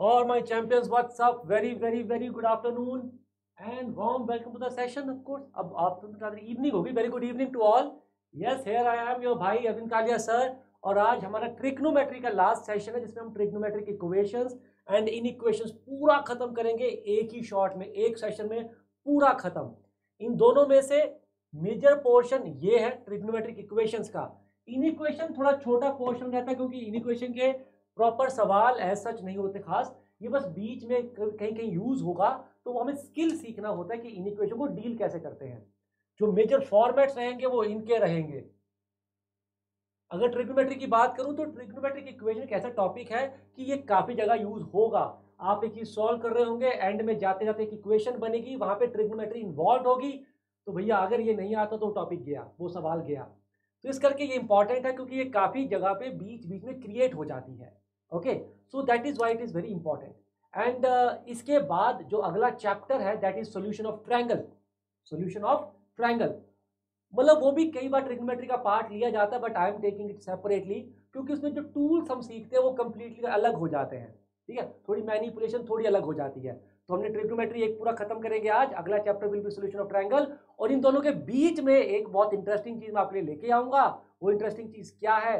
और my champions what's up very very very good afternoon and warm welcome to the session of course अब आप तो बता रहे इवनिंग होगी very good evening to all yes here I am your भाई Arvind Kalia sir और आज हमारा ट्रिग्नोमेट्री का लास्ट सेशन है जिसमें हम trigonometric equations and inequations पूरा खत्म करेंगे एक ही शॉट में एक सेशन में पूरा खत्म इन दोनों में से मेजर पोर्शन ये है ट्रिग्नोमेट्रिक इक्वेशंस का इन इक्वेशन थोड़ा छोटा पोर्शन रहता है क्योंकि इन इक्वेशन के प्रॉपर सवाल एज सच नहीं होते खास ये बस बीच में कहीं कहीं यूज होगा तो वो हमें स्किल सीखना होता है कि इन इक्वेशन को डील कैसे करते हैं जो मेजर फॉर्मेट्स रहेंगे वो इनके रहेंगे अगर ट्रिग्नोमेट्री की बात करूं तो ट्रिग्नोमेट्रिक इक्वेशन एक ऐसा टॉपिक है कि ये काफ़ी जगह यूज होगा आप एक चीज सॉल्व कर रहे होंगे एंड में जाते जाते एक इक्वेशन बनेगी वहां पे ट्रिग्नोमेट्री इन्वॉल्व होगी तो भैया अगर ये नहीं आता तो टॉपिक गया वो सवाल गया तो इस करके ये इंपॉर्टेंट है क्योंकि ये काफ़ी जगह पे बीच बीच में क्रिएट हो जाती है okay so that is why it is very important and इसके बाद जो अगला चैप्टर है that is solution of triangle solution of triangle मतलब वो भी कई बार ट्रिग्नोमेट्री का पार्ट लिया जाता है but I am taking it separately क्योंकि उसमें जो टूल्स हम सीखते हैं वो कम्प्लीटली अलग हो जाते हैं ठीक है थोड़ी मैनिपुलेशन थोड़ी अलग हो जाती है तो हमने ट्रिग्नोमेट्री एक पूरा खत्म करेंगे आज अगला chapter will be solution of triangle और इन दोनों के बीच में एक बहुत इंटरेस्टिंग चीज़ मैं आपके लिए लेके आऊँगा वो इंटरेस्टिंग चीज़ क्या है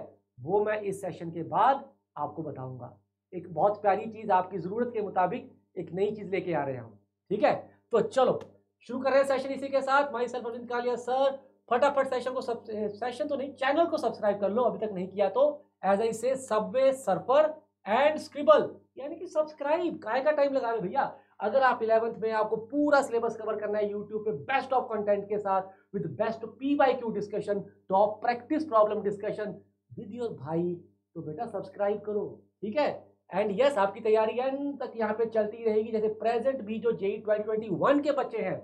वो मैं इस सेशन के बाद आपको बताऊंगा एक बहुत प्यारी चीज़ आपकी ज़रूरत के मुताबिक एक नई चीज़ लेके आ रहे हैं हम ठीक है तो चलो शुरू कर रहे हैं सेशन इसी के साथ myself Arvind Kalia sir फटाफट सेशन को सब सेशन तो नहीं चैनल को सब्सक्राइब कर लो अभी तक नहीं किया तो एज आई से सबवे सरफर एंड स्क्रिबल यानी कि सब्सक्राइब काय का टाइम लगा रहे भैया अगर आप इलेवंथ में आपको पूरा सिलेबस कवर करना है यूट्यूब पे बेस्ट ऑफ कंटेंट के साथ with best P Y Q discussion top practice problem discussion with your भाई तो बेटा सब्सक्राइब करो ठीक है एंड यस yes, आपकी तैयारी एंड तक यहाँ पे चलती रहेगी जैसे प्रेजेंट भी जो जेई ट्वेंटी ट्वेंटी वन के बच्चे हैं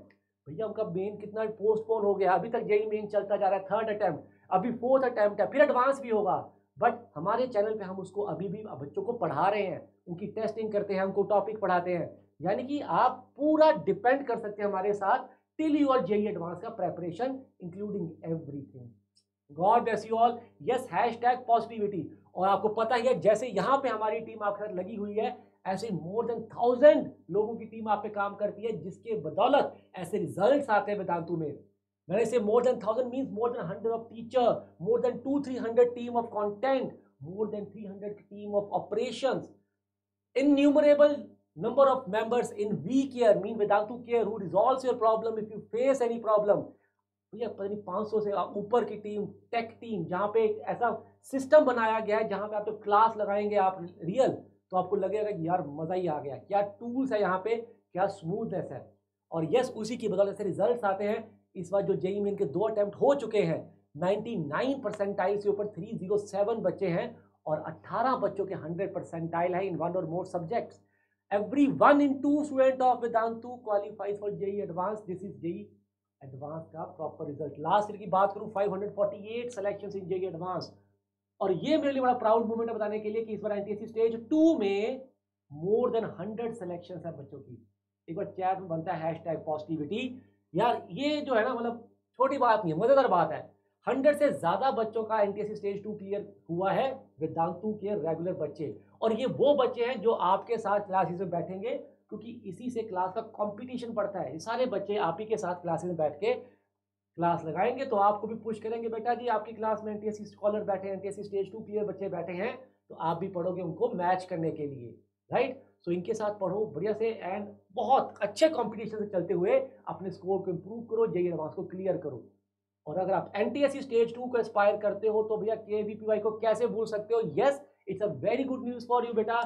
भैया उनका मेन कितना पोस्टपोन हो गया अभी तक जेई मेन e e चलता जा रहा है थर्ड अटैम्प्ट अभी फोर्थ अटैम्प्ट है फिर एडवांस भी होगा बट हमारे चैनल पे हम उसको अभी भी बच्चों को पढ़ा रहे हैं उनकी टेस्टिंग करते हैं उनको टॉपिक पढ़ाते हैं यानी कि आप पूरा डिपेंड कर सकते हैं हमारे साथ टिल यूर जेई एडवांस का preparation including everything God bless you all yes hashtag positivity और आपको पता ही है जैसे यहाँ पे हमारी टीम आपके साथ लगी हुई है ऐसे मोर देन थाउजेंड लोगों की टीम आप पे काम करती है जिसके बदौलत ऐसे रिजल्ट्स आते हैं वेदांतु में मैंने से more than thousand means more than hundred of teacher more than two three hundred team of content more than three hundred team of operation innumerable number of members in V care mean Vedantu care who resolves your problem if you face any problem भैया पता नहीं पाँच सौ से ऊपर की team tech team जहाँ पे एक ऐसा सिस्टम बनाया गया है जहाँ पे आप जब तो क्लास लगाएंगे आप रियल तो आपको लगेगा कि यार मज़ा ही आ गया क्या टूल्स है यहाँ पे क्या स्मूथनेस है और यस उसी की बदौलत से रिजल्ट आते हैं इस बार जो जेई मेन e e के दो अटैम्प्ट हो चुके हैं नाइन परसेंटाइल से ऊपर थ्री जीरो सेवन बच्चे हैं और अट्ठारह बच्चों के हंड्रेड परसेंटाइल है इन वन और more subjects every one in two student of Vedantu qualifies for JEE advance this is JEE advance का प्रॉपर रिजल्ट लास्ट ईयर की बात करूँ five hundred forty eight selection in JEE advance और ये मेरे लिए बड़ा प्राउड मूवमेंट है बताने के लिए कि इस बार एनटीएससी स्टेज टू में मोर देन हंड्रेड सेलेक्शन है बच्चों की एक बार चैट में बनता है हैश पॉजिटिविटी यार ये जो है ना मतलब छोटी बात नहीं है मजेदार बात है हंड्रेड से ज्यादा बच्चों का एनटीएससी स्टेज टू क्लियर हुआ है वेदांतु के रेगुलर बच्चे और ये वो बच्चे हैं जो आपके साथ क्लासेस में बैठेंगे क्योंकि इसी से क्लास का कंपटीशन पड़ता है ये सारे बच्चे आप ही के साथ क्लासेस में बैठ के क्लास लगाएंगे तो आपको भी पूछ करेंगे बेटा जी आपकी क्लास में एनटीएससी स्कॉलर बैठे हैं एनटीएससी स्टेज टू के बच्चे बैठे हैं तो आप भी पढ़ोगे उनको मैच करने के लिए राइट सो so, इनके साथ पढ़ो बढ़िया से एंड बहुत अच्छे कॉम्पिटिशन से चलते हुए अपने स्कोर को इम्प्रूव करो जय एडवांस e को क्लियर करो और अगर आप एन स्टेज टू को एस्पायर करते हो तो भैया के को कैसे भूल सकते हो yes it's a very good news for you बेटा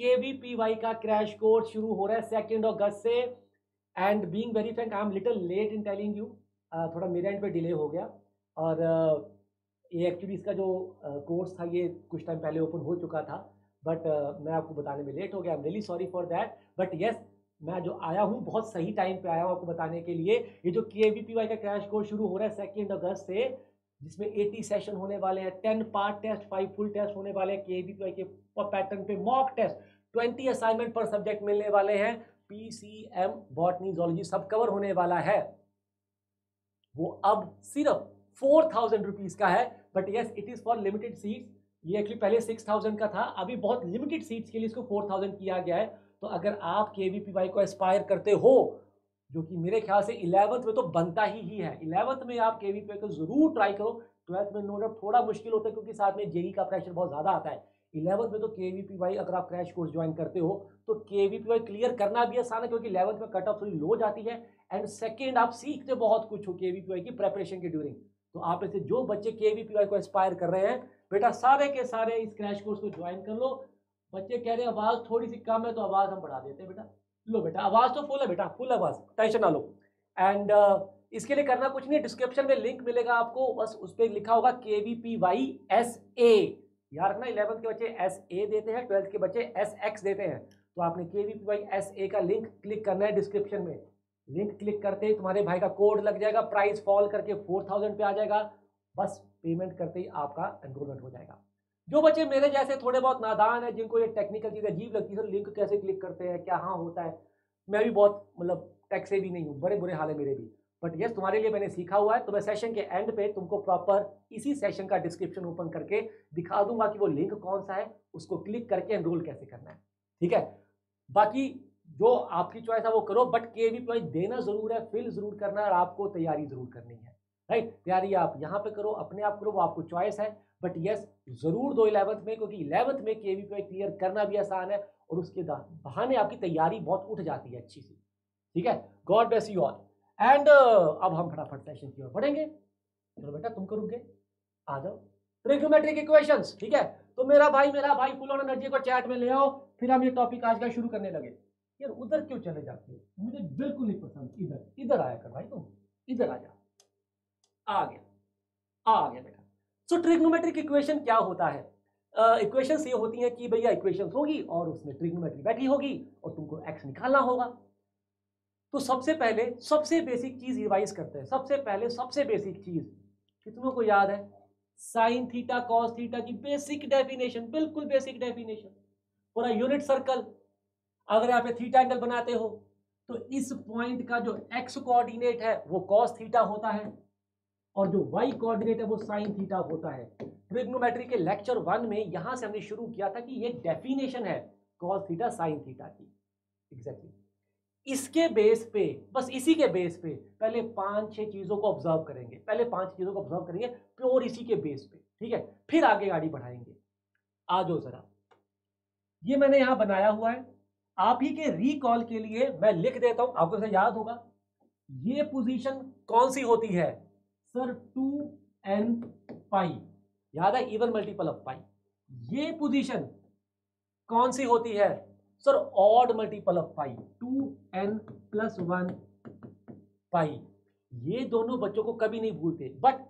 के का क्रैश कोर्स शुरू हो रहा है सेकेंड अगस्त से and being very friend I am little late in telling you थोड़ा मेरे एंड पे डिले हो गया और ये एक्चुअली इसका जो कोर्स था ये कुछ टाइम पहले ओपन हो चुका था बट मैं आपको बताने में लेट हो गया I am really sorry for that but yes मैं जो आया हूँ बहुत सही टाइम पे आया हूँ आपको बताने के लिए ये जो के का क्रैश कोर्स शुरू हो रहा है सेकेंड अगस्त से जिसमें 80 सेशन होने वाले हैं 10 पार्ट टेस्ट 5 फुल टेस्ट होने वाले हैं के पी के पैटर्न पे मॉक टेस्ट 20 असाइनमेंट पर सब्जेक्ट मिलने वाले हैं P C M botany zoology सब कवर होने वाला है वो अब सिर्फ फोर थाउजेंड रुपीज का है but yes it is for limited seat ये एक्चुअली पहले सिक्स थाउजेंड का था अभी बहुत लिमिटेड सीट्स के लिए इसको फोर थाउजेंड किया गया है तो अगर आप के वी पी वाई को एस्पायर करते हो जो कि मेरे ख्याल से इलेवंथ में तो बनता ही ही है इलेवंथ में आप के वी पी वाई को जरूर ट्राई करो ट्वेल्थ में नो डाउट थोड़ा मुश्किल होता है क्योंकि साथ में जेई e का प्रेशर बहुत ज़्यादा आता है इलेवंथ में तो के वी पी वाई अगर आप क्रैश कोर्स ज्वाइन करते हो तो के वी पी वाई क्लियर करना भी आसान है क्योंकि इलेवंथ में कट ऑफ थोड़ी लो जाती है एंड सेकेंड आप सीखते बहुत कुछ हो के की प्रेपरेशन के ड्यूरिंग तो आप ऐसे जो बच्चे के को एस्पायर कर रहे हैं बेटा सारे के सारे इस क्रैश कोर्स को ज्वाइन कर लो बच्चे कह रहे हैं आवाज़ थोड़ी सी कम है तो आवाज़ हम बढ़ा देते हैं बेटा लो बेटा आवाज़ तो फुल है बेटा फुल आवाज़ टेंशन ना लो एंड uh, इसके लिए करना कुछ नहीं डिस्क्रिप्शन में लिंक मिलेगा आपको बस उस पर लिखा होगा K V P Y S A यार रखना इलेवंथ के बच्चे एस ए देते हैं ट्वेल्थ के बच्चे एस एक्स देते हैं तो आपने K V P Y S A का लिंक क्लिक करना है डिस्क्रिप्शन में लिंक क्लिक करते ही तुम्हारे भाई का कोड लग जाएगा प्राइस फॉल करके फोर थाउजेंड पे आ जाएगा बस पेमेंट करते ही आपका एनरोलमेंट हो जाएगा जो बच्चे मेरे जैसे थोड़े बहुत नादान है जिनको ये टेक्निकल चीज़ अजीब लगती है सर लिंक कैसे क्लिक करते हैं क्या हाँ होता है मैं भी बहुत मतलब टैक्से भी नहीं हूँ बड़े बुरे हाल है मेरे भी बट यस तुम्हारे लिए मैंने सीखा हुआ है तो मैं सेशन के एंड पे तुमको प्रॉपर इसी सेशन का डिस्क्रिप्शन ओपन करके दिखा दूंगा कि वो लिंक कौन सा है उसको क्लिक करके एनरोल कैसे करना है ठीक है बाकी जो आपकी चॉइस है वो करो बट के वी प्लॉइज देना ज़रूर है फिल ज़रूर करना और आपको तैयारी ज़रूर करनी है राइट तैयारी आप यहाँ पे करो अपने आप करो वो आपको चॉइस है बट यस ज़रूर दो इलेवंथ में क्योंकि इलेवंथ में के वी प्लॉइज क्लियर करना भी आसान है और उसके बहाने आपकी तैयारी बहुत उठ जाती है अच्छी सी ठीक है God bless you all and अब हम फटाफट सेशन की ओर बढ़ेंगे चलो बेटा तुम करोगे आ जाओ ट्रिग्नोमेट्रिक इक्वेशंस ठीक है तो मेरा भाई मेरा भाई फुल ऑन एनर्जी को चैट में ले आओ फिर हम ये टॉपिक आज का शुरू करने लगे यार उधर क्यों चले जाते हो मुझे बिल्कुल नहीं पसंद इधर इधर आया कर भाई तुम इधर आ जा आ गया आ गया बेटा सो ट्रिग्नोमेट्रिक इक्वेशन क्या होता है इक्वेशन uh, ये होती हैं कि भैया इक्वेशन होगी और उसमें ट्रिग्नोमेट्री बैठी होगी और तुमको एक्स निकालना होगा तो सबसे पहले सबसे बेसिक चीज रिवाइज करते हैं सबसे पहले सबसे बेसिक चीज कितनों को याद है साइन थीटा कॉस थीटा की बेसिक डेफिनेशन बिल्कुल बेसिक डेफिनेशन पूरा यूनिट सर्कल अगर यहाँ पे थीटा एंगल बनाते हो तो इस पॉइंट का जो एक्स कोऑर्डिनेट है वो कॉस थीटा होता है और जो वाई कोऑर्डिनेट है वो साइन थीटा होता है ट्रिग्नोमेट्री के लेक्चर वन में यहां से हमने शुरू किया था कि ये डेफिनेशन है कॉस थीटा साइन थीटा की एग्जैक्टली exactly. इसके बेस पे बस इसी के बेस पे पहले पांच छह चीजों को ऑब्जर्व करेंगे पहले पांच चीजों को ऑब्जर्व करेंगे प्योर इसी के बेस पे ठीक है फिर आगे गाड़ी बढ़ाएंगे आ जाओ जरा ये मैंने यहां बनाया हुआ है आप ही के रिकॉल के लिए मैं लिख देता हूं आपको याद होगा ये पोजीशन कौन सी होती है सर टू एन पाई याद है इवन मल्टीपल ऑफ पाई ये पोजीशन कौन सी होती है sir odd multiple of pi two n plus one pi ये दोनों बच्चों को कभी नहीं भूलते बट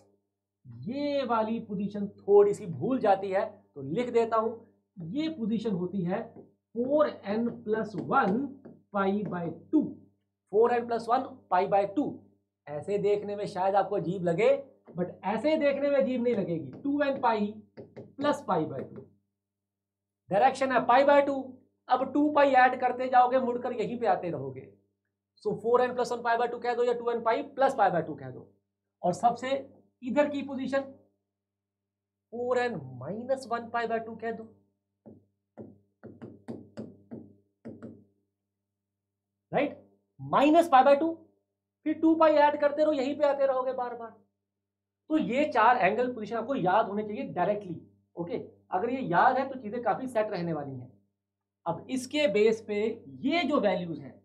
ये वाली पोजीशन थोड़ी सी भूल जाती है तो लिख देता हूं ये पोजीशन होती है four n plus one pi by two four n plus one pi by two ऐसे देखने में शायद आपको अजीब लगे बट ऐसे देखने में अजीब नहीं लगेगी two N pi plus pi by two direction है पाई बाय टू अब टू पाई ऐड करते जाओगे मुड़कर यहीं पे आते रहोगे so four n plus one pi by two कह दो या two N pi plus pi by two कह दो और सबसे इधर की position four n minus one pi by two कह दो right minus pi by two फिर टू पाई ऐड करते रहो यहीं पे आते रहोगे बार बार तो ये चार एंगल पोजिशन आपको याद होने चाहिए डायरेक्टली ओके अगर ये याद है तो चीज़ें काफ़ी सेट रहने वाली हैं अब इसके बेस पे ये जो वैल्यूज हैं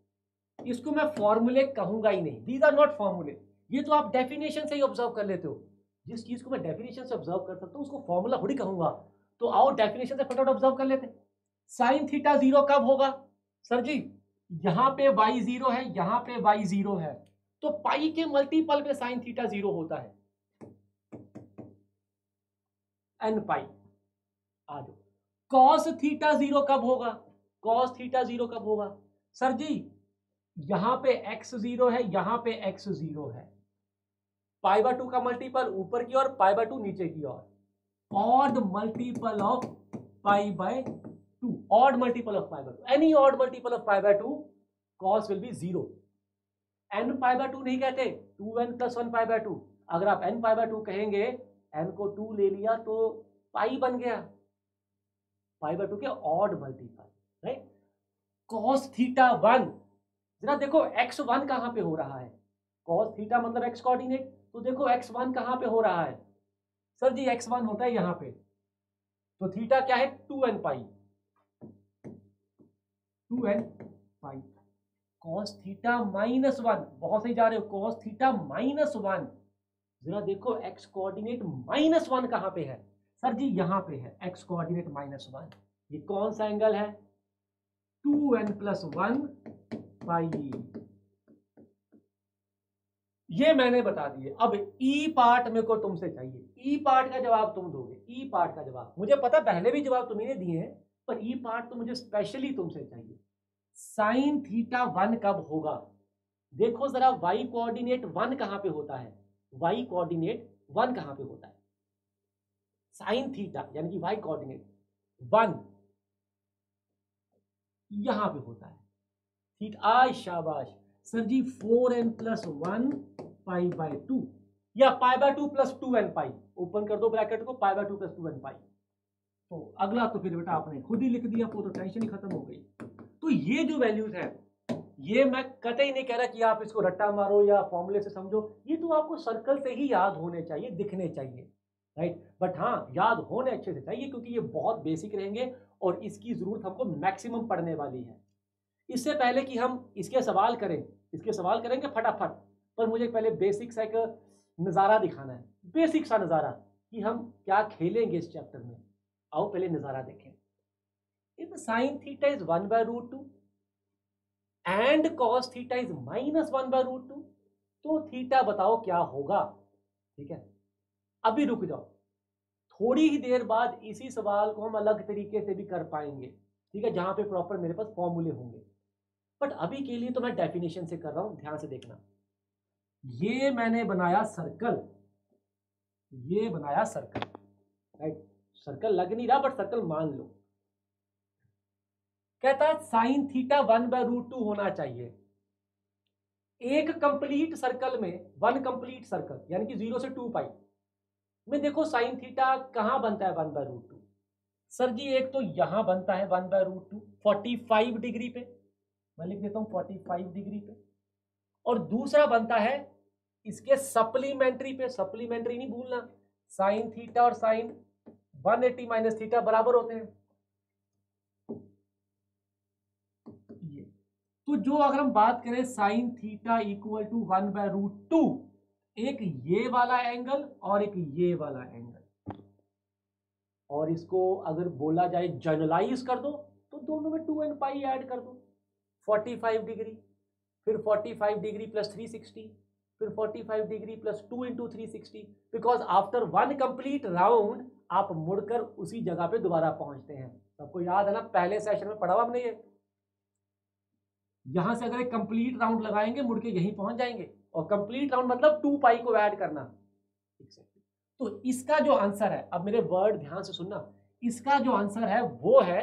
इसको मैं फॉर्मूले कहूंगा ही नहीं दीज आर नॉट फॉर्मूले ये तो आप डेफिनेशन से ही ऑब्जर्व कर लेते हो जिस चीज़ को मैं डेफिनेशन से ऑब्जर्व कर सकता हूँ उसको फॉर्मूला थोड़ी कहूंगा तो आओ डेफिनेशन से फटाफट ऑब्जर्व कर लेते हैं साइन थीटा जीरो कब होगा सर जी यहां पे वाई जीरो है यहां पे वाई जीरो है तो पाई के मल्टीपल में साइन थीटा जीरो होता है एन पाई आ जाओ कॉस थीटा जीरो कब होगा कॉस थीटा जीरो कब होगा सर जी यहां पे एक्स जीरो है यहां पे एक्स जीरो है पाइबा टू का मल्टीपल ऊपर की ओर पाइबा टू नीचे की ओर odd multiple of pi by 2 odd multiple of pi by 2 any odd multiple of pi by 2 cos will be 0 n pi by 2 नहीं कहते 2n plus 1 pi by 2 अगर आप n pi by 2 कहेंगे n को 2 ले लिया तो पाई बन गया पाई बाय टू के odd multiple right cos theta one जरा देखो एक्स वन कहाँ पे हो रहा है कॉस थीटा मतलब एक्स कोऑर्डिनेट तो देखो एक्स वन कहाँ पे हो रहा है सर जी एक्स वन होता है यहाँ पे तो थीटा क्या है two N pi two n five cos theta minus one बहुत सही जा रहे हो कॉस थीटा माइनस वन जरा देखो एक्स कोऑर्डिनेट माइनस वन कहाँ पे है सर जी यहाँ पे है एक्स कोऑर्डिनेट माइनस वन ये कौन सा एंगल है two n plus one by ये मैंने बता दिए अब ई पार्ट मेरे को तुमसे चाहिए ई पार्ट का जवाब तुम दोगे ई पार्ट का जवाब मुझे पता पहले भी जवाब तुम्हें दिए हैं पर ये पार्ट तो मुझे स्पेशली तुमसे चाहिए साइन थीटा वन कब होगा देखो जरा वाई कोऑर्डिनेट वन कहां पे होता है वाई कोऑर्डिनेट वन कहां पे होता है साइन थीटा यानी कि वाई कोऑर्डिनेट वन यहां पे होता है ठीक आय शाबाश sir ji four n plus one pi by two या pi by two plus two N pi open कर दो ब्रैकेट को pi by two plus two N pi तो अगला तो फिर बेटा आपने खुद ही लिख दिया तो टेंशन ही खत्म हो गई तो ये जो वैल्यूज है ये मैं कतई नहीं कह रहा कि आप इसको रट्टा मारो या फॉर्मूले से समझो ये तो आपको सर्कल से ही याद होने चाहिए दिखने चाहिए राइट बट हाँ याद होने अच्छे से चाहिए क्योंकि ये बहुत बेसिक रहेंगे और इसकी ज़रूरत हमको मैक्सिमम पढ़ने वाली है इससे पहले कि हम इसके सवाल करें इसके सवाल करेंगे फटाफट पर मुझे पहले बेसिक सा एक नज़ारा दिखाना है बेसिक सा नज़ारा कि हम क्या खेलेंगे इस चैप्टर में आओ पहले नज़ारा देखें if sine theta is one by root two and cos theta is minus one by root two तो थीटा बताओ क्या होगा ठीक है अभी रुक जाओ थोड़ी ही देर बाद इसी सवाल को हम अलग तरीके से भी कर पाएंगे ठीक है जहां पे प्रॉपर मेरे पास फॉर्मूले होंगे बट अभी के लिए तो मैं डेफिनेशन से कर रहा हूं ध्यान से देखना ये मैंने बनाया सर्कल ये बनाया सर्कल राइट right? सर्कल लग नहीं रहा बट सर्कल मान लो कहता है sine theta one by root two होना चाहिए एक कंप्लीट सर्कल में वन कंप्लीट सर्कल यानी कि जीरो से टू पाई में देखो साइन थीटा कहां बनता है one by root two sir ji एक तो यहां बनता है one by root two forty five degree पे मैं लिख देता हूं फोर्टी फाइव डिग्री पे और दूसरा बनता है इसके सप्लीमेंट्री पे सप्लीमेंट्री नहीं भूलना साइन थीटा और sine one eighty minus theta बराबर होते हैं ये तो जो अगर हम बात करें sine theta equal to one by root two एक ये वाला एंगल और एक ये वाला एंगल और इसको अगर बोला जाए जनरलाइज कर दो तो दोनों में टू एंड पाई ऐड कर दो 45 डिग्री फिर 45 डिग्री प्लस 360 फिर 45 degree plus two into three sixty because after one complete round आप मुड़कर उसी जगह पे दोबारा पहुंचते हैं सबको याद है ना पहले सेशन में पढ़ा हुआ हमने ये यहां से अगर एक कंप्लीट राउंड लगाएंगे मुड़ के यहीं पहुंच जाएंगे और कंप्लीट राउंड मतलब टू पाई को ऐड करना तो इसका जो आंसर है अब मेरे वर्ड ध्यान से सुनना इसका जो आंसर है वो है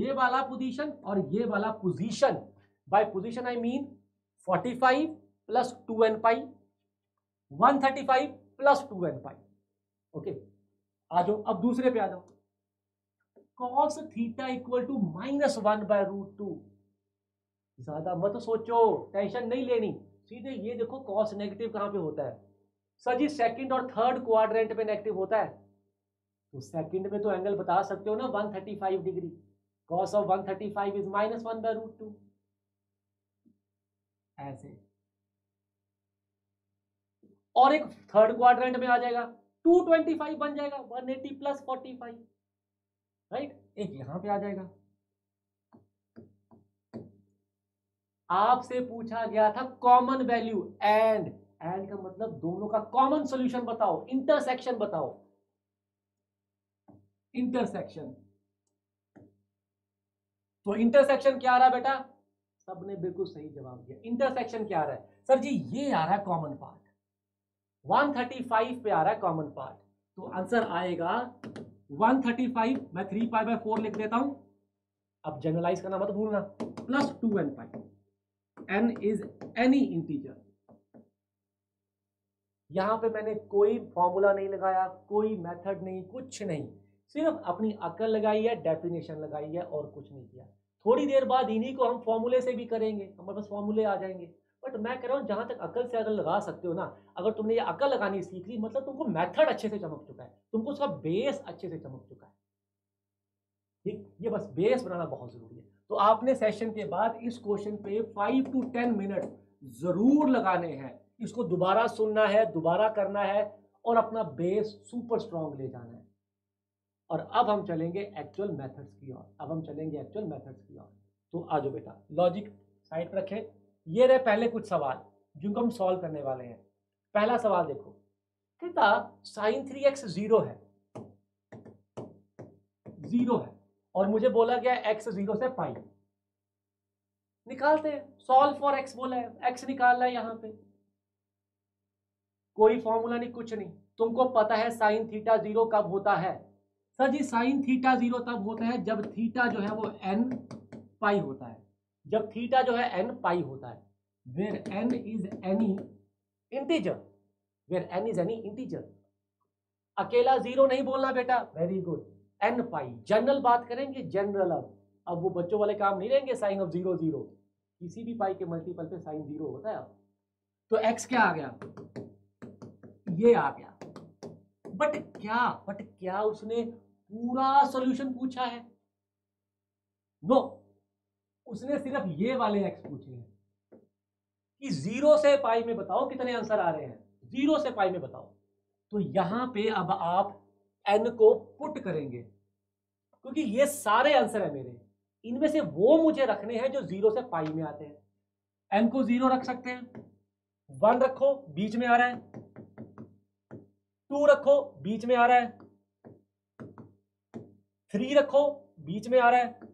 ये वाला पोजीशन और ये वाला position by position I mean 45 plus two N pi one thirty five plus two N pi okay आ जाओ अब दूसरे पे आ जाओ cos theta equal to minus one by root two ज्यादा मत सोचो टेंशन नहीं लेनी सीधे ये देखो कॉस नेगेटिव कहां पे होता है सर जी सेकेंड और थर्ड क्वाड्रेंट पे नेगेटिव होता है तो सेकंड में तो एंगल बता सकते हो ना 135 degree cos of one thirty five is minus one by root two ऐसे और एक थर्ड क्वाड्रेंट में आ जाएगा 225 बन जाएगा 180 प्लस फाइव राइट एक यहां पे आ जाएगा आपसे पूछा गया था कॉमन वैल्यू एंड एंड का मतलब दोनों का कॉमन सॉल्यूशन बताओ इंटरसेक्शन बताओ इंटरसेक्शन तो इंटरसेक्शन क्या आ रहा है बेटा सबने बिल्कुल सही जवाब दिया इंटरसेक्शन क्या आ रहा है सर जी ये आ रहा है कॉमन पार्ट 135 पे आ रहा है कॉमन पार्ट तो आंसर आएगा 135 मैं 3 पाई बाय 4 लिख देता हूं अब जनरलाइज करना मत भूलना plus two N pi n is any integer यहां पे मैंने कोई फॉर्मूला नहीं लगाया कोई मेथड नहीं कुछ नहीं सिर्फ अपनी अकल लगाई है डेफिनेशन लगाई है और कुछ नहीं किया थोड़ी देर बाद इन्हीं को हम फॉर्मूले से भी करेंगे हमारे पास फॉर्मूले आ जाएंगे बट मैं कह रहा हूँ जहाँ तक अकल से अगर लगा सकते हो ना अगर तुमने ये अकल लगानी सीख ली मतलब तुमको मेथड अच्छे से चमक चुका है तुमको उसका बेस अच्छे से चमक चुका है ठीक ये बस बेस बनाना बहुत ज़रूरी है तो आपने सेशन के बाद इस क्वेश्चन पे फाइव टू टेन मिनट ज़रूर लगाने हैं इसको दोबारा सुनना है दोबारा करना है और अपना बेस सुपर स्ट्रॉन्ग ले जाना है और अब हम चलेंगे एक्चुअल मेथड्स की ओर अब हम चलेंगे एक्चुअल मेथड्स की ओर तो आ जाओ बेटा लॉजिक साइड रखें ये रहे पहले कुछ सवाल जिनको हम सॉल्व करने वाले हैं पहला सवाल देखो कहता साइन थ्री एक्स जीरो है जीरो है और मुझे बोला गया एक्स जीरो से पाई निकालते हैं सॉल्व फॉर एक्स बोला है एक्स निकालना है यहां पे कोई फॉर्मूला नहीं कुछ नहीं तुमको पता है साइन थीटा जीरो कब होता है sir ji sine theta zero तब होता है जब थीटा जो है वो एन पाई होता है जब थीटा जो है एन पाई होता है where n is any integer where n is any integer अकेला जीरो नहीं बोलना बेटा very good n pi general बात करेंगे जनरल अब अब वो बच्चों वाले काम नहीं रहेंगे साइन ऑफ जीरो जीरो किसी भी पाई के मल्टीपल पे साइन जीरो होता है अब तो एक्स क्या आ गया ये आ गया बट क्या बट क्या उसने पूरा सॉल्यूशन पूछा है नो no. उसने सिर्फ ये वाले एक्स पूछे हैं कि जीरो से पाई में बताओ कितने आंसर आ रहे हैं जीरो से पाई में बताओ तो यहां पे अब आप एन को पुट करेंगे क्योंकि ये सारे आंसर है मेरे इनमें से वो मुझे रखने हैं जो जीरो से पाई में आते हैं एन को जीरो रख सकते हैं वन रखो बीच में आ रहा है टू रखो बीच में आ रहा है थ्री रखो बीच में आ रहा है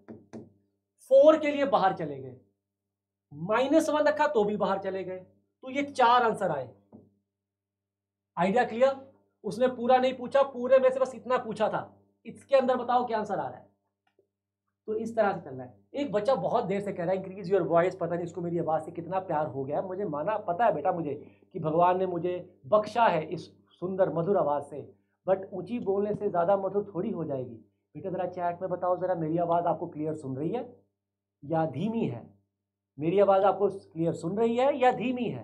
फोर के लिए बाहर चले गए माइनस वन रखा तो भी बाहर चले गए तो ये चार आंसर आए आइडिया क्लियर उसने पूरा नहीं पूछा पूरे में से बस इतना पूछा था इसके अंदर बताओ क्या आंसर आ रहा है तो इस तरह से चल रहा है एक बच्चा बहुत देर से कह रहा है इंक्रीज योर वॉइस पता नहीं इसको मेरी आवाज़ से कितना प्यार हो गया मुझे माना पता है बेटा मुझे कि भगवान ने मुझे बख्शा है इस सुंदर मधुर आवाज़ से बट ऊंची बोलने से ज़्यादा मधुर थोड़ी हो जाएगी बेटा ज़रा चैट में बताओ ज़रा मेरी आवाज़ आपको क्लियर सुन रही है या धीमी है मेरी आवाज आपको क्लियर सुन रही है या धीमी है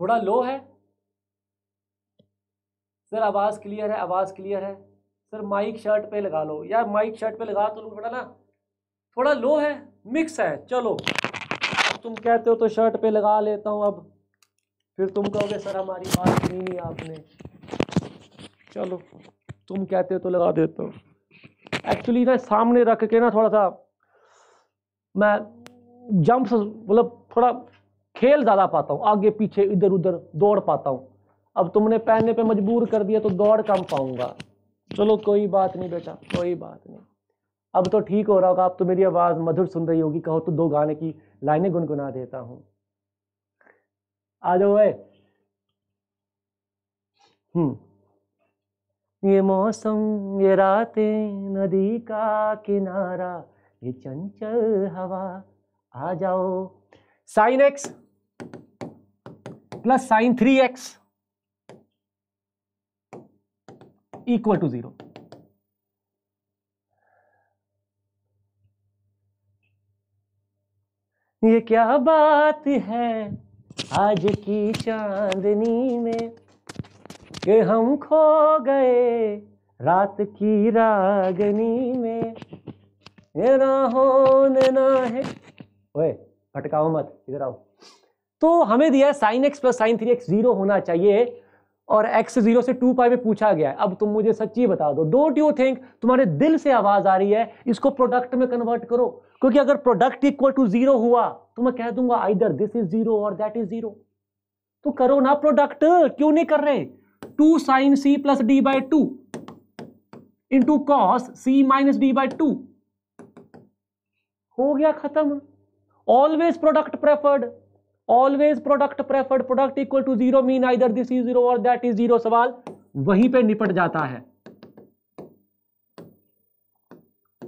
थोड़ा लो है सर आवाज क्लियर है आवाज क्लियर है सर माइक शर्ट पे लगा लो या माइक शर्ट पे लगा तो थोड़ा ना थोड़ा लो है मिक्स है चलो अब तुम कहते हो तो शर्ट पे लगा लेता हूँ अब फिर तुम कहोगे सर हमारी बात नहीं आपने चलो तुम कहते हो तो लगा देता हूँ एक्चुअली ना सामने रख के ना थोड़ा सा मैं जंप्स मतलब थोड़ा खेल ज़्यादा पाता हूँ आगे पीछे इधर उधर दौड़ पाता हूँ अब तुमने पहनने पे मजबूर कर दिया तो दौड़ कम पाऊँगा चलो कोई बात नहीं बेटा कोई बात नहीं अब तो ठीक हो रहा होगा अब तो मेरी आवाज़ मधुर सुन रही होगी कहो तो दो गाने की लाइनें गुनगुना देता हूँ आ जाओ हम्म ये मौसम ये रातें नदी का किनारा ये चंचल हवा आ जाओ sine x plus sine three x equal to zero ये क्या बात है आज की चांदनी में के हम खो गए रात की रागनी में ये राहों ना है ओए भटकाओ मत इधर आओ तो हमें दिया है sine x plus sine three x zero होना चाहिए और एक्स जीरो से टू पाई में पूछा गया है अब तुम मुझे सच्ची बता दो डोंट यू थिंक तुम्हारे दिल से आवाज आ रही है इसको प्रोडक्ट में कन्वर्ट करो क्योंकि अगर प्रोडक्ट इक्वल टू जीरो हुआ तो मैं कह दूंगा आइदर दिस इज जीरो और दैट इज जीरो तो करो ना प्रोडक्ट क्यों नहीं कर रहे two sine c plus d by two into cos c minus d by two हो गया खत्म always product preferred always product preferred product equal to zero mean either this is zero और दैट इज जीरो सवाल वहीं पे निपट जाता है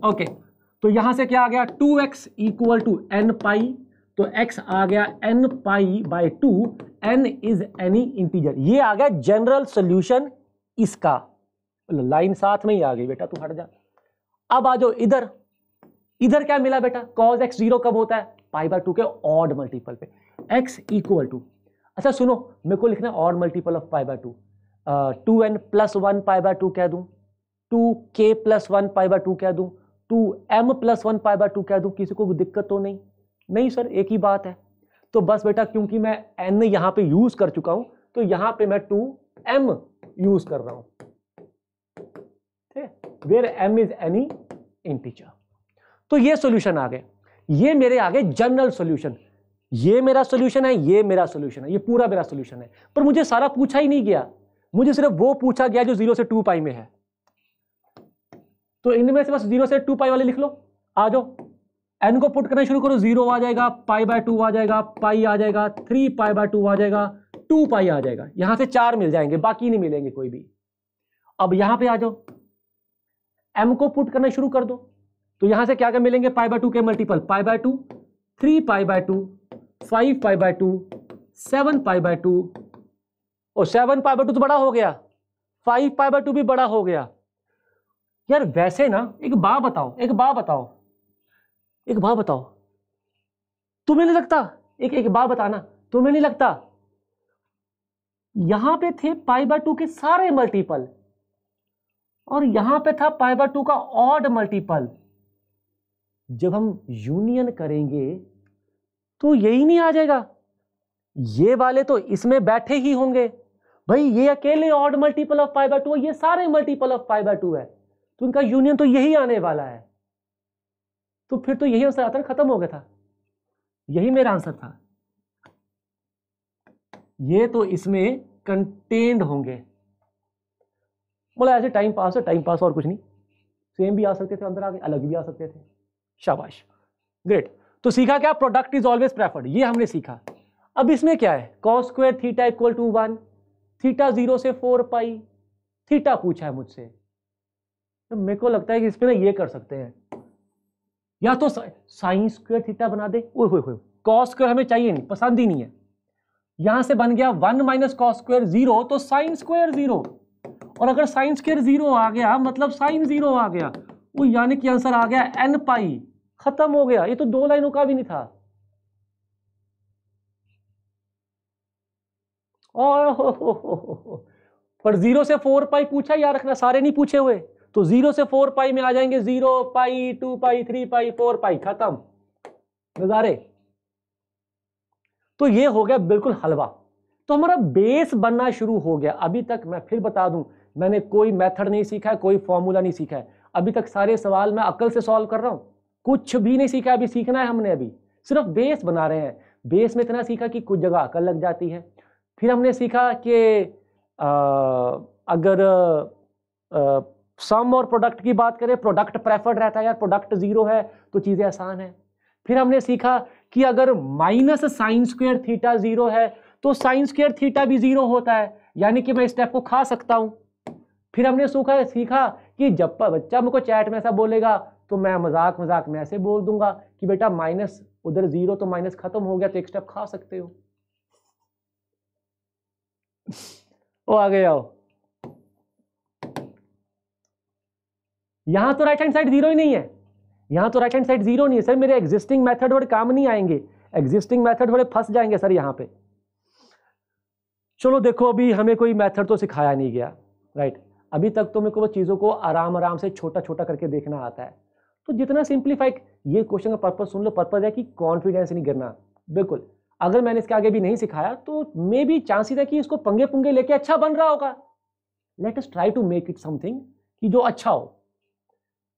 ओके okay, तो यहां से क्या आ गया two x equal to N pi तो x आ गया n pi by two n is any integer ये आ गया जनरल सोल्यूशन इसका लाइन साथ में ही आ गई बेटा तू हट जा अब आ जाओ इधर इधर क्या मिला बेटा कॉज एक्स जीरो कब होता है पाई बाई टू के ऑड मल्टीपल पे एक्स इक्वल टू अच्छा सुनो मेरे को लिखना odd multiple of pi by two two n plus one pi by two कह दूं टू के plus one pi by two कह दूं two m plus one pi by two कह दूं किसी को दिक्कत तो नहीं नहीं सर एक ही बात है तो बस बेटा क्योंकि मैं एन यहां पे यूज कर चुका हूं तो यहां पे मैं टू एम यूज कर रहा हूं where m is any integer तो ये सॉल्यूशन आ गए ये मेरे आगे जनरल सॉल्यूशन ये मेरा सॉल्यूशन है ये मेरा सॉल्यूशन है ये पूरा मेरा सॉल्यूशन है पर मुझे सारा पूछा ही नहीं गया मुझे सिर्फ वो पूछा गया जो जीरो से टू पाई में है तो इनमें से बस जीरो से टू पाई वाले लिख लो आ जाओ एन को पुट करना शुरू करो जीरो आ जाएगा पाई बाय टू आ जाएगा पाई आ जाएगा थ्री पाई बाय टू आ जाएगा टू पाई आ जाएगा यहां से चार मिल जाएंगे बाकी नहीं मिलेंगे कोई भी अब यहां पे आ जाओ एम को पुट करना शुरू कर दो तो यहां से क्या क्या मिलेंगे पाई बाय टू के multiple pi by two three pi by two five pi by two seven pi by two और सेवन पाई बाय टू तो बड़ा हो गया फाइव पाई बाय टू भी बड़ा हो गया यार वैसे ना एक बा बताओ एक बा बताओ एक बात बताओ तुम्हें नहीं लगता एक एक बात बताना तुम्हें नहीं लगता यहां पे थे पाई बाय टू के सारे मल्टीपल और यहां पे था पाई बाय टू का ऑड मल्टीपल जब हम यूनियन करेंगे तो यही नहीं आ जाएगा ये वाले तो इसमें बैठे ही होंगे भाई ये अकेले odd multiple of pi by two है ये सारे multiple of pi by two है तो इनका यूनियन तो यही आने वाला है तो फिर तो यही आंसर आता ना खत्म हो गया था यही मेरा आंसर था ये तो इसमें कंटेंड होंगे बोला ऐसे टाइम पास है टाइम पास और कुछ नहीं सेम भी आ सकते थे अंदर आगे अलग भी आ सकते थे शाबाश ग्रेट तो सीखा क्या प्रोडक्ट इज ऑलवेज प्रेफर्ड ये हमने सीखा अब इसमें क्या है cos square theta equal to one theta zero से फोर पाई थीटा पूछा है मुझसे तो मेरे को लगता है कि इसमें ना ये कर सकते हैं या तो साइन स्क्वायर थीटा बना दे ओह हो कॉस स्क्वायर हमें चाहिए नहीं पसंद ही नहीं है यहां से बन गया one minus cos square zero तो साइन स्क्वेयर जीरो और अगर साइन स्क्वायर जीरो आ गया मतलब साइन जीरो आ गया वो यानी कि आंसर आ गया एन पाई खत्म हो गया ये तो दो लाइनों का भी नहीं था और हो, हो, हो, हो, पर जीरो से फोर पाई पूछा याद रखना सारे नहीं पूछे हुए तो जीरो से फोर पाई में आ जाएंगे zero pi two pi three pi four pi खत्म नजारे तो ये हो गया बिल्कुल हलवा तो हमारा बेस बनना शुरू हो गया अभी तक मैं फिर बता दूं मैंने कोई मेथड नहीं सीखा है कोई फॉर्मूला नहीं सीखा है अभी तक सारे सवाल मैं अकल से सॉल्व कर रहा हूं कुछ भी नहीं सीखा अभी सीखना है हमने अभी सिर्फ बेस बना रहे हैं बेस में इतना सीखा कि कुछ जगह अकल लग जाती है फिर हमने सीखा कि अगर आ, सम और प्रोडक्ट की बात करें प्रोडक्ट प्रेफर्ड रहता है यार प्रोडक्ट जीरो है तो चीज़ें आसान है फिर हमने सीखा कि अगर minus sine square theta zero है तो साइन स्क्वेयर थीटा भी जीरो होता है यानी कि मैं स्टेप को खा सकता हूँ फिर हमने सूखा सीखा कि जब बच्चा मुझको चैट में ऐसा बोलेगा तो मैं मजाक मजाक में ऐसे बोल दूंगा कि बेटा माइनस उधर जीरो तो माइनस खत्म हो गया तो एक स्टेप खा सकते हो ओ आ गया आओ यहां तो राइट हैंड साइड जीरो ही नहीं है यहां तो राइट हैंड साइड जीरो नहीं है सर मेरे एग्जिस्टिंग मैथड थोड़े काम नहीं आएंगे एग्जिस्टिंग मैथड थोड़े फंस जाएंगे सर यहां पे चलो देखो अभी हमें कोई मैथड तो सिखाया नहीं गया राइट अभी तक तो मेरे को चीज़ों को आराम आराम से छोटा छोटा करके देखना आता है तो जितना सिंप्लीफाई ये क्वेश्चन का पर्पज सुन लो पर्पज है कि कॉन्फिडेंस नहीं गिरना बिल्कुल अगर मैंने इसके आगे भी नहीं सिखाया तो मे भी चांसेस है कि इसको पंगे पुंगे लेके अच्छा बन रहा होगा let's try to make it something कि जो अच्छा हो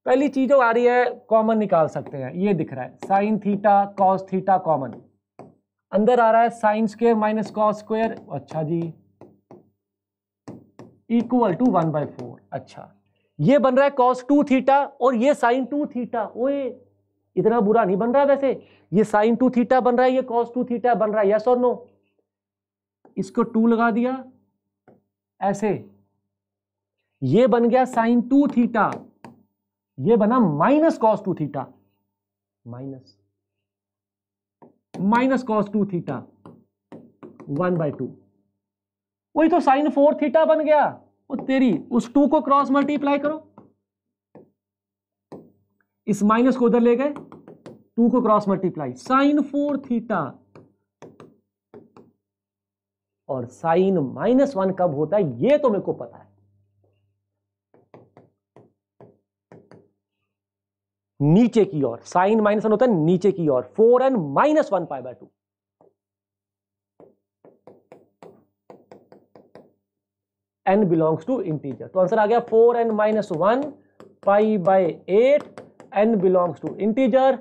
पहली चीज जो आ रही है कॉमन निकाल सकते हैं ये दिख रहा है sine theta cos theta common अंदर आ रहा है sine square minus cos square अच्छा जी equal to one by four अच्छा ये बन रहा है कॉस टू थीटा और ये साइन टू थीटा ओए इतना बुरा नहीं बन रहा है वैसे ये साइन टू थीटा बन रहा है ये कॉस टू थीटा बन रहा है यस और नो इसको टू लगा दिया ऐसे ये बन गया साइन टू थीटा ये बना minus cos two theta minus minus cos two theta one by two वही तो साइन फोर थीटा बन गया वो तेरी उस टू को क्रॉस मल्टीप्लाई करो इस माइनस को उधर ले गए टू को cross multiply sine four theta और साइन माइनस वन कब होता है ये तो मेरे को पता है नीचे की ओर साइन माइनस वन होता है नीचे की ओर four n minus one pi by two n belongs to integer तो आंसर आ गया four n minus one pi by eight n belongs to integer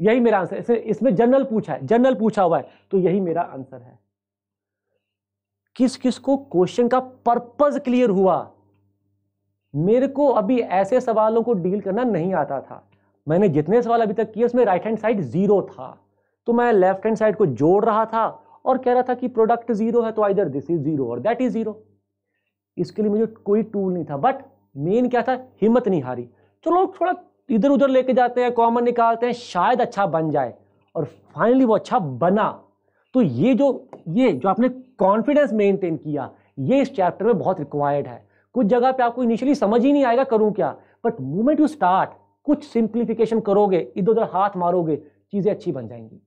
यही मेरा आंसर इसमें जनरल पूछा है जनरल पूछा हुआ है तो यही मेरा आंसर है किस किस को क्वेश्चन का पर्पज क्लियर हुआ मेरे को अभी ऐसे सवालों को डील करना नहीं आता था मैंने जितने सवाल अभी तक किए उसमें राइट हैंड साइड ज़ीरो था तो मैं लेफ्ट हैंड साइड को जोड़ रहा था और कह रहा था कि प्रोडक्ट ज़ीरो है तो आइदर दिस इज़ ज़ीरो और दैट इज़ ज़ीरो इसके लिए मुझे कोई टूल नहीं था बट मेन क्या था हिम्मत नहीं हारी चलो थोड़ा इधर उधर लेके जाते हैं कॉमन निकालते हैं शायद अच्छा बन जाए और फाइनली वो अच्छा बना तो ये जो ये जो आपने कॉन्फिडेंस मेंटेन किया ये इस चैप्टर में बहुत रिक्वायर्ड है कुछ जगह पे आपको इनिशियली समझ ही नहीं आएगा करूं क्या बट मूवमेंट यू स्टार्ट कुछ सिंप्लीफिकेशन करोगे इधर उधर हाथ मारोगे चीज़ें अच्छी बन जाएंगी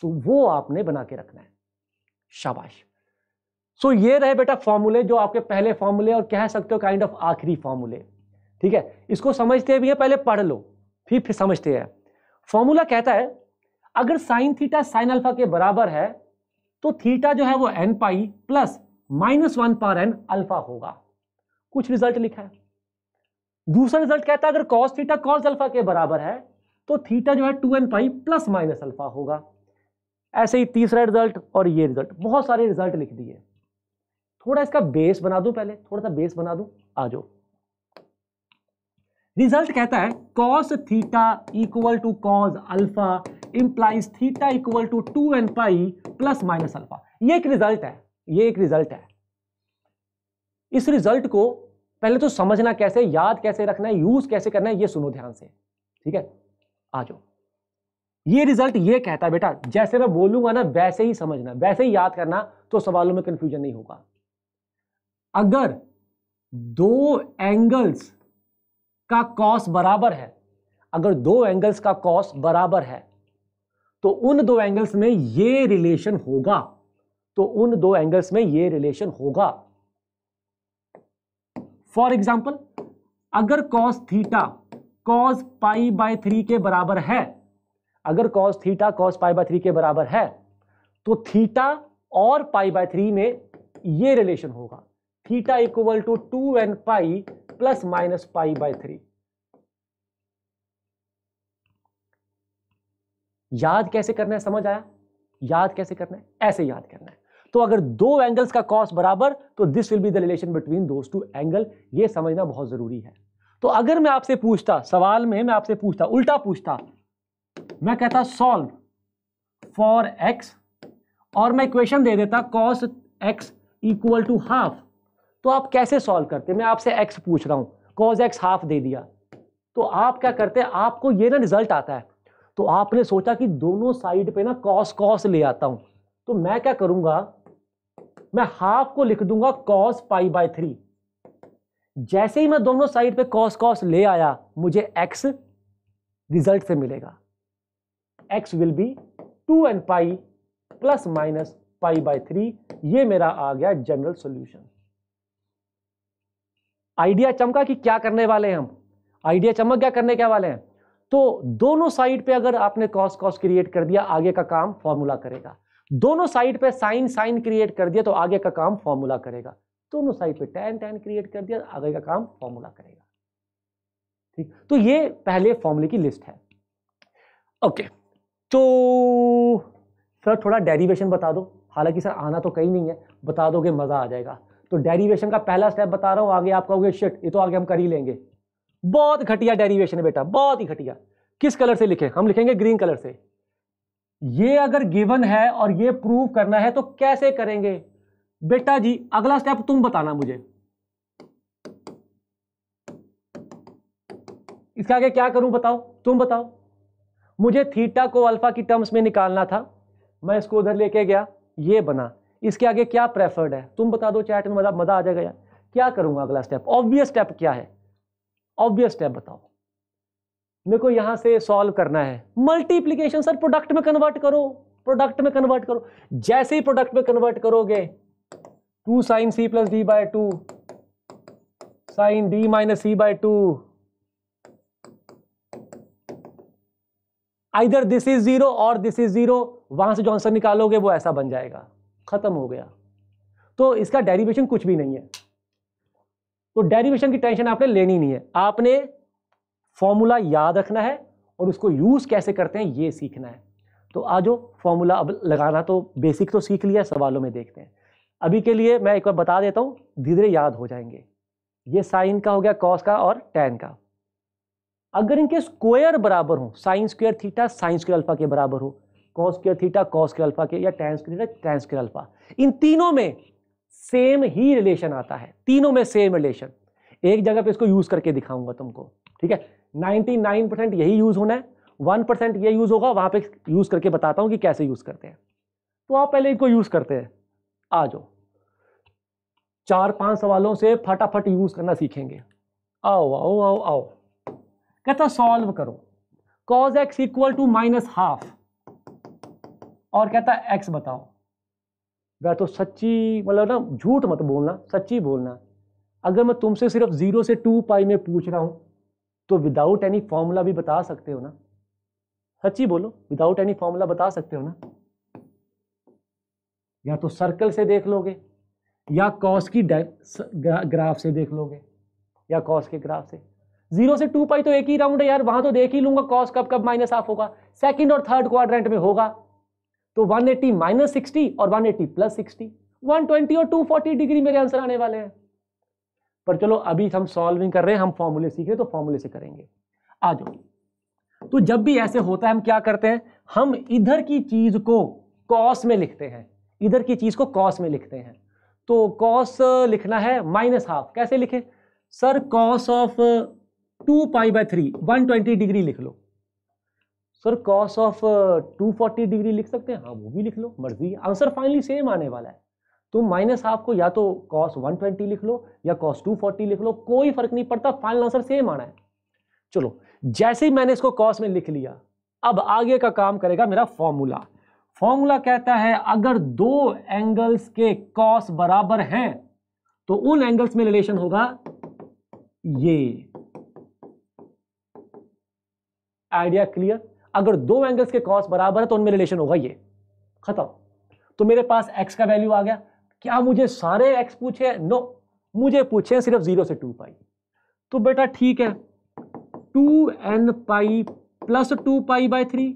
तो वो आपने बना के रखना है शाबाश सो so, ये रहे बेटा फॉर्मूले जो आपके पहले फॉर्मूले और कह सकते हो काइंड ऑफ आखिरी फॉर्मूले ठीक है इसको समझते भी है पहले पढ़ लो फिर फिर समझते हैं फॉर्मूला कहता है अगर साइन थीटा साइन अल्फा के बराबर है तो थीटा जो है वो n pi plus minus one power n alpha होगा कुछ रिजल्ट लिखा है दूसरा रिजल्ट कहता है अगर कॉस थीटा कॉस अल्फा के बराबर है तो थीटा जो है two N pi plus minus alpha होगा ऐसे ही तीसरा रिजल्ट और ये रिजल्ट बहुत सारे रिजल्ट लिख दिए थोड़ा इसका बेस बना दूं पहले थोड़ा सा बेस बना दूं आ जाओ रिजल्ट कहता है cos theta equal to cos alpha implies theta equal to two N pi plus minus alpha ये एक रिजल्ट है ये एक रिजल्ट है इस रिजल्ट को पहले तो समझना कैसे याद कैसे रखना है यूज कैसे करना है ये सुनो ध्यान से ठीक है आ जाओ ये रिजल्ट ये कहता है बेटा जैसे मैं बोलूंगा ना वैसे ही समझना वैसे ही याद करना तो सवालों में कंफ्यूजन नहीं होगा अगर दो एंगल्स का कॉस बराबर है अगर दो एंगल्स का कॉस बराबर है तो उन दो एंगल्स में ये रिलेशन होगा तो उन दो एंगल्स में ये रिलेशन होगा फॉर एग्जाम्पल अगर cos theta cos pi by three के बराबर है अगर cos theta cos pi by three के बराबर है तो थीटा और पाई बाय थ्री में ये रिलेशन होगा theta equal to two N pi plus minus pi by three याद कैसे करना है समझ आया याद कैसे करना है ऐसे याद करना है तो अगर दो एंगल्स का कॉस बराबर तो this will be the relation between those two angle ये समझना बहुत जरूरी है तो अगर मैं आपसे पूछता सवाल में मैं आपसे पूछता उल्टा पूछता मैं कहता सॉल्व फॉर एक्स और मैं इक्वेशन दे देता cos x equal to half तो आप कैसे सॉल्व करते मैं आपसे एक्स पूछ रहा हूं कॉस एक्स हाफ दे दिया तो आप क्या करते आपको ये ना रिजल्ट आता है तो आपने सोचा कि दोनों साइड पे ना कॉस कॉस ले आता हूं तो मैं क्या करूंगा मैं हाफ को लिख दूंगा कॉस पाई बाय थ्री जैसे ही मैं दोनों साइड पे कॉस कॉस ले आया मुझे एक्स रिजल्ट से मिलेगा x will be two n pi plus minus pi by three ये मेरा आ गया जनरल सॉल्यूशन आइडिया चमका कि क्या करने वाले हैं हम आइडिया चमक क्या करने क्या वाले हैं तो दोनों साइड पे अगर आपने कॉस कॉस क्रिएट कर दिया आगे का काम फॉर्मूला करेगा दोनों साइड पे साइन साइन क्रिएट कर दिया तो आगे का काम फॉर्मूला करेगा दोनों साइड पे टेन टेन क्रिएट कर दिया आगे का काम फॉर्मूला करेगा ठीक तो ये पहले फॉर्मूले की लिस्ट है ओके तो सर थोड़ा डेरिवेशन बता दो हालांकि सर आना तो कहीं नहीं है बता दोगे मज़ा आ जाएगा तो डेरिवेशन का पहला स्टेप बता रहा हूं आगे आप कहोगे शिट ये तो आगे हम कर ही लेंगे बहुत घटिया डेरिवेशन है बेटा बहुत ही घटिया किस कलर से लिखे हम लिखेंगे ग्रीन कलर से ये अगर गिवन है और ये प्रूव करना है तो कैसे करेंगे बेटा जी अगला स्टेप तुम बताना मुझे इसके आगे क्या करूं बताओ तुम बताओ मुझे थीटा को अल्फा की टर्म्स में निकालना था मैं इसको उधर लेके गया ये बना इसके आगे क्या प्रेफर्ड है तुम बता दो चैट में मजा मतलब मजा आ जाएगा यार क्या करूंगा अगला स्टेप ऑब्वियस स्टेप क्या है ऑब्वियस स्टेप बताओ मेरे को यहां से सॉल्व करना है मल्टीप्लीकेशन सर प्रोडक्ट में कन्वर्ट करो प्रोडक्ट में कन्वर्ट करो जैसे ही प्रोडक्ट में कन्वर्ट करोगे two sine c plus d by two sine d minus c by two either this is zero और दिस इज जीरो वहां से जो आंसर निकालोगे वो ऐसा बन जाएगा खत्म हो गया तो इसका डेरिवेशन कुछ भी नहीं है तो डेरिवेशन की टेंशन आपने लेनी नहीं है आपने फॉर्मूला याद रखना है और उसको यूज़ कैसे करते हैं ये सीखना है तो आज फॉर्मूला अब लगाना तो बेसिक तो सीख लिया सवालों में देखते हैं अभी के लिए मैं एक बार बता देता हूँ धीरे धीरे याद हो जाएंगे ये साइन का हो गया कॉस का और टेन का अगर इनके स्क्वायर बराबर हो sine square theta sine square alpha के बराबर हो cos square theta cos square alpha के या tan square tan square alpha इन तीनों में सेम ही रिलेशन आता है तीनों में सेम रिलेशन एक जगह पे इसको यूज करके दिखाऊंगा तुमको ठीक है 99 परसेंट यही यूज़ होना है वन परसेंट ये यूज़ होगा वहां पे यूज़ करके बताता हूं कि कैसे यूज़ करते हैं तो आप पहले इनको यूज़ करते हैं आ जाओ चार पांच सवालों से फटाफट यूज़ करना सीखेंगे आओ आओ आओ आओ कहता सॉल्व करो cos x equal to minus half और कहता एक्स बताओ वह तो सच्ची मतलब ना झूठ मत बोलना सच्ची बोलना अगर मैं तुमसे सिर्फ जीरो से टू पाई में पूछ रहा हूं तो विदाउट एनी फॉर्मूला भी बता सकते हो ना सच्ची बोलो विदाउट एनी फॉर्मूला बता सकते हो ना या तो सर्कल से देख लोगे या कॉस की ग्राफ से देख लोगे या कॉस के ग्राफ से जीरो से टू पाई तो एक ही राउंड है यार वहां तो देख ही लूंगा कॉस कब कब माइनस हाफ होगा सेकंड और थर्ड क्वाड्रेंट में होगा तो 180 एट्टी माइनस सिक्सटी और 180 एट्टी प्लस सिक्सटी वन और 240 डिग्री मेरे आंसर आने वाले हैं पर चलो अभी हम सॉल्विंग कर रहे हैं हम फॉर्मूले सीख रहे तो फॉर्मूले से करेंगे आ जाओ तो जब भी ऐसे होता है हम क्या करते हैं हम इधर की चीज को कॉस में लिखते हैं इधर की चीज को कॉस में लिखते हैं तो कॉस लिखना है माइनस हाफ कैसे लिखे sir cos of two pi by three one twenty degree लिख लो sir cos of two forty degree लिख सकते हैं हाँ वो भी लिख लो मर्जी आंसर फाइनली सेम आने वाला है तो माइनस आपको या तो कॉस 120 लिख लो या कॉस 240 लिख लो कोई फर्क नहीं पड़ता फाइनल आंसर सेम आना है चलो जैसे ही मैंने इसको कॉस में लिख लिया अब आगे का काम करेगा मेरा फॉर्मूला फॉर्मूला कहता है अगर दो एंगल्स के कॉस बराबर हैं तो उन एंगल्स में रिलेशन होगा ये आइडिया क्लियर अगर दो एंगल्स के कॉस बराबर है तो उनमें रिलेशन होगा ये खत्म तो मेरे पास एक्स का वैल्यू आ गया क्या मुझे सारे एक्स पूछे नो no, मुझे पूछे सिर्फ जीरो से टू पाई तो बेटा ठीक है two N pi plus two pi by three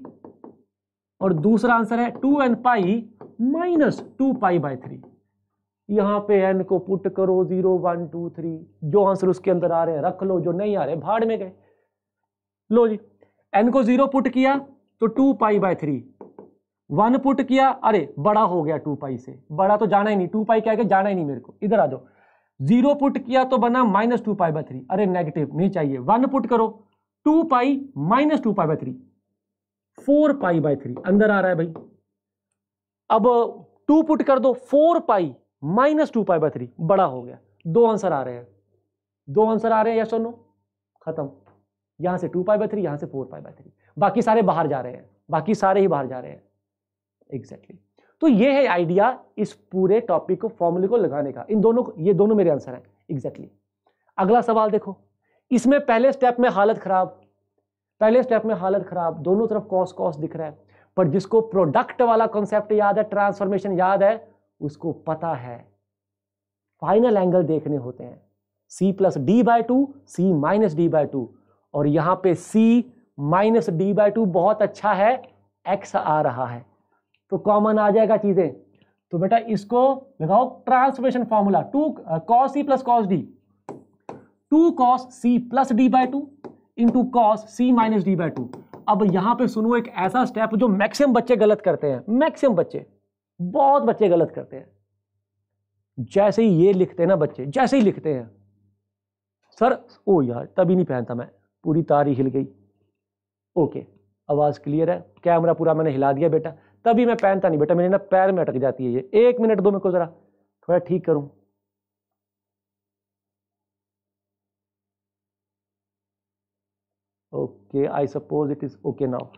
और दूसरा आंसर है two N pi minus two pi by three यहां पे एन को पुट करो जीरो वन टू थ्री जो आंसर उसके अंदर आ रहे हैं रख लो जो नहीं आ रहे भाड़ में गए लो जी एन को जीरो पुट किया तो two pi by three one put किया अरे बड़ा हो गया टू पाई से बड़ा तो जाना ही नहीं टू पाई क्या गया जाना ही नहीं मेरे को इधर आ जाओ जीरो पुट किया तो बना minus two pi by three अरे नेगेटिव नहीं चाहिए वन पुट करो two pi minus two pi by three four pi by three अंदर आ रहा है भाई अब टू पुट कर दो four pi minus two pi by three बड़ा हो गया दो आंसर आ रहे हैं दो आंसर आ रहे हैं या और नो खत्म यहां से टू पाई बाय थ्री यहां से फोर पाई बाय थ्री बाकी सारे बाहर जा रहे हैं बाकी सारे ही बाहर जा रहे हैं एग्जैक्टली exactly. तो ये है आइडिया इस पूरे टॉपिक को फॉर्मूले को लगाने का इन दोनों ये दोनों मेरे आंसर है एग्जैक्टली exactly. अगला सवाल देखो इसमें पहले स्टेप में हालत खराब पहले स्टेप में हालत खराब दोनों तरफ कॉस कॉस दिख रहा है पर जिसको प्रोडक्ट वाला कॉन्सेप्ट याद है ट्रांसफॉर्मेशन याद है उसको पता है फाइनल एंगल देखने होते हैं c plus d by two c minus d by two और यहां पे c minus d by two बहुत अच्छा है x आ रहा है तो कॉमन आ जाएगा चीज़ें तो बेटा इसको लगाओ transformation formula two cos c plus cos d two cos c plus d by two into cos c minus d by two अब यहां पे सुनो एक ऐसा स्टेप जो मैक्सिमम बच्चे गलत करते हैं मैक्सिमम बच्चे बहुत बच्चे गलत करते हैं जैसे ही ये लिखते हैं ना बच्चे जैसे ही लिखते हैं सर ओ यार तभी नहीं पहनता मैं पूरी तारी हिल गई ओके आवाज़ क्लियर है कैमरा पूरा मैंने हिला दिया बेटा तभी मैं पहनता नहीं बेटा मेरे ना पैर में अटक जाती है ये एक मिनट दो मेरे को जरा थोड़ा ठीक करूं okay I suppose it is okay now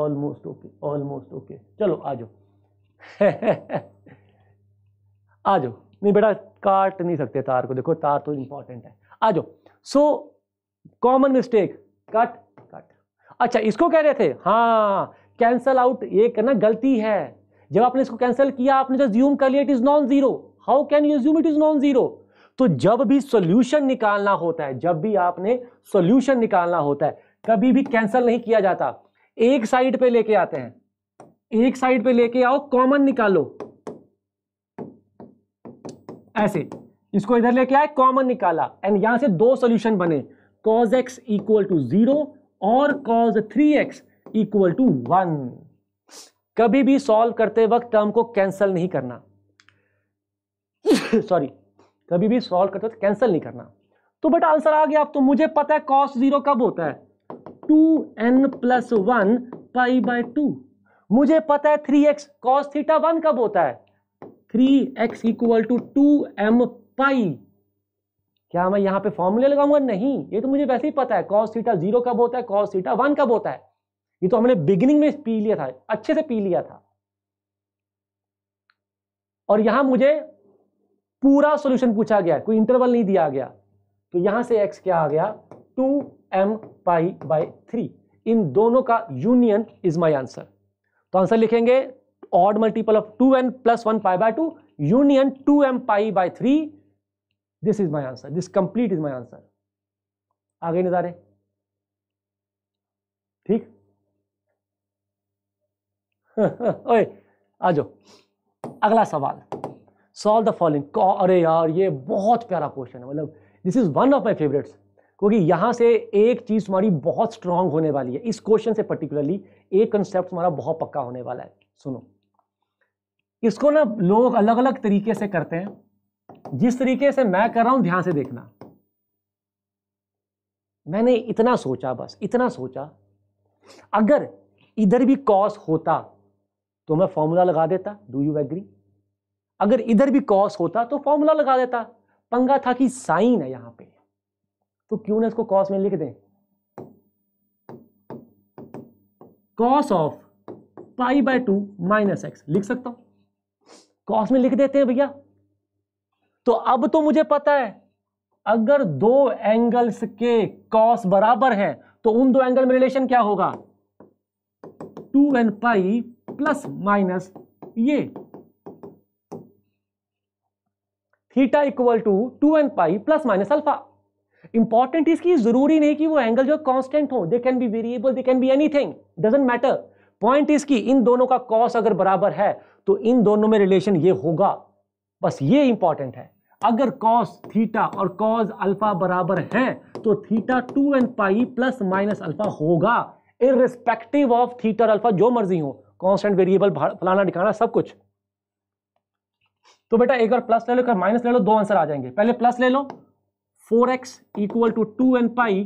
almost okay almost okay चलो आ जाओ आ जाओ नहीं बेटा काट नहीं सकते तार को देखो तार तो इंपॉर्टेंट है आ जाओ so common mistake cut cut अच्छा इसको कह रहे थे हाँ कैंसल आउट ये करना गलती है जब आपने इसको कैंसिल किया आपने जस्ट ज्यूम कर लिया it is non zero how can you assume it is non zero तो जब भी सोल्यूशन निकालना होता है जब भी आपने सोल्यूशन निकालना होता है कभी भी कैंसिल नहीं किया जाता एक साइड पे लेके आते हैं एक साइड पे लेके आओ कॉमन निकालो ऐसे इसको इधर लेके आए कॉमन निकाला एंड यहां से दो सोल्यूशन बने cos x equal to zero और cos three x equal to one कभी भी सॉल्व करते वक्त टर्म को कैंसिल नहीं करना सॉरी कभी भी सॉल्व करते वक्त कैंसिल नहीं करना तो बट आंसर आ गया आप तो मुझे पता है कॉस जीरो कब होता है two n plus one pi by two मुझे पता है three x cos theta one कब होता है three x equal to two m pi क्या मैं यहां पे फॉर्मूले लगाऊंगा नहीं ये तो मुझे वैसे ही पता है कॉस थीटा जीरो कब होता है कॉस थीटा वन कब होता है ये तो हमने बिगिनिंग में पी लिया था अच्छे से पी लिया था और यहां मुझे पूरा सॉल्यूशन पूछा गया कोई इंटरवल नहीं दिया गया तो यहां से एक्स क्या आ गया two m pi by three इन दोनों का यूनियन इज माई आंसर तो आंसर लिखेंगे odd multiple of two n plus one pi by two union two m pi by three this is my answer this complete is my answer आ गए नजारे ठीक ओए आ जाओ अगला सवाल सॉल्व द फॉलोइंग अरे यार ये बहुत प्यारा क्वेश्चन है मतलब this is one of my favourites क्योंकि यहाँ से एक चीज़ तुम्हारी बहुत स्ट्रांग होने वाली है इस क्वेश्चन से पर्टिकुलरली एक कंसेप्ट तुम्हारा बहुत पक्का होने वाला है सुनो इसको ना लोग अलग अलग तरीके से करते हैं जिस तरीके से मैं कर रहा हूं ध्यान से देखना मैंने इतना सोचा बस इतना सोचा अगर इधर भी कॉस होता तो मैं फॉर्मूला लगा देता डू यू एग्री अगर इधर भी कॉस होता तो फॉर्मूला लगा देता पंगा था कि साइन है यहां पे तो क्यों ना इसको कॉस में लिख दें cos of pi by two minus x लिख सकता हूं कॉस में लिख देते हैं भैया तो अब तो मुझे पता है अगर दो एंगल्स के कॉस बराबर हैं तो उन दो एंगल में रिलेशन क्या होगा two n pi plus minus ये theta equal to two N pi plus minus alpha important इसकी जरूरी नहीं कि वो एंगल जो कांस्टेंट हो they can be variable they can be anything doesn't matter point इसकी इन दोनों का कॉस अगर बराबर है तो इन दोनों में रिलेशन ये होगा बस ये इंपॉर्टेंट है अगर कॉस थीटा और कॉस अल्फा बराबर है तो theta two n pi plus minus alpha होगा इरिस्पेक्टिव ऑफ थीटा अल्फा जो मर्जी हो कॉन्स्टेंट वेरिएबल फलाना दिखाना सब कुछ तो बेटा एक बार प्लस ले लो कर माइनस ले लो दो आंसर आ जाएंगे पहले प्लस ले लो four x equal to two N pi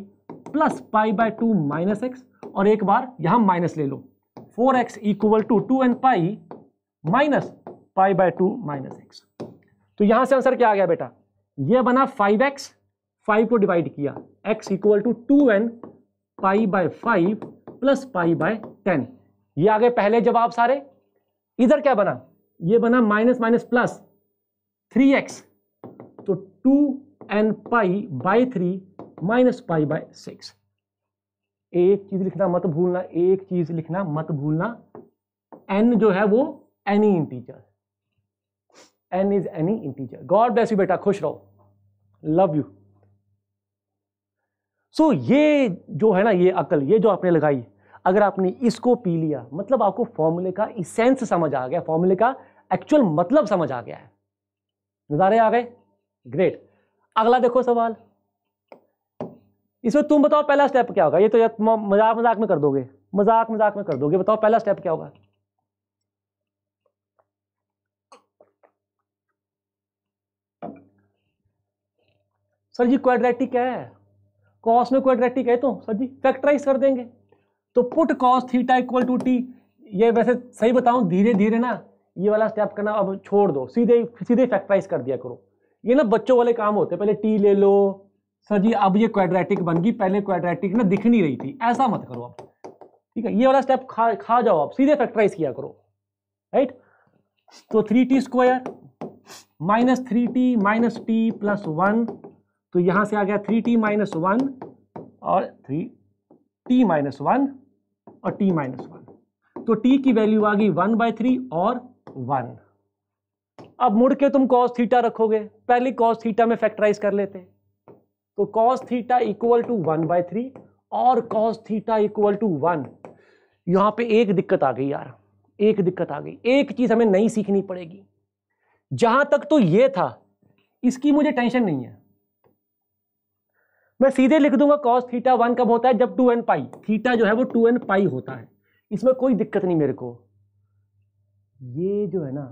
plus pi by two minus x और एक बार यहां माइनस ले लो four x equal to two N pi minus pi by two minus x तो यहां से आंसर क्या आ गया बेटा ये बना फाइव एक्स फाइव को डिवाइड किया x equal to two N pi by five plus pi by ten ये आ गए पहले जवाब सारे इधर क्या बना ये बना minus minus plus three x तो two N pi by three minus pi by six एक चीज लिखना मत भूलना एक चीज लिखना मत भूलना एन जो है वो any integer n is any integer God bless you बेटा खुश रहो लव यू सो ये जो है ना ये अकल ये जो आपने लगाई अगर आपने इसको पी लिया मतलब आपको फॉर्मूले का इसेंस समझ आ गया फॉर्मूले का एक्चुअल मतलब समझ आ गया है नज़ारे आ गए ग्रेट अगला देखो सवाल इसमें तुम बताओ पहला स्टेप क्या होगा ये तो मजाक मजाक में कर दोगे मजाक मजाक में कर दोगे बताओ पहला स्टेप क्या होगा सर जी क्वाड्रेटिक है कॉस में क्वाड्रेटिक है तो सर जी फैक्टराइज कर देंगे तो put cos theta equal to t ये वैसे सही बताऊं धीरे धीरे ना ये वाला स्टेप करना अब छोड़ दो सीधे सीधे फैक्टराइज कर दिया करो ये ना बच्चों वाले काम होते पहले टी ले लो सर जी अब ये क्वाड्रेटिक बन गई पहले क्वाड्रेटिक ना दिख नहीं रही थी ऐसा मत करो आप ठीक है ये वाला स्टेप खा खा जाओ आप सीधे फैक्टराइज किया करो राइट तो three t square minus three t minus t plus one तो यहां से आ गया थ्री टी माइनस वन और थ्री टी माइनस वन और टी माइनस वन तो टी की वैल्यू आ गई वन बाय थ्री और वन अब मुड़ के तुम कॉस थीटा रखोगे पहले कॉस थीटा में फैक्टराइज कर लेते हैं तो cos theta equal to one by three और cos theta equal to one यहां पे एक दिक्कत आ गई यार एक दिक्कत आ गई एक चीज हमें नहीं सीखनी पड़ेगी जहां तक तो ये था इसकी मुझे टेंशन नहीं है मैं सीधे लिख दूंगा कॉस थीटा वन कब होता है जब टू एन पाई थीटा जो है वो टू एन पाई होता है इसमें कोई दिक्कत नहीं मेरे को ये जो है ना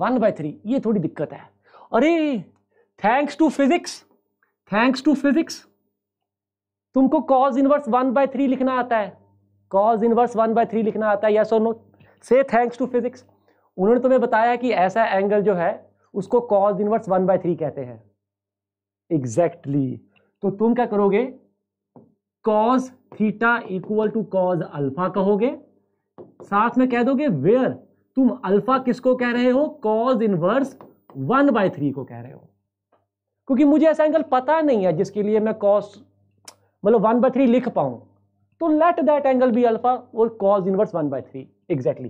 वन बाय थ्री ये थोड़ी दिक्कत है अरे thanks to physics thanks to physics तुमको cos inverse one by three लिखना आता है cos inverse one by three लिखना आता है यस और नो से थैंक्स टू फिजिक्स उन्होंने तुम्हें बताया कि ऐसा एंगल जो है उसको cos inverse one by three कहते हैं एग्जैक्टली exactly. तो तुम क्या करोगे cos theta equal to cos alpha कहोगे साथ में कह दोगे वेयर तुम अल्फा किसको कह रहे हो cos inverse one by three को कह रहे हो क्योंकि मुझे ऐसा एंगल पता नहीं है जिसके लिए मैं कॉस मतलब वन बाय थ्री लिख पाऊं तो let that angle be alpha और cos inverse one by three exactly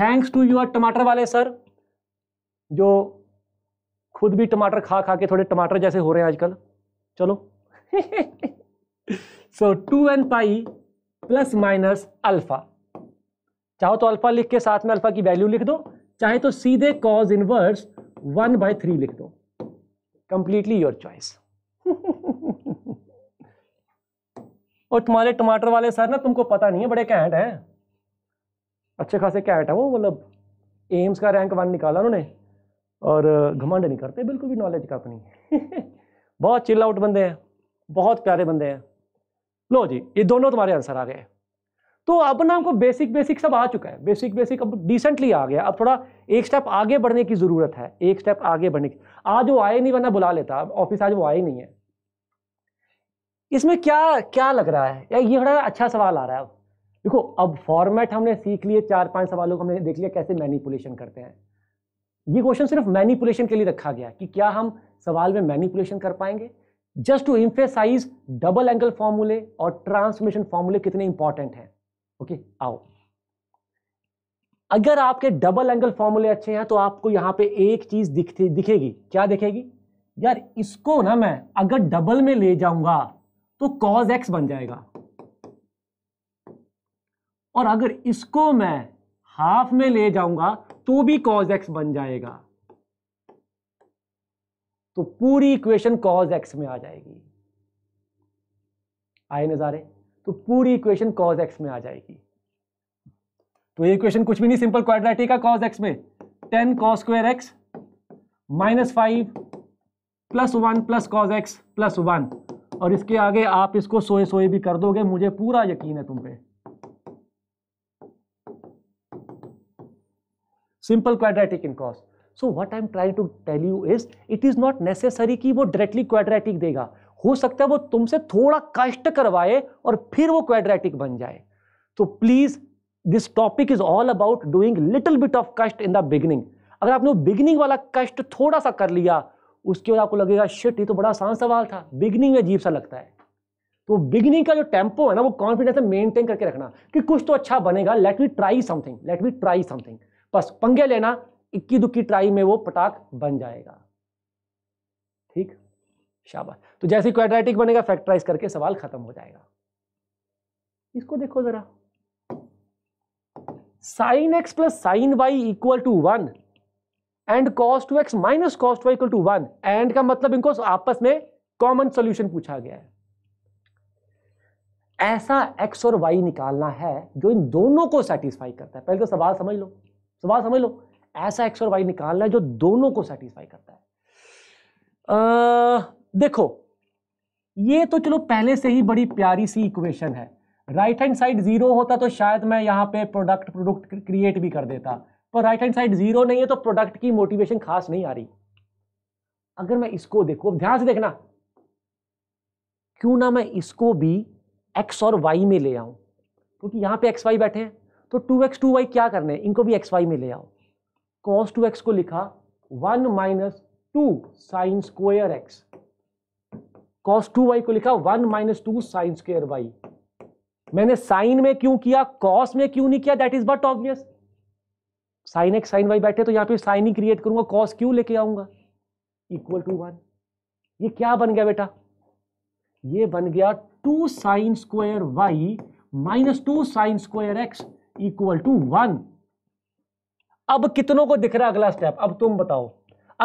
thanks to your टमाटर वाले सर जो खुद भी टमाटर खा खा के थोड़े टमाटर जैसे हो रहे हैं आजकल चलो so two N pi plus minus alpha चाहो तो अल्फा लिख के साथ में अल्फा की वैल्यू लिख दो चाहे तो सीधे cos inverse one by three लिख दो कंप्लीटली योर चॉइस और तुम्हारे टमाटर वाले सर ना तुमको पता नहीं है बड़े कैंट हैं अच्छे खासे कैंट है वो मतलब एम्स का रैंक वन निकाला उन्होंने और घमंड नहीं करते बिल्कुल भी नॉलेज का अपनी बहुत चिल आउट बंदे हैं बहुत प्यारे बंदे हैं लो जी ये दोनों तुम्हारे आंसर आ गए तो अब ना हमको बेसिक बेसिक सब आ चुका है बेसिक बेसिक अब डिसेंटली आ गया अब थोड़ा एक स्टेप आगे बढ़ने की ज़रूरत है एक स्टेप आगे बढ़ने की आज वो आए नहीं वरना बुला लेता ऑफिस आज वो आए नहीं है इसमें क्या क्या लग रहा है यार ये थोड़ा अच्छा सवाल आ रहा है अब देखो अब फॉर्मेट हमने सीख लिए चार पांच सवालों को हमने देख लिया कैसे मैनिपुलेशन करते हैं ये क्वेश्चन सिर्फ मैनिपुलेशन के लिए रखा गया कि क्या हम सवाल में मैनिपुलेशन कर पाएंगे just to emphasise double angle फॉर्मूले और ट्रांसमिशन फॉर्मूले कितने इंपॉर्टेंट हैं ओके okay, आओ अगर आपके डबल एंगल फॉर्मूले अच्छे हैं तो आपको यहां पे एक चीज दिखती दिखेगी क्या दिखेगी यार इसको ना मैं अगर डबल में ले जाऊंगा तो कॉज एक्स बन जाएगा और अगर इसको मैं हाफ में ले जाऊंगा तो भी कॉज एक्स बन जाएगा तो पूरी इक्वेशन कॉज एक्स में आ जाएगी आए नज़ारे तो पूरी इक्वेशन कॉज एक्स में आ जाएगी तो ये इक्वेशन कुछ भी नहीं सिंपल क्वाड्रेटिक का कॉज एक्स में ten cos square x minus five plus one plus cos x plus one और इसके आगे आप इसको सोए सोए भी कर दोगे मुझे पूरा यकीन है तुम पे simple quadratic in cos so what I am trying to tell you is it is not necessary कि वो डायरेक्टली क्वाड्रेटिक देगा हो सकता है वो तुमसे थोड़ा कष्ट करवाए और फिर वो क्वाड्रेटिक बन जाए तो please this topic is all about doing little bit of कष्ट इन द बिगिनिंग अगर आपने वो बिगिनिंग वाला कष्ट थोड़ा सा कर लिया उसके बाद आपको लगेगा शिट ये तो बड़ा आसान सवाल था बिगनिंग में अजीब सा लगता है तो बिगनिंग का जो टेम्पो है ना वो कॉन्फिडेंस है मेंटेन करके रखना कि कुछ तो अच्छा बनेगा let we try something let we try something बस पंगे लेना इक्की दुक्की ट्राई में वो पटाख बन जाएगा ठीक शाबाश तो जैसे क्वाड्रेटिक बनेगा फैक्टराइज करके सवाल खत्म हो जाएगा इसको देखो जरा sine x plus sine y equal to one and cos two x minus cos two equal to one and का मतलब इनको आपस में कॉमन सॉल्यूशन पूछा गया है ऐसा एक्स और वाई निकालना है जो इन दोनों को सेटिस्फाई करता है पहले तो सवाल समझ लो सवाल समझ लो ऐसा एक्स और वाई निकालना है जो दोनों को सेटिस्फाई करता है आ, देखो ये तो चलो पहले से ही बड़ी प्यारी सी इक्वेशन है राइट हैंड साइड जीरो होता तो शायद मैं यहां पे प्रोडक्ट प्रोडक्ट क्रिएट भी कर देता पर राइट हैंड साइड जीरो नहीं है तो प्रोडक्ट की मोटिवेशन खास नहीं आ रही अगर मैं इसको देखो ध्यान से देखना क्यों ना मैं इसको भी एक्स और वाई में ले आऊं क्योंकि यहां पे एक्स वाई बैठे हैं तो टू एक्स टू वाई क्या करने इनको भी एक्स वाई में ले आओ कॉस टू एक्स को लिखा one minus two sine square x cos two y को लिखा one minus two sine square y मैंने साइन में क्यों किया कॉस में क्यों नहीं किया that is but obvious sine x sine y बैठे तो यहां पे साइन ही क्रिएट करूंगा कॉस क्यों लेके आऊंगा इक्वल टू वन ये क्या बन गया बेटा ये बन गया two sine square y minus two sine square x equal to one अब कितनों को दिख रहा है अगला स्टेप अब तुम बताओ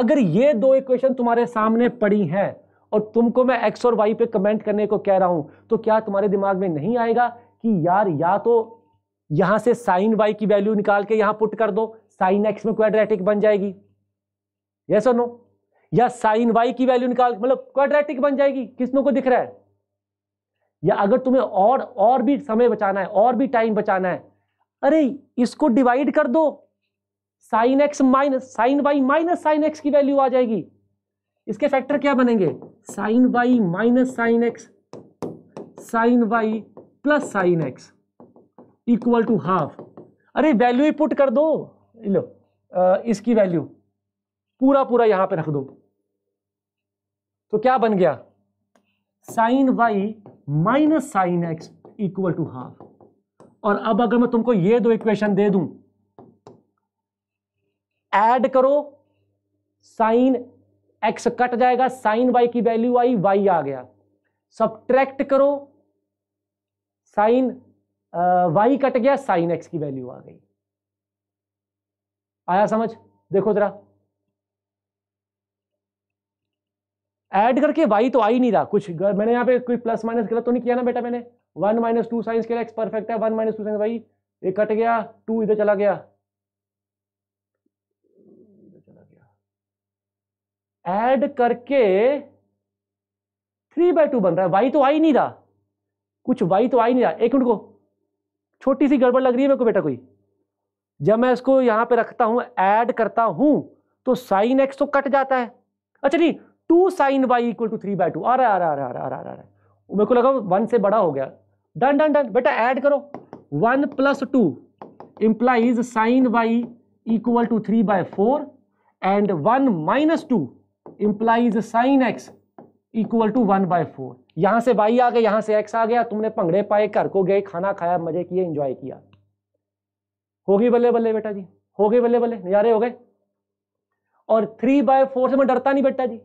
अगर ये दो इक्वेशन तुम्हारे सामने पड़ी हैं और तुमको मैं एक्स और वाई पे कमेंट करने को कह रहा हूं तो क्या तुम्हारे दिमाग में नहीं आएगा कि यार या तो यहां से साइन वाई की वैल्यू निकाल के यहां पुट कर दो साइन एक्स में क्वाड्रेटिक बन जाएगी यस और नो या साइन वाई की वैल्यू निकाल मतलब क्वाड्रेटिक बन जाएगी किसनों को दिख रहा है या अगर तुम्हें और और भी समय बचाना है और भी टाइम बचाना है अरे इसको डिवाइड कर दो sine x minus sine y minus sine x की वैल्यू आ जाएगी इसके फैक्टर क्या बनेंगे sine y minus sine x sine y plus sine x equal to half अरे वैल्यू ही पुट कर दो लो इसकी वैल्यू पूरा पूरा यहां पे रख दो तो क्या बन गया sine y minus sine x equal to half और अब अगर मैं तुमको ये दो इक्वेशन दे दूं ऐड करो साइन एक्स कट जाएगा साइन वाई की वैल्यू आई वाई आ गया सब्ट्रैक्ट करो साइन वाई कट गया साइन एक्स की वैल्यू आ गई आया समझ देखो जरा ऐड करके वाई तो आई नहीं रहा कुछ मैंने यहां पे कोई प्लस माइनस गलत तो नहीं किया ना बेटा मैंने वन माइनस टू साइंस के एक्स परफेक्ट है one minus two sines y ये कट गया टू इधर चला गया ऐड करके थ्री बाय टू बन रहा है वाई तो आई नहीं रहा कुछ वाई तो आई नहीं रहा एक मिनट को छोटी सी गड़बड़ लग रही है मेरे को बेटा कोई जब मैं इसको यहां पे रखता हूं ऐड करता हूं तो साइन एक्स तो कट जाता है अच्छा नहीं two sine y equal to three by two आ रहा आ रहा आ रहा आ रहा आ रहा आ रहा मेरे को लगा वन से बड़ा हो गया डन डन डन बेटा ऐड करो one plus two implies sine y equal to three by four and one minus two implies sine x equal to one by four यहां से वाई आ गया यहां से एक्स आ गया तुमने भंगड़े पाए घर को गए खाना खाया मजे किए इंजॉय किया होगी बल्ले बल्ले बेटा जी हो गए बल्ले बल्ले नजारे हो गए और थ्री बाय फोर से मैं डरता नहीं बेटा जी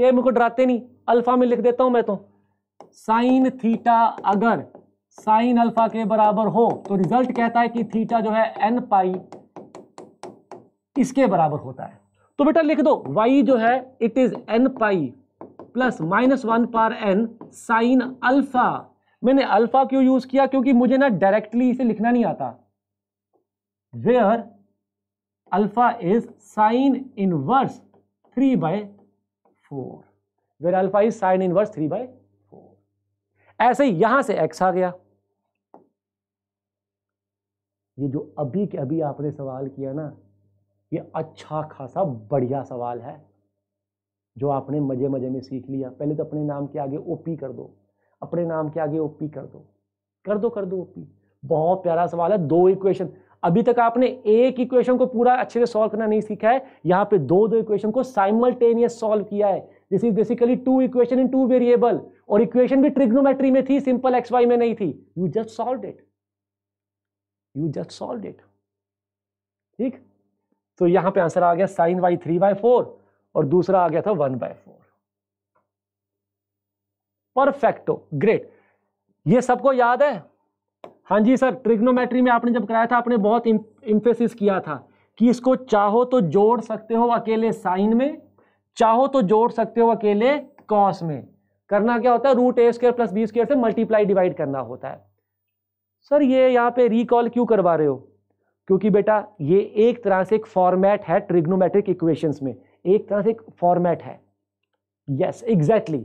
ये मुझको डराते नहीं अल्फा में लिख देता हूं मैं तो साइन थीटा अगर साइन अल्फा के बराबर हो तो रिजल्ट कहता है कि थीटा जो है एन पाई इसके बराबर होता है तो बेटा लिख दो वाई जो है it is n pi plus minus one power n sine alpha मैंने अल्फा क्यों यूज किया क्योंकि मुझे ना डायरेक्टली इसे लिखना नहीं आता where alpha is sine inverse three by four where alpha is sine inverse three by four ऐसे ही यहां से एक्स आ गया ये जो अभी के अभी आपने सवाल किया ना ये अच्छा खासा बढ़िया सवाल है जो आपने मज़े मज़े में सीख लिया पहले तो अपने नाम के आगे ओपी कर दो अपने नाम के आगे ओपी कर दो कर दो कर दो ओपी बहुत प्यारा सवाल है दो इक्वेशन अभी तक आपने एक इक्वेशन को पूरा अच्छे से सॉल्व करना नहीं सीखा है यहाँ पे दो दो इक्वेशन को साइमल्टेनियस सॉल्व किया है this is basically two equation in two variable और इक्वेशन भी ट्रिग्नोमेट्री में थी सिंपल एक्स वाई में नहीं थी you just solve it you just solve it ठीक तो यहां पे आंसर आ गया sine y three by four और दूसरा आ गया था one by four perfecto great ये सबको याद है हाँ जी सर ट्रिग्नोमेट्री में आपने जब कराया था आपने बहुत इंफेसिस किया था कि इसको चाहो तो जोड़ सकते हो अकेले साइन में चाहो तो जोड़ सकते हो अकेले कॉस में करना क्या होता है root a square plus b square से मल्टीप्लाई डिवाइड करना होता है सर ये यहाँ पे रिकॉल क्यों करवा रहे हो क्योंकि बेटा ये एक तरह से एक फॉर्मेट है ट्रिग्नोमेट्रिक इक्वेशंस में एक तरह से एक फॉर्मेट है यस एग्जैक्टली exactly.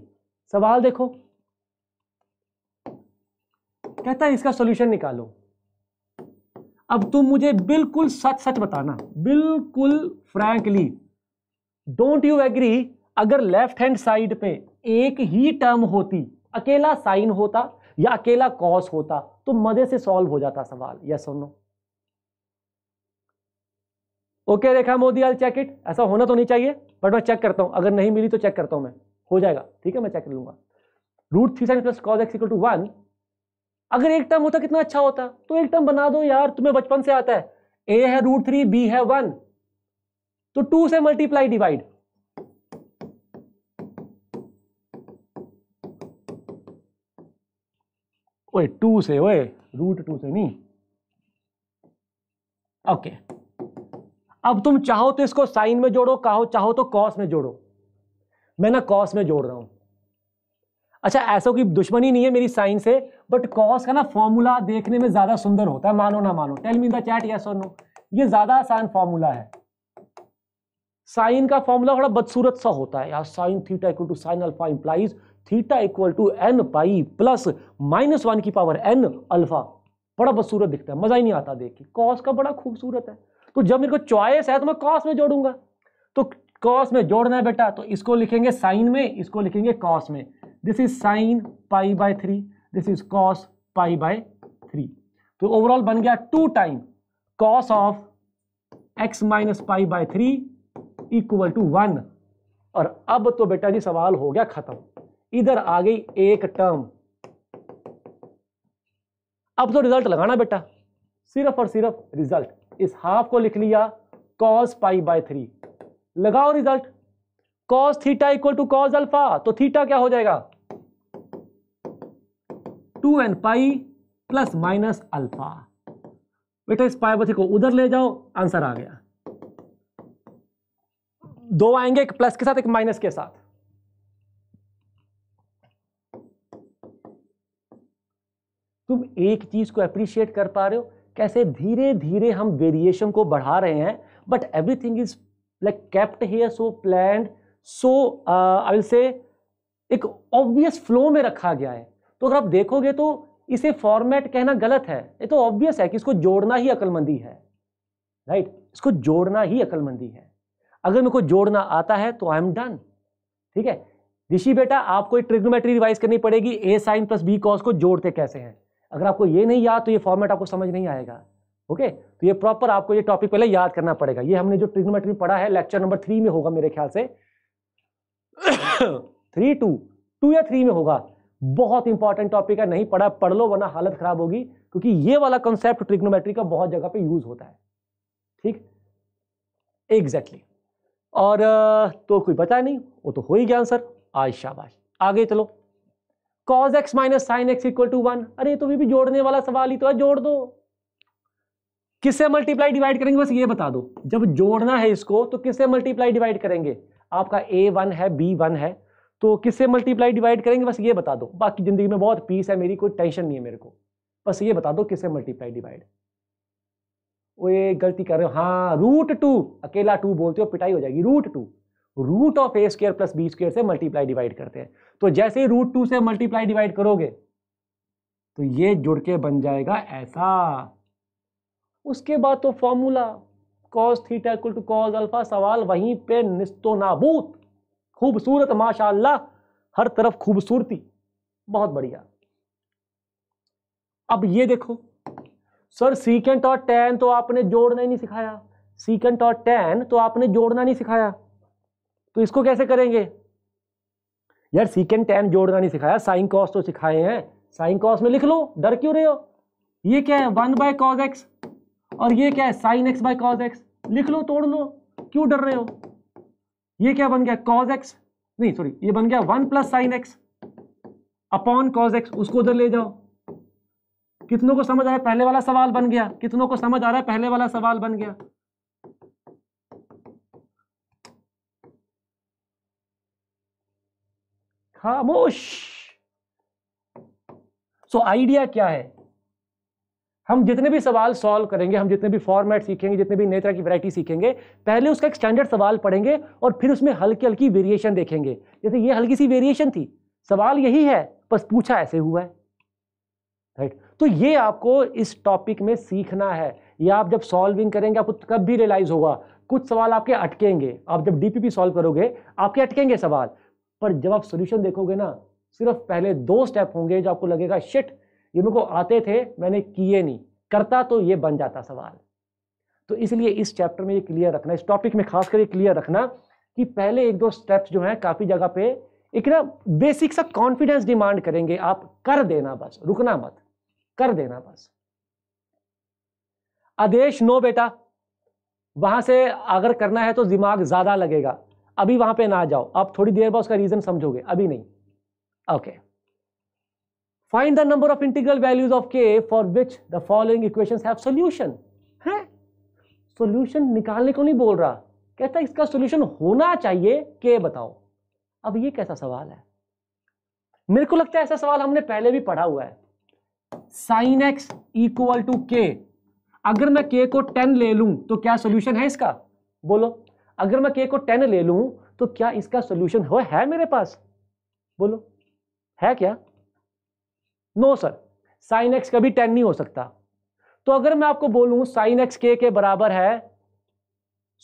सवाल देखो कहता है इसका सॉल्यूशन निकालो अब तुम मुझे बिल्कुल सच सच बताना बिल्कुल फ्रैंकली डोंट यू एग्री अगर लेफ्ट हैंड साइड पे एक ही टर्म होती अकेला साइन होता या अकेला कॉस होता तो मजे से सॉल्व हो जाता सवाल यस और no okay Rekha Modi all check it ऐसा होना तो नहीं चाहिए बट मैं चेक करता हूँ अगर नहीं मिली तो चेक करता हूँ मैं हो जाएगा ठीक है मैं चेक कर लूंगा root three sine plus cos x equal to one अगर एक टर्म होता कितना अच्छा होता तो एक टर्म बना दो यार तुम्हें बचपन से आता है ए है रूट थ्री बी है वन तो टू से मल्टीप्लाई डिवाइड ओए टू से ओए रूट टू से नहीं ओके okay. अब तुम चाहो तो इसको साइन में जोड़ो कहो चाहो तो कॉस में जोड़ो मैं ना कॉस में जोड़ रहा हूं अच्छा ऐसा कोई दुश्मनी नहीं है मेरी साइन से बट कॉस का ना फॉर्मूला देखने में ज़्यादा सुंदर होता है मानो ना मानो tell me the chat yes और नो ये ज़्यादा आसान फॉर्मूला है साइन का फॉर्मूला थोड़ा बदसूरत सा होता है यार sine theta equal to sine alpha implies theta equal to N pi plus minus one की पावर एन अल्फा बड़ा बदसूरत दिखता है मज़ा ही नहीं आता देख के कॉस का बड़ा खूबसूरत है तो जब मेरे को चॉइस है तो मैं कॉस में जोड़ूंगा तो कॉस में जोड़ना है बेटा तो इसको लिखेंगे साइन में इसको लिखेंगे कॉस में this is sine pi by three this is cos pi by three तो ओवरऑल बन गया two time cos of x minus pi by three equal to one और अब तो बेटा जी सवाल हो गया खत्म इधर आ गई एक टर्म अब तो रिजल्ट लगाना बेटा सिर्फ और सिर्फ रिजल्ट इस हाफ को लिख लिया कॉस पाई बाय थ्री लगाओ result cos theta equal to cos alpha तो थीटा क्या हो जाएगा two N pi plus minus alpha बेटा इस पाई बाई को उधर ले जाओ आंसर आ गया दो आएंगे एक प्लस के साथ एक माइनस के साथ तुम एक चीज को अप्रिशिएट कर पा रहे हो कैसे धीरे धीरे हम वेरिएशन को बढ़ा रहे हैं but everything is like kept here so plan so I say एक ऑब्वियस फ्लो में रखा गया है तो अगर आप देखोगे तो इसे फॉर्मेट कहना गलत है ये तो ऑब्वियस है कि इसको जोड़ना ही अकलमंदी है राइट right? इसको जोड़ना ही अकलमंदी है अगर मेरे को जोड़ना आता है तो आई एम डन ठीक है ऋषि बेटा आपको एक ट्रिग्नोमेट्री रिवाइज करनी पड़ेगी a sine plus b cos को जोड़ते कैसे हैं अगर आपको ये नहीं याद तो ये फॉर्मेट आपको समझ नहीं आएगा ओके तो ये प्रॉपर आपको ये टॉपिक पहले याद करना पड़ेगा ये हमने जो ट्रिग्नोमेट्री पढ़ा है लेक्चर नंबर थ्री में होगा मेरे ख्याल से थ्री टू टू या थ्री में होगा बहुत इंपॉर्टेंट टॉपिक है नहीं पढ़ा पढ़ लो वरना हालत खराब होगी क्योंकि ये वाला कॉन्सेप्ट ट्रिग्नोमेट्री का बहुत जगह पे यूज होता है ठीक एग्जैक्टली exactly. और तो कोई बचा नहीं वो तो हो ही गया आंसर आज शाबाश आगे चलो cos x minus sine x equal to one अरे तो भी, भी जोड़ने वाला सवाल ही तो है जोड़ दो किससे मल्टीप्लाई डिवाइड करेंगे बस ये बता दो जब जोड़ना है इसको तो किससे मल्टीप्लाई डिवाइड करेंगे आपका ए वन है बी वन है तो किससे मल्टीप्लाई डिवाइड करेंगे बस ये बता दो बाकी जिंदगी में बहुत पीस है मेरी कोई टेंशन नहीं है मेरे को बस ये बता दो किससे मल्टीप्लाई डिवाइड वो ये गलती कर रहे हो हाँ रूट टू अकेला टू बोलते हो पिटाई हो जाएगी root two root of a square plus b square से मल्टीप्लाई डिवाइड करते हैं तो जैसे ही रूट टू से मल्टीप्लाई डिवाइड करोगे तो ये जुड़ के बन जाएगा ऐसा उसके बाद तो formula cos theta equal to cos alpha सवाल वहीं पे निस्तो नाबूत खूबसूरत माशाल्लाह हर तरफ खूबसूरती बहुत बढ़िया अब ये देखो सर सीकेंट और टेन तो आपने जोड़ना ही नहीं सिखाया सीकेंट और टेन तो आपने जोड़ना नहीं सिखाया तो इसको कैसे करेंगे यार सीकेंड टेन जोड़ना नहीं सिखाया साइन कॉस तो सिखाए हैं साइन कॉस में लिख लो डर क्यों रहे हो ये क्या है वन बाय कॉज एक्स और ये क्या है sine x by cos x लिख लो तोड़ लो क्यों डर रहे हो ये क्या बन गया कॉज एक्स नहीं सॉरी ये बन गया one plus sine x upon cos x उसको उधर ले जाओ कितनों को समझ आ रहा है पहले वाला सवाल बन गया कितनों को समझ आ रहा है पहले वाला सवाल बन गया खामोश सो so, आइडिया क्या है हम जितने भी सवाल सॉल्व करेंगे हम जितने भी फॉर्मेट सीखेंगे जितने भी नई तरह की वैरायटी सीखेंगे पहले उसका एक स्टैंडर्ड सवाल पढ़ेंगे और फिर उसमें हल्की हल्की वेरिएशन देखेंगे जैसे ये हल्की सी वेरिएशन थी सवाल यही है बस पूछा ऐसे हुआ है राइट तो ये आपको इस टॉपिक में सीखना है या आप जब सॉल्विंग करेंगे आपको कब भी रियलाइज होगा कुछ सवाल आपके अटकेंगे आप जब डीपीपी सॉल्व करोगे आपके अटकेंगे सवाल पर जब आप सोल्यूशन देखोगे ना सिर्फ पहले दो स्टेप होंगे जो आपको लगेगा शिट ये मेरे को आते थे मैंने किए नहीं करता तो ये बन जाता सवाल तो इसलिए इस चैप्टर में ये क्लियर रखना इस टॉपिक में खासकर ये क्लियर रखना कि पहले एक दो स्टेप्स जो हैं काफ़ी जगह पे एक ना बेसिक सा कॉन्फिडेंस डिमांड करेंगे आप कर देना बस रुकना मत कर देना बस आदेश नो बेटा वहां से अगर करना है तो दिमाग ज़्यादा लगेगा अभी वहां पे ना जाओ आप थोड़ी देर बाद उसका रीजन समझोगे अभी नहीं okay find the number of integral values of k for which the following equation have solution है सोल्यूशन निकालने को नहीं बोल रहा कहता इसका सोल्यूशन होना चाहिए के बताओ अब ये कैसा सवाल है मेरे को लगता है ऐसा सवाल हमने पहले भी पढ़ा हुआ है साइन एक्स इक्वल टू के अगर मैं के को टेन ले लूं तो क्या सोल्यूशन है इसका बोलो अगर मैं के को टेन ले लू तो क्या इसका सोल्यूशन हो है मेरे पास बोलो है क्या नो सर साइन एक्स कभी टेन नहीं हो सकता तो अगर मैं आपको बोलूं साइन एक्स के के बराबर है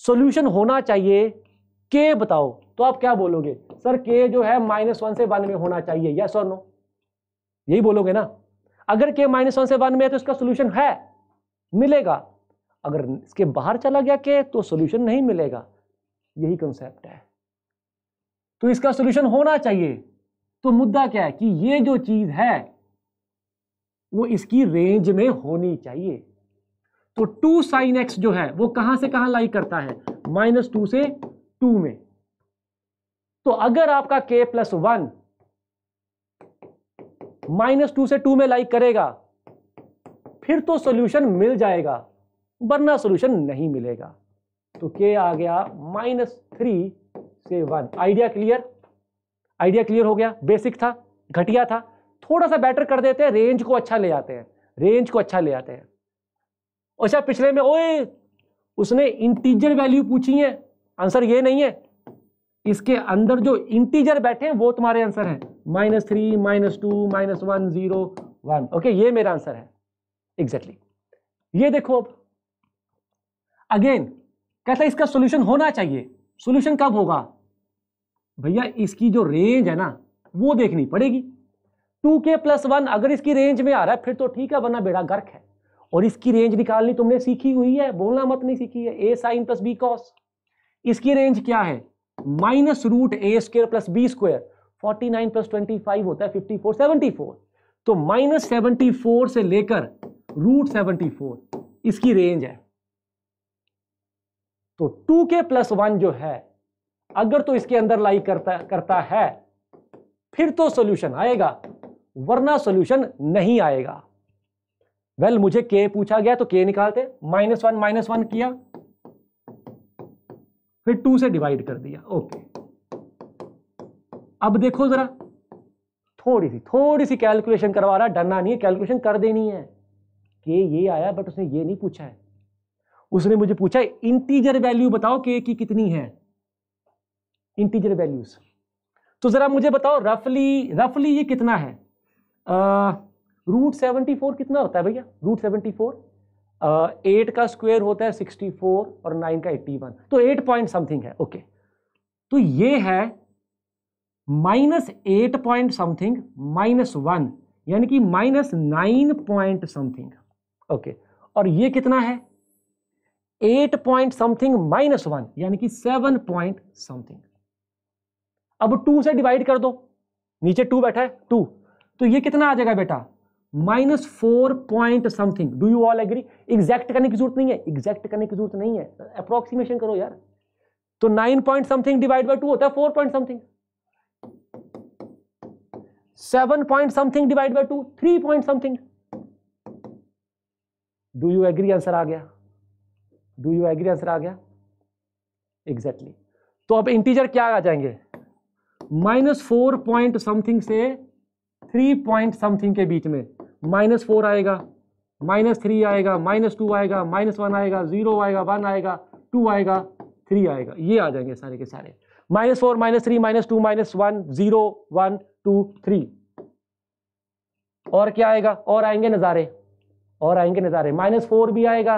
सोल्यूशन होना चाहिए के बताओ तो आप क्या बोलोगे सर के जो है माइनस वन से वन में होना चाहिए यस और नो यही बोलोगे ना अगर के माइनस वन से वन में है तो इसका सोल्यूशन है मिलेगा अगर इसके बाहर चला गया के तो सोल्यूशन नहीं मिलेगा यही कंसेप्ट है तो इसका सोल्यूशन होना चाहिए तो मुद्दा क्या है कि ये जो चीज है वो इसकी रेंज में होनी चाहिए तो टू साइन एक्स जो है वो कहां से कहां लाई करता है माइनस टू से टू में तो अगर आपका k plus one minus two से टू में लाइक करेगा फिर तो सोल्यूशन मिल जाएगा वरना सोल्यूशन नहीं मिलेगा तो के आ गया माइनस थ्री से one idea clear idea clear हो गया बेसिक था घटिया था थोड़ा सा बेटर कर देते हैं रेंज को अच्छा ले आते हैं रेंज को अच्छा ले आते हैं अच्छा पिछले में ओए उसने इंटीजर वैल्यू पूछी है आंसर ये नहीं है इसके अंदर जो इंटीजर बैठे हैं वो तुम्हारे आंसर हैं minus three minus two minus one zero one okay ये मेरा आंसर है एग्जैक्टली exactly. ये देखो अब अगेन कैसा इसका सोल्यूशन होना चाहिए सोल्यूशन कब होगा भैया इसकी जो रेंज है ना वो देखनी पड़ेगी टू के प्लस वन अगर इसकी रेंज में आ रहा है फिर तो ठीक है वरना बेड़ा गर्क है और इसकी रेंज निकालनी तुमने सीखी हुई है बोलना मत नहीं सीखी है a sine plus b cos इसकी रेंज क्या है minus root a square plus b square forty nine plus twenty five होता है फिफ्टी फोर सेवेंटी फोर तो माइनस सेवेंटी फोर से लेकर रूट सेवेंटी फोर इसकी रेंज है तो टू के प्लस वन जो है अगर तो इसके अंदर लाई करता करता है फिर तो सॉल्यूशन आएगा वरना सॉल्यूशन नहीं आएगा वेल well, मुझे के पूछा गया तो के निकालते माइनस वन माइनस वन किया फिर टू से डिवाइड कर दिया ओके अब देखो जरा थोड़ी सी थोड़ी सी कैलकुलेशन करवा रहा डरना नहीं है कैलकुलेशन कर देनी है के ये आया बट उसने ये नहीं पूछा है उसने मुझे पूछा इंटीजर वैल्यू बताओ के की कितनी है इंटीजर वैल्यूज तो जरा मुझे बताओ रफली रफली ये कितना है रूट सेवेंटी फोर कितना होता है भैया रूट सेवेंटी फोर एट का स्क्वायर होता है सिक्सटी फोर और नाइन का एट्टी वन तो एट पॉइंट समथिंग है ओके तो ये है minus eight point something minus one यानी कि minus nine point something okay और ये कितना है eight point something minus one यानी कि सेवन पॉइंट समथिंग अब टू से डिवाइड कर दो नीचे टू बैठा है टू तो ये कितना आ जाएगा बेटा minus four point something do you all agree exact करने की जरूरत नहीं है एग्जैक्ट करने की जरूरत नहीं है अप्रोक्सीमेशन करो यार तो nine point something divide by two होता है four point something seven point something divide by two three point something do you agree answer आ गया डू यू एग्री आंसर आ गया एग्जैक्टली exactly. तो अब इंटीजर क्या आ जाएंगे माइनस फोर पॉइंट समथिंग से थ्री पॉइंट समथिंग के बीच में माइनस फोर आएगा माइनस थ्री आएगा माइनस टू आएगा माइनस वन आएगा जीरो आएगा वन आएगा टू आएगा थ्री आएगा ये आ जाएंगे सारे के सारे minus four minus three minus two minus one zero one two three और क्या आएगा और आएंगे नज़ारे और आएंगे नज़ारे माइनस फोर भी आएगा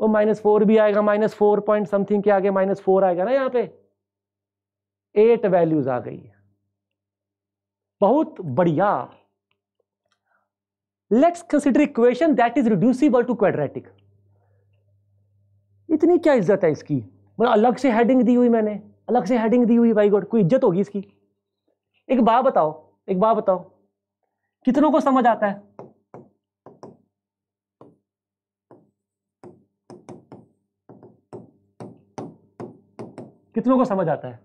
वो माइनस फोर भी आएगा माइनस फोर पॉइंट समथिंग के आगे माइनस फोर आएगा ना यहाँ पे एट वैल्यूज आ गई है बहुत बढ़िया let's consider equation that is reducible to quadratic इतनी क्या इज्जत है इसकी मतलब अलग से हेडिंग दी हुई मैंने अलग से हेडिंग दी हुई भाई गॉड कोई इज्जत होगी इसकी एक बात बताओ एक बात बताओ कितनों को समझ आता है कितनों को समझ आता है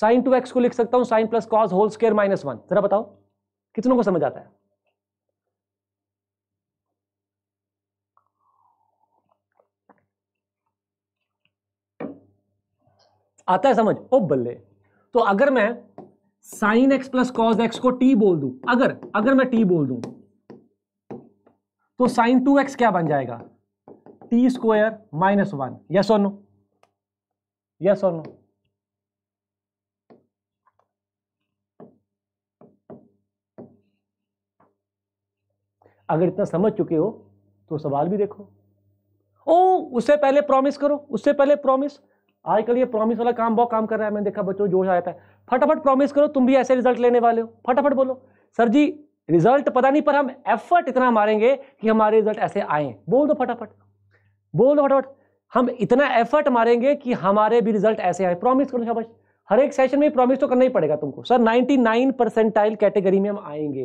साइन टू एक्स को लिख सकता हूं sine plus cos whole square minus one जरा बताओ कितनों को समझ आता है आता है समझ ओ बल्ले तो अगर मैं sine x plus cos x को टी बोल दूं अगर अगर मैं टी बोल दूं तो साइन टू एक्स क्या बन जाएगा t square minus one yes और नो yes or no अगर इतना समझ चुके हो तो सवाल भी देखो ओ उससे पहले प्रॉमिस करो उससे पहले प्रॉमिस आजकल ये प्रॉमिस वाला काम बहुत काम कर रहा है मैंने देखा बच्चों जोश आ जाता है फटाफट प्रॉमिस करो तुम भी ऐसे रिजल्ट लेने वाले हो फटाफट बोलो सर जी रिजल्ट पता नहीं पर हम एफर्ट इतना मारेंगे कि हमारे रिजल्ट ऐसे आए बोल दो फटाफट बोल दो फटाफट हम इतना एफर्ट मारेंगे कि हमारे भी रिजल्ट ऐसे आए प्रॉमिस करो शाबाश हर एक सेशन में प्रॉमिस तो करना ही पड़ेगा तुमको सर 99 परसेंटाइल कैटेगरी में हम आएंगे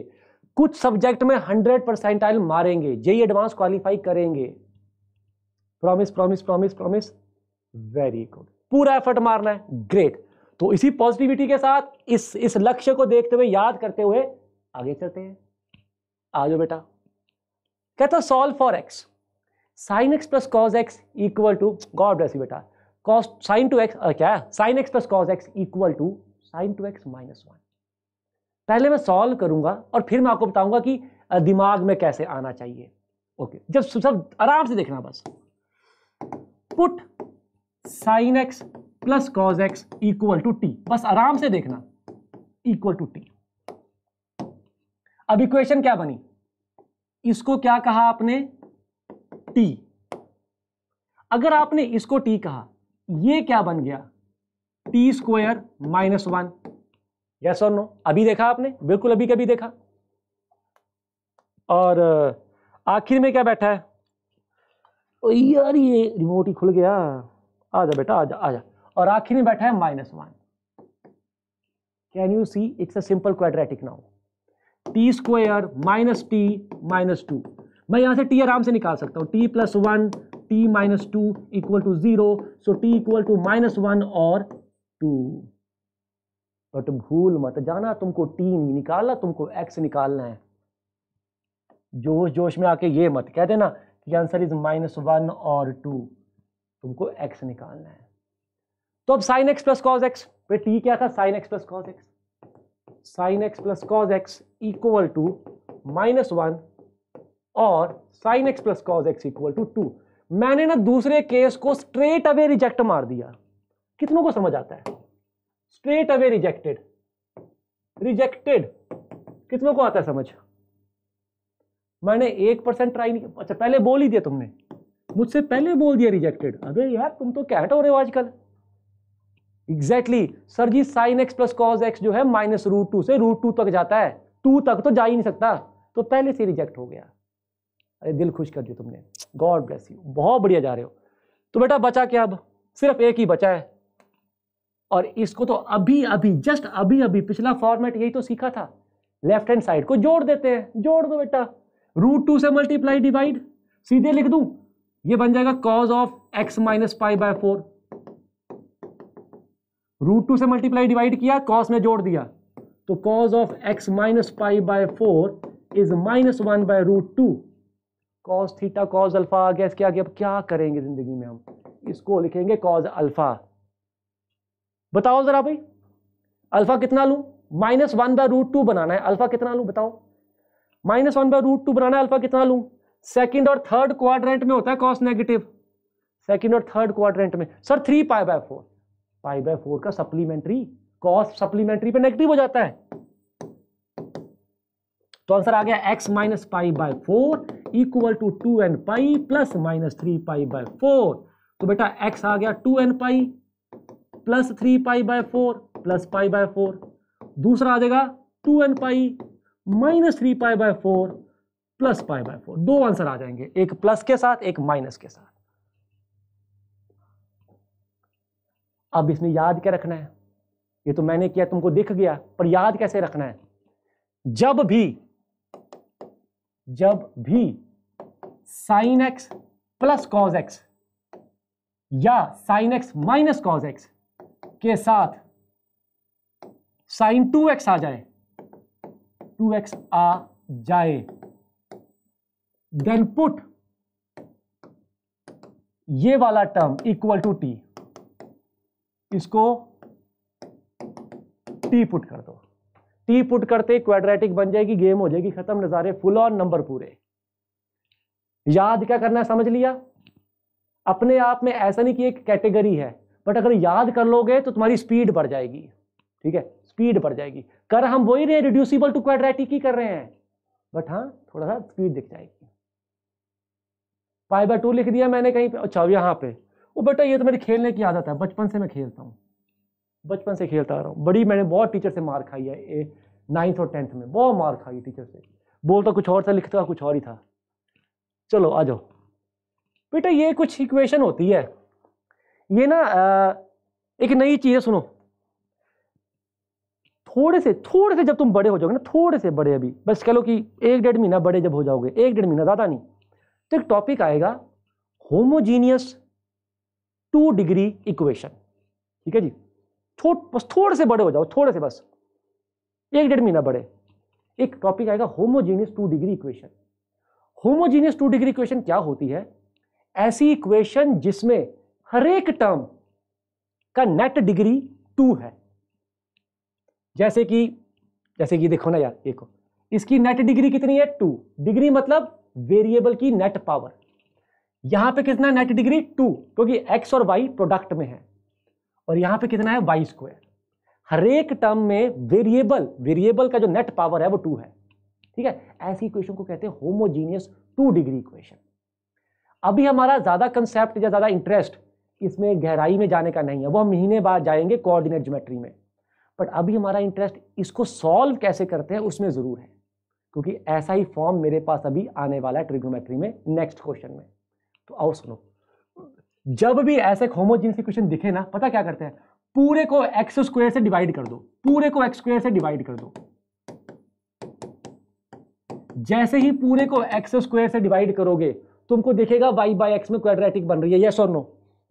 कुछ सब्जेक्ट में 100 परसेंटाइल मारेंगे जेई एडवांस क्वालिफाई करेंगे promise promise promise promise very good पूरा एफर्ट मारना है ग्रेट तो इसी पॉजिटिविटी के साथ इस इस लक्ष्य को देखते हुए याद करते हुए आगे चलते हैं आ जाओ बेटा कहता solve for x sine x plus cos x equal to God bless you बेटा कॉस साइन टू एक्स क्या है sine x plus cos x equal to sine two x minus one पहले मैं सॉल्व करूंगा और फिर मैं आपको बताऊंगा कि दिमाग में कैसे आना चाहिए ओके जब सब आराम से देखना बस put sine x plus cos x equal to t बस आराम से देखना इक्वल टू टी अब इक्वेशन क्या बनी इसको क्या कहा आपने टी अगर आपने इसको टी कहा ये क्या बन गया t square minus one yes और नो अभी देखा आपने बिल्कुल अभी कभी देखा और आखिर में क्या बैठा है ओ यार ये रिमोट ही खुल गया आ जा बेटा आ जा आ जा और आखिर में बैठा है minus one can you see it's a simple quadratic now t square minus T minus two मैं यहाँ से टी आराम से निकाल सकता हूँ t plus one t minus two equal to zero so t equal to minus one और two but भूल मत जाना तुमको टी नहीं निकालना तुमको एक्स निकालना है जोश जोश में आके ये मत कह देना कि आंसर इज माइनस वन और टू तुमको एक्स निकालना है तो अब sine x plus cos x t क्या था sine x plus cos x sine x plus cos x equal to minus one और sine x plus cos x equal to two मैंने ना दूसरे केस को स्ट्रेट अवे रिजेक्ट मार दिया कितनों को समझ आता है स्ट्रेट अवे रिजेक्टेड रिजेक्टेड कितनों को आता है समझ मैंने एक परसेंट ट्राई नहीं अच्छा पहले बोल ही दिया तुमने मुझसे पहले बोल दिया रिजेक्टेड अबे यार तुम तो क्या हो रहे हो आजकल exactly sir ji sine x plus cos x जो है माइनस रूट टू से रूट टू तक जाता है टू तक तो जा ही नहीं सकता तो पहले से रिजेक्ट हो गया अरे दिल खुश कर दिया तुमने गॉड ब्लेस यू बहुत बढ़िया जा रहे हो तो बेटा बचा क्या अब सिर्फ एक ही बचा है और इसको तो अभी अभी जस्ट अभी अभी पिछला फॉर्मेट यही तो सीखा था लेफ्ट हैंड साइड को जोड़ देते हैं जोड़ दो बेटा रूट टू से मल्टीप्लाई डिवाइड सीधे लिख दूं ये बन जाएगा cos of x minus five by four root two से मल्टीप्लाई डिवाइड किया कॉस में जोड़ दिया तो cos of x minus five by four is minus one by root two cos theta cos alpha आ गया इसके आगे अब क्या करेंगे जिंदगी में हम इसको लिखेंगे कॉज अल्फा बताओ जरा भाई अल्फा कितना लू minus one by root two बनाना है अल्फा कितना लू बताओ minus one by root two बनाना है अल्फा कितना लू सेकेंड और थर्ड क्वाड्रेंट में होता है कॉस नेगेटिव सेकेंड और थर्ड क्वाड्रेंट में sir three pi by four pi by four का सप्लीमेंट्री कॉस सप्लीमेंट्री पे नेगेटिव हो जाता है तो आंसर आ गया x minus pi by four equal to two N pi plus minus three pi by four तो बेटा एक्स आ गया two N pi plus three pi by four plus pi by four दूसरा आ जाएगा two N pi minus three pi by four plus pi by four दो answer आ जाएंगे एक प्लस के साथ एक माइनस के साथ अब इसमें याद क्या रखना है ये तो मैंने किया तुमको दिख गया पर याद कैसे रखना है जब भी जब भी sine x plus cos x या sine x minus cos x के साथ साइन टू एक्स आ जाए टू एक्स आ जाए देन पुट ये वाला टर्म इक्वल टू टी इसको टी पुट कर दो टी पुट करते क्वाड्रेटिक बन जाएगी गेम हो जाएगी खत्म नज़ारे फुल ऑन नंबर पूरे याद क्या करना है समझ लिया अपने आप में ऐसा नहीं कि एक कैटेगरी है बट अगर याद कर लोगे तो तुम्हारी स्पीड बढ़ जाएगी ठीक है स्पीड बढ़ जाएगी कर हम वही रहे रिड्यूसिबल टू क्वाड्रेटिक ही कर रहे हैं बट हाँ थोड़ा सा स्पीड दिख जाएगी फाइव बाय टू लिख दिया मैंने कहीं पे अच्छा यहाँ पे वो बेटा ये तो मेरी खेलने की आदत है बचपन से मैं खेलता हूँ बचपन से खेलता आ रहा हूँ बड़ी मैंने बहुत टीचर से मार खाई है नाइन्थ और टेंथ में बहुत मार खाई टीचर से बोलता तो कुछ और था लिखता कुछ और ही था चलो आ जाओ बेटा ये कुछ इक्वेशन होती है ये ना एक नई चीज़ है सुनो थोड़े से थोड़े से जब तुम बड़े हो जाओगे ना थोड़े से बड़े अभी बस कह लो कि एक डेढ़ महीना बड़े जब हो जाओगे एक डेढ़ महीना ज़्यादा नहीं तो एक टॉपिक आएगा होमोजीनियस टू डिग्री इक्वेशन ठीक है जी बस थोड़े से बड़े हो जाओ थोड़े से बस एक डेढ़ महीना बड़े एक टॉपिक आएगा homogeneous two degree equation homogeneous two degree equation क्या होती है ऐसी इक्वेशन जिसमें हरेक टर्म का नेट डिग्री टू है जैसे कि जैसे कि देखो ना यार देखो इसकी नेट डिग्री कितनी है टू डिग्री मतलब वेरिएबल की नेट पावर यहां पे कितना नेट डिग्री टू क्योंकि एक्स और वाई प्रोडक्ट में है और यहां पे कितना है वाई स्क्वायर हर एक टर्म में वेरिएबल वेरिएबल का जो नेट पावर है वो टू है ठीक है ऐसी इक्वेशन को कहते हैं होमोजीनियस टू डिग्री इक्वेशन अभी हमारा ज़्यादा कंसेप्ट या ज़्यादा इंटरेस्ट इसमें गहराई में जाने का नहीं है वो हम महीने बाद जाएंगे कोऑर्डिनेट ज्योमेट्री में बट अभी हमारा इंटरेस्ट इसको सॉल्व कैसे करते हैं उसमें ज़रूर है क्योंकि ऐसा ही फॉर्म मेरे पास अभी आने वाला है ट्रिग्नोमेट्री में नेक्स्ट क्वेश्चन में तो आओ सुनो जब भी ऐसे होमोजीनियस इक्वेशन दिखे ना पता क्या करते हैं पूरे को एक्स स्क्वायर से डिवाइड कर दो पूरे को एक्स स्क्वायर से डिवाइड कर दो जैसे ही पूरे को एक्स स्क्वायर से डिवाइड करोगे तुमको देखेगा वाई बाय एक्स में क्वाड्रेटिक बन रही है यस और नो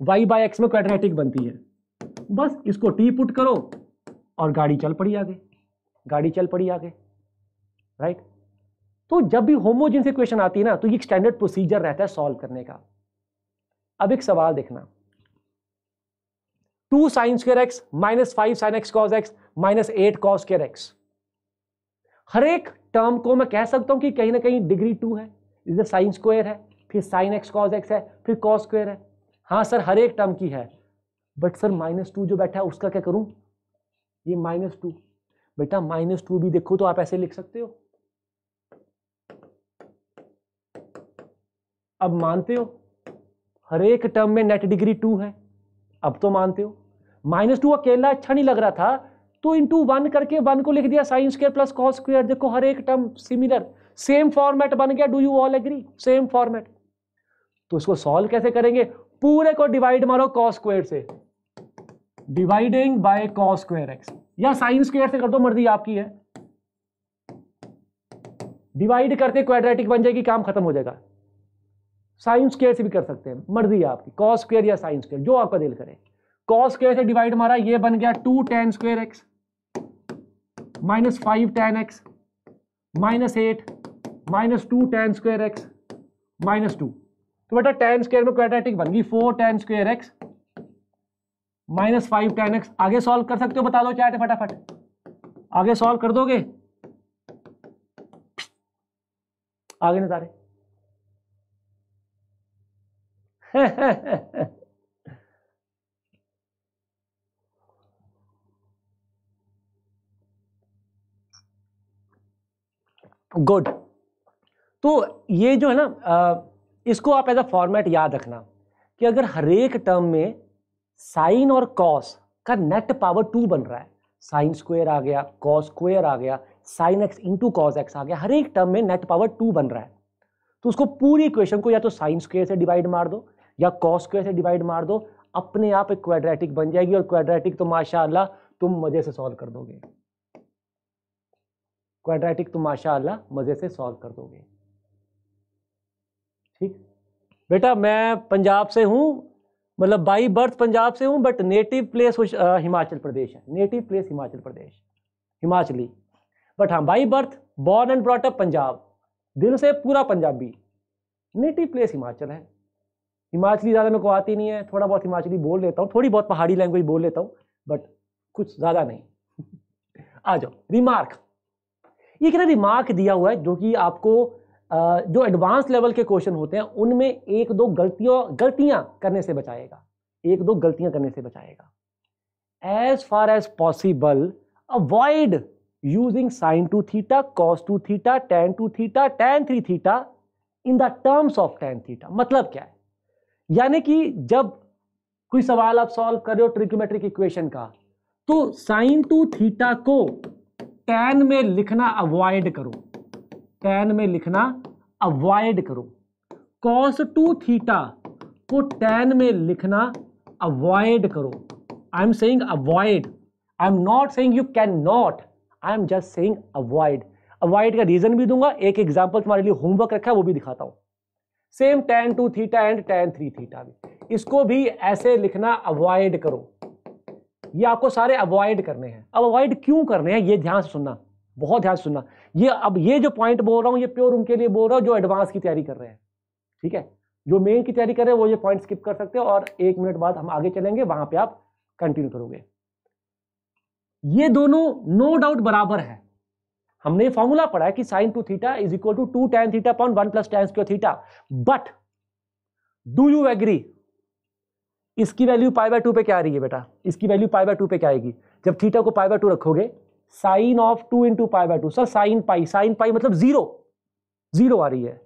वाई बाय एक्स में क्वाड्रेटिक बनती है बस इसको टी पुट करो और गाड़ी चल पड़ी आगे गाड़ी चल पड़ी आगे राइट तो जब भी होमोजिन से क्वेश्चन आती है ना तो ये स्टैंडर्ड प्रोसीजर रहता है सॉल्व करने का अब एक सवाल देखना two sine square X minus five sine X cos X minus eight cos square X हर एक टर्म को मैं कह सकता हूं कि कहीं ना कहीं डिग्री टू है साइन स्क्वायर है फिर साइन एक्स कॉस एक्स है फिर कॉस स्क्वायर है हाँ सर हर एक टर्म की है बट सर माइनस टू जो बैठा है उसका क्या करूं ये माइनस टू बेटा माइनस टू भी देखो तो आप ऐसे लिख सकते हो अब मानते हो हर एक टर्म में नेट डिग्री टू है अब तो मानते हो माइनस टू अकेला अच्छा नहीं लग रहा था तो इंटू वन करके वन को लिख दिया sine square plus cos square देखो हर एक टर्म सिमिलर सेम फॉर्मेट बन गया do you all agree same format तो इसको सॉल्व कैसे करेंगे पूरे को डिवाइड मारो कॉस स्क्वायर से dividing by cos square X या साइन स्क्र से कर दो मर्जी आपकी है डिवाइड करते क्वाड्रेटिक बन जाएगी काम खत्म हो जाएगा साइंस स्केयर से भी कर सकते हैं मर्जी है आपकी कॉस स्क्र या साइंस स्क्र जो आपका दिल करे कॉस स्क्र से डिवाइड मारा ये बन गया two tan square X minus five tan X minus eight minus two tan square X minus two तो बेटा टेन स्क्र में क्वेटेटिक बन गई four tan square X minus five tan X आगे सॉल्व कर सकते हो बता दो चाहे फटाफट आगे सॉल्व कर दोगे आगे नजारे गुड तो ये जो है ना इसको आप एज अ फॉर्मेट याद रखना कि अगर हरेक टर्म में साइन और कॉस का नेट पावर टू बन रहा है साइन स्क्वेयर आ गया कॉस स्क्वेयर आ गया sine X into cos X आ गया हर एक टर्म में नेट पावर टू बन रहा है तो उसको पूरी इक्वेशन को या तो साइन स्क्वेयर से डिवाइड मार दो या को ऐसे डिवाइड मार दो अपने आप एक क्वाड्रेटिक बन जाएगी और क्वाड्रेटिक तो माशाला तुम मज़े से सॉल्व कर दोगे क्वाड्रेटिक तुम तो माशाला मज़े से सॉल्व कर दोगे ठीक बेटा मैं पंजाब से हूं मतलब बाई बर्थ पंजाब से हूं but native place Himachal Pradesh है native place Himachal Pradesh Himachali but हाँ by birth born and brought up Punjab दिल से पूरा पंजाबी नेटिव प्लेस हिमाचल है हिमाचली ज़्यादा मेरे को आती नहीं है थोड़ा बहुत हिमाचली बोल लेता हूँ थोड़ी बहुत पहाड़ी लैंग्वेज बोल लेता हूँ बट कुछ ज़्यादा नहीं आ जाओ रिमार्क ये कितना रिमार्क दिया हुआ है जो कि आपको जो एडवांस लेवल के क्वेश्चन होते हैं उनमें एक दो गलतियों गलतियाँ करने से बचाएगा एक दो गलतियाँ करने से बचाएगा as far as possible avoid using sine two theta cos two theta tan two theta tan three theta in the terms of tan theta मतलब क्या है यानी कि जब कोई सवाल आप सॉल्व कर रहे हो ट्रिकोमेट्रिक इक्वेशन का तो साइन टू थीटा को टेन में लिखना अवॉइड करो टेन में लिखना अवॉइड करो कॉस टू थीटा को टेन में लिखना अवॉइड करो I am saying avoid I am not saying you can not I am just saying avoid avoid का रीजन भी दूंगा एक एग्जाम्पल तुम्हारे लिए होमवर्क रखा है वो भी दिखाता हूं same tan two theta and tan three theta भी इसको भी ऐसे लिखना अवॉइड करो ये आपको सारे अवॉइड करने हैं अब अवॉइड क्यों करने हैं ये ध्यान से सुनना बहुत ध्यान से सुनना ये अब ये जो पॉइंट बोल रहा हूँ ये प्योर उनके लिए बोल रहा हूँ जो एडवांस की तैयारी कर रहे हैं ठीक है जो मेन की तैयारी कर रहे हैं वो ये पॉइंट स्किप कर सकते हैं और एक मिनट बाद हम आगे चलेंगे वहां पर आप कंटिन्यू करोगे ये दोनों नो डाउट बराबर है हमने ये फॉर्मूला पढ़ा है कि sine two theta is equal to two tan theta upon one plus tan square theta but do you agree इसकी वैल्यू पाई बाय टू पे क्या आ रही है बेटा इसकी वैल्यू पाई बाय टू पे क्या आएगी जब थीटा को पाई बाय टू रखोगे sine of two into pi by two sir sine pi sine pi मतलब जीरो जीरो आ रही है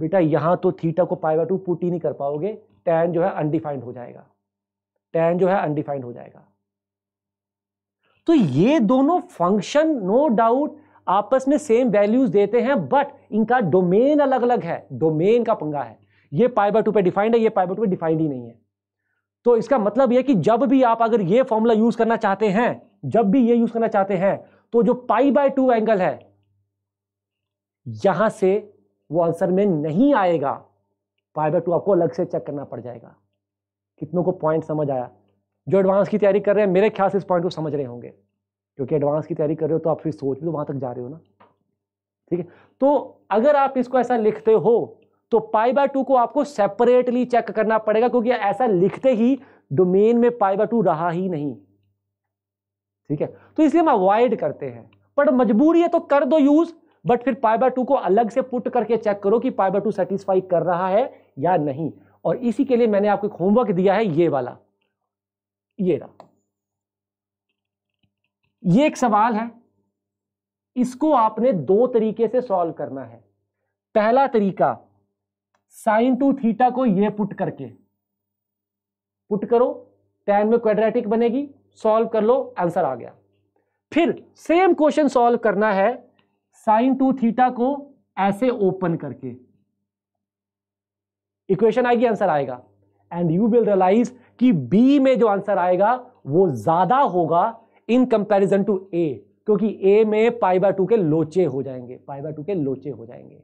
बेटा यहां तो थीटा को पाई बाय टू पुट ही नहीं कर पाओगे टैन जो है अनडिफाइंड हो जाएगा टैन जो है अनडिफाइंड हो जाएगा तो ये दोनों फंक्शन नो डाउट आपस में सेम वैल्यूज देते हैं बट इनका डोमेन अलग अलग है डोमेन का पंगा है ये पाई बाय टू पे डिफाइंड है ये पाई बाय टू पे डिफाइंड ही नहीं है तो इसका मतलब यह कि जब भी आप अगर ये फॉर्मूला यूज करना चाहते हैं जब भी ये यूज करना चाहते हैं तो जो पाई बाय टू एंगल है यहां से वो आंसर में नहीं आएगा पाई बाय टू आपको अलग से चेक करना पड़ जाएगा कितनों को पॉइंट समझ आया जो एडवांस की तैयारी कर रहे हैं मेरे ख्याल से इस पॉइंट को समझ रहे होंगे क्योंकि एडवांस की तैयारी कर रहे हो तो आप फिर सोच भी तो वहाँ तक जा रहे हो ना ठीक है तो अगर आप इसको ऐसा लिखते हो तो पाई बाय टू को आपको सेपरेटली चेक करना पड़ेगा क्योंकि ऐसा लिखते ही डोमेन में पाई बाय टू रहा ही नहीं ठीक है तो इसलिए हम अवॉइड करते हैं पर मजबूरी है तो कर दो यूज बट फिर पाई बाय टू को अलग से पुट करके चेक करो कि पाई बाय टू सेटिस्फाई कर रहा है या नहीं और इसी के लिए मैंने आपको एक होमवर्क दिया है ये वाला ये रहा ये एक सवाल है इसको आपने दो तरीके से सॉल्व करना है पहला तरीका साइन टू थीटा को ये पुट करके पुट करो टैन में क्वाड्रेटिक बनेगी सॉल्व कर लो आंसर आ गया फिर सेम क्वेश्चन सॉल्व करना है साइन टू थीटा को ऐसे ओपन करके इक्वेशन आएगी आंसर आएगा एंड यू विल रियलाइज कि बी में जो आंसर आएगा वो ज्यादा होगा इन कंपैरिजन टू ए क्योंकि ए में पाई बाय टू के लोचे हो जाएंगे पाई बाय टू के लोचे हो जाएंगे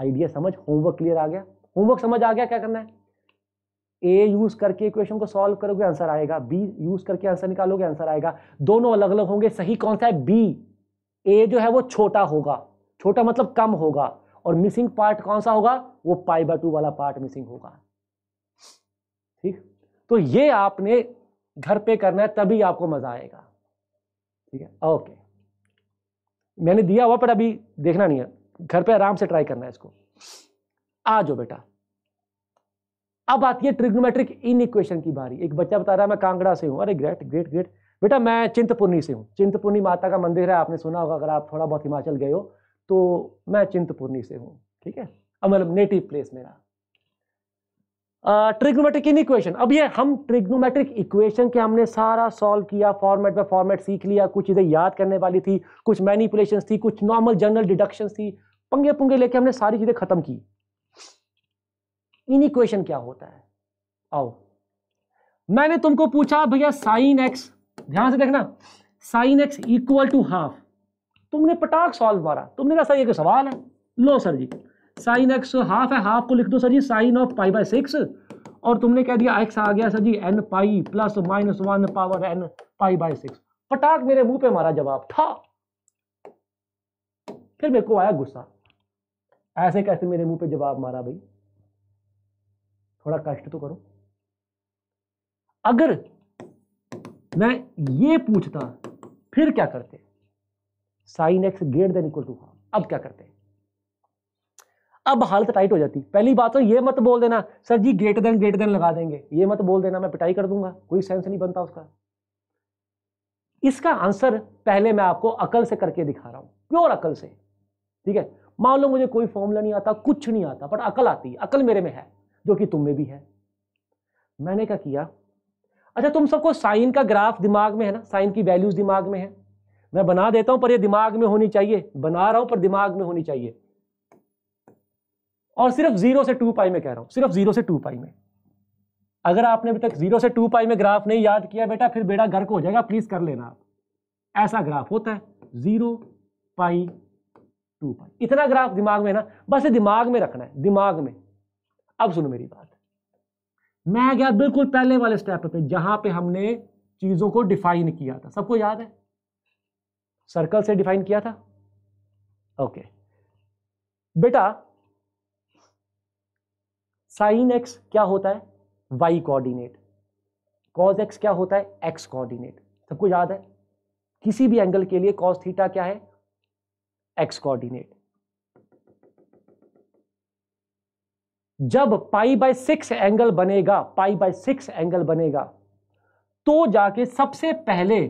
आइडिया समझ होमवर्क क्लियर आ गया होमवर्क समझ आ गया क्या करना है ए यूज करके इक्वेशन को सॉल्व करोगे आंसर आएगा बी यूज करके आंसर निकालोगे आंसर आएगा दोनों अलग अलग होंगे सही कौन सा है बी ए जो है वो छोटा होगा छोटा मतलब कम होगा और मिसिंग पार्ट कौन सा होगा वो पाई बाय टू वाला पार्ट मिसिंग होगा ठीक तो ये आपने घर पे करना है तभी आपको मजा आएगा ठीक है ओके मैंने दिया हुआ पर अभी देखना नहीं है घर पे आराम से ट्राई करना है इसको आ जाओ बेटा अब आती है ट्रिग्नोमेट्रिक इन इक्वेशन की बारी एक बच्चा बता रहा है मैं कांगड़ा से हूं अरे ग्रेट ग्रेट ग्रेट बेटा मैं चिंतपूर्णी से हूँ चिंतपूर्णी माता का मंदिर है आपने सुना होगा अगर आप थोड़ा बहुत हिमाचल गए हो तो मैं चिंतपूर्णी से हूँ ठीक है अब मतलब नेटिव प्लेस मेरा ट्रिग्नोमेट्रिक इन इक्वेशन अब ये हम ट्रिग्नोमेट्रिक इक्वेशन के हमने सारा सॉल्व किया फॉर्मेट बाय फॉर्मेट सीख लिया कुछ चीज़ें याद करने वाली थी कुछ मैनिपुलेशन थी कुछ नॉर्मल जनरल डिडक्शन थी पंगे पुंगे लेके हमने सारी चीज़ें खत्म की इन इक्वेशन क्या होता है आओ मैंने तुमको पूछा भैया साइन एक्स ध्यान से देखना sine x equal to half तुमने पटाख सॉल्व मारा तुमने कहा सर एक सवाल है लो sir ji sine X half है हाफ को लिख दो sir ji sine of pi by six और तुमने कह दिया एक्स आ गया sir ji N pi plus minus one power N pi by six पटाख मेरे मुंह पे मारा जवाब था फिर मेरे को आया गुस्सा ऐसे कैसे मेरे मुंह पे जवाब मारा भाई थोड़ा कष्ट तो करो अगर मैं ये पूछता फिर क्या करते sine X greater than equal to half अब क्या करते अब हालत टाइट हो जाती पहली बात तो ये मत बोल देना sir ji greater than greater than लगा देंगे ये मत बोल देना मैं पिटाई कर दूंगा कोई सेंस नहीं बनता उसका इसका आंसर पहले मैं आपको अकल से करके दिखा रहा हूं प्योर अकल से ठीक है मान लो मुझे कोई फॉर्मूला नहीं आता कुछ नहीं आता बट अकल आती है अकल मेरे में है जो कि तुम में भी है मैंने क्या किया अच्छा तुम सबको साइन का ग्राफ दिमाग में है ना साइन की वैल्यूज दिमाग में है मैं बना देता हूं पर ये दिमाग में होनी चाहिए बना रहा हूं पर दिमाग में होनी चाहिए और सिर्फ जीरो से टू पाई में कह रहा हूं सिर्फ जीरो से टू पाई में अगर आपने अभी तक जीरो से टू पाई में ग्राफ नहीं याद किया बेटा फिर बेटा गर्क हो जाएगा प्लीज कर लेना आप ऐसा ग्राफ होता है जीरो पाई टू पाई इतना ग्राफ दिमाग में ना बस दिमाग में रखना है दिमाग में अब सुनो मेरी बात मैं गया बिल्कुल पहले वाले स्टेप पे जहां पे हमने चीजों को डिफाइन किया था सबको याद है सर्कल से डिफाइन किया था ओके बेटा साइन एक्स क्या होता है वाई कोऑर्डिनेट कॉज एक्स क्या होता है एक्स कोऑर्डिनेट सबको याद है किसी भी एंगल के लिए कॉज थीटा क्या है एक्स कोऑर्डिनेट जब पाई बाय सिक्स एंगल बनेगा पाई बाय सिक्स एंगल बनेगा तो जाके सबसे पहले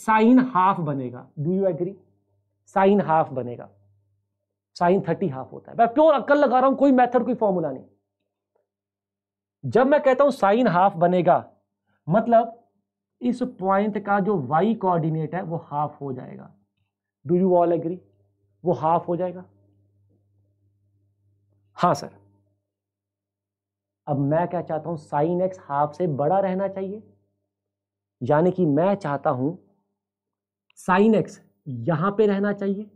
साइन हाफ बनेगा do you agree sine half बनेगा साइन थर्टी हाफ होता है मैं प्योर अक्ल लगा रहा हूं कोई मेथड कोई फॉर्मूला नहीं जब मैं कहता हूं साइन हाफ बनेगा मतलब इस पॉइंट का जो वाई कोऑर्डिनेट है वो हाफ हो जाएगा डू यू ऑल एग्री वो हाफ हो जाएगा हाँ सर अब मैं क्या चाहता हूं साइन एक्स हाफ से बड़ा रहना चाहिए यानी कि मैं चाहता हूं साइन एक्स यहां पे रहना चाहिए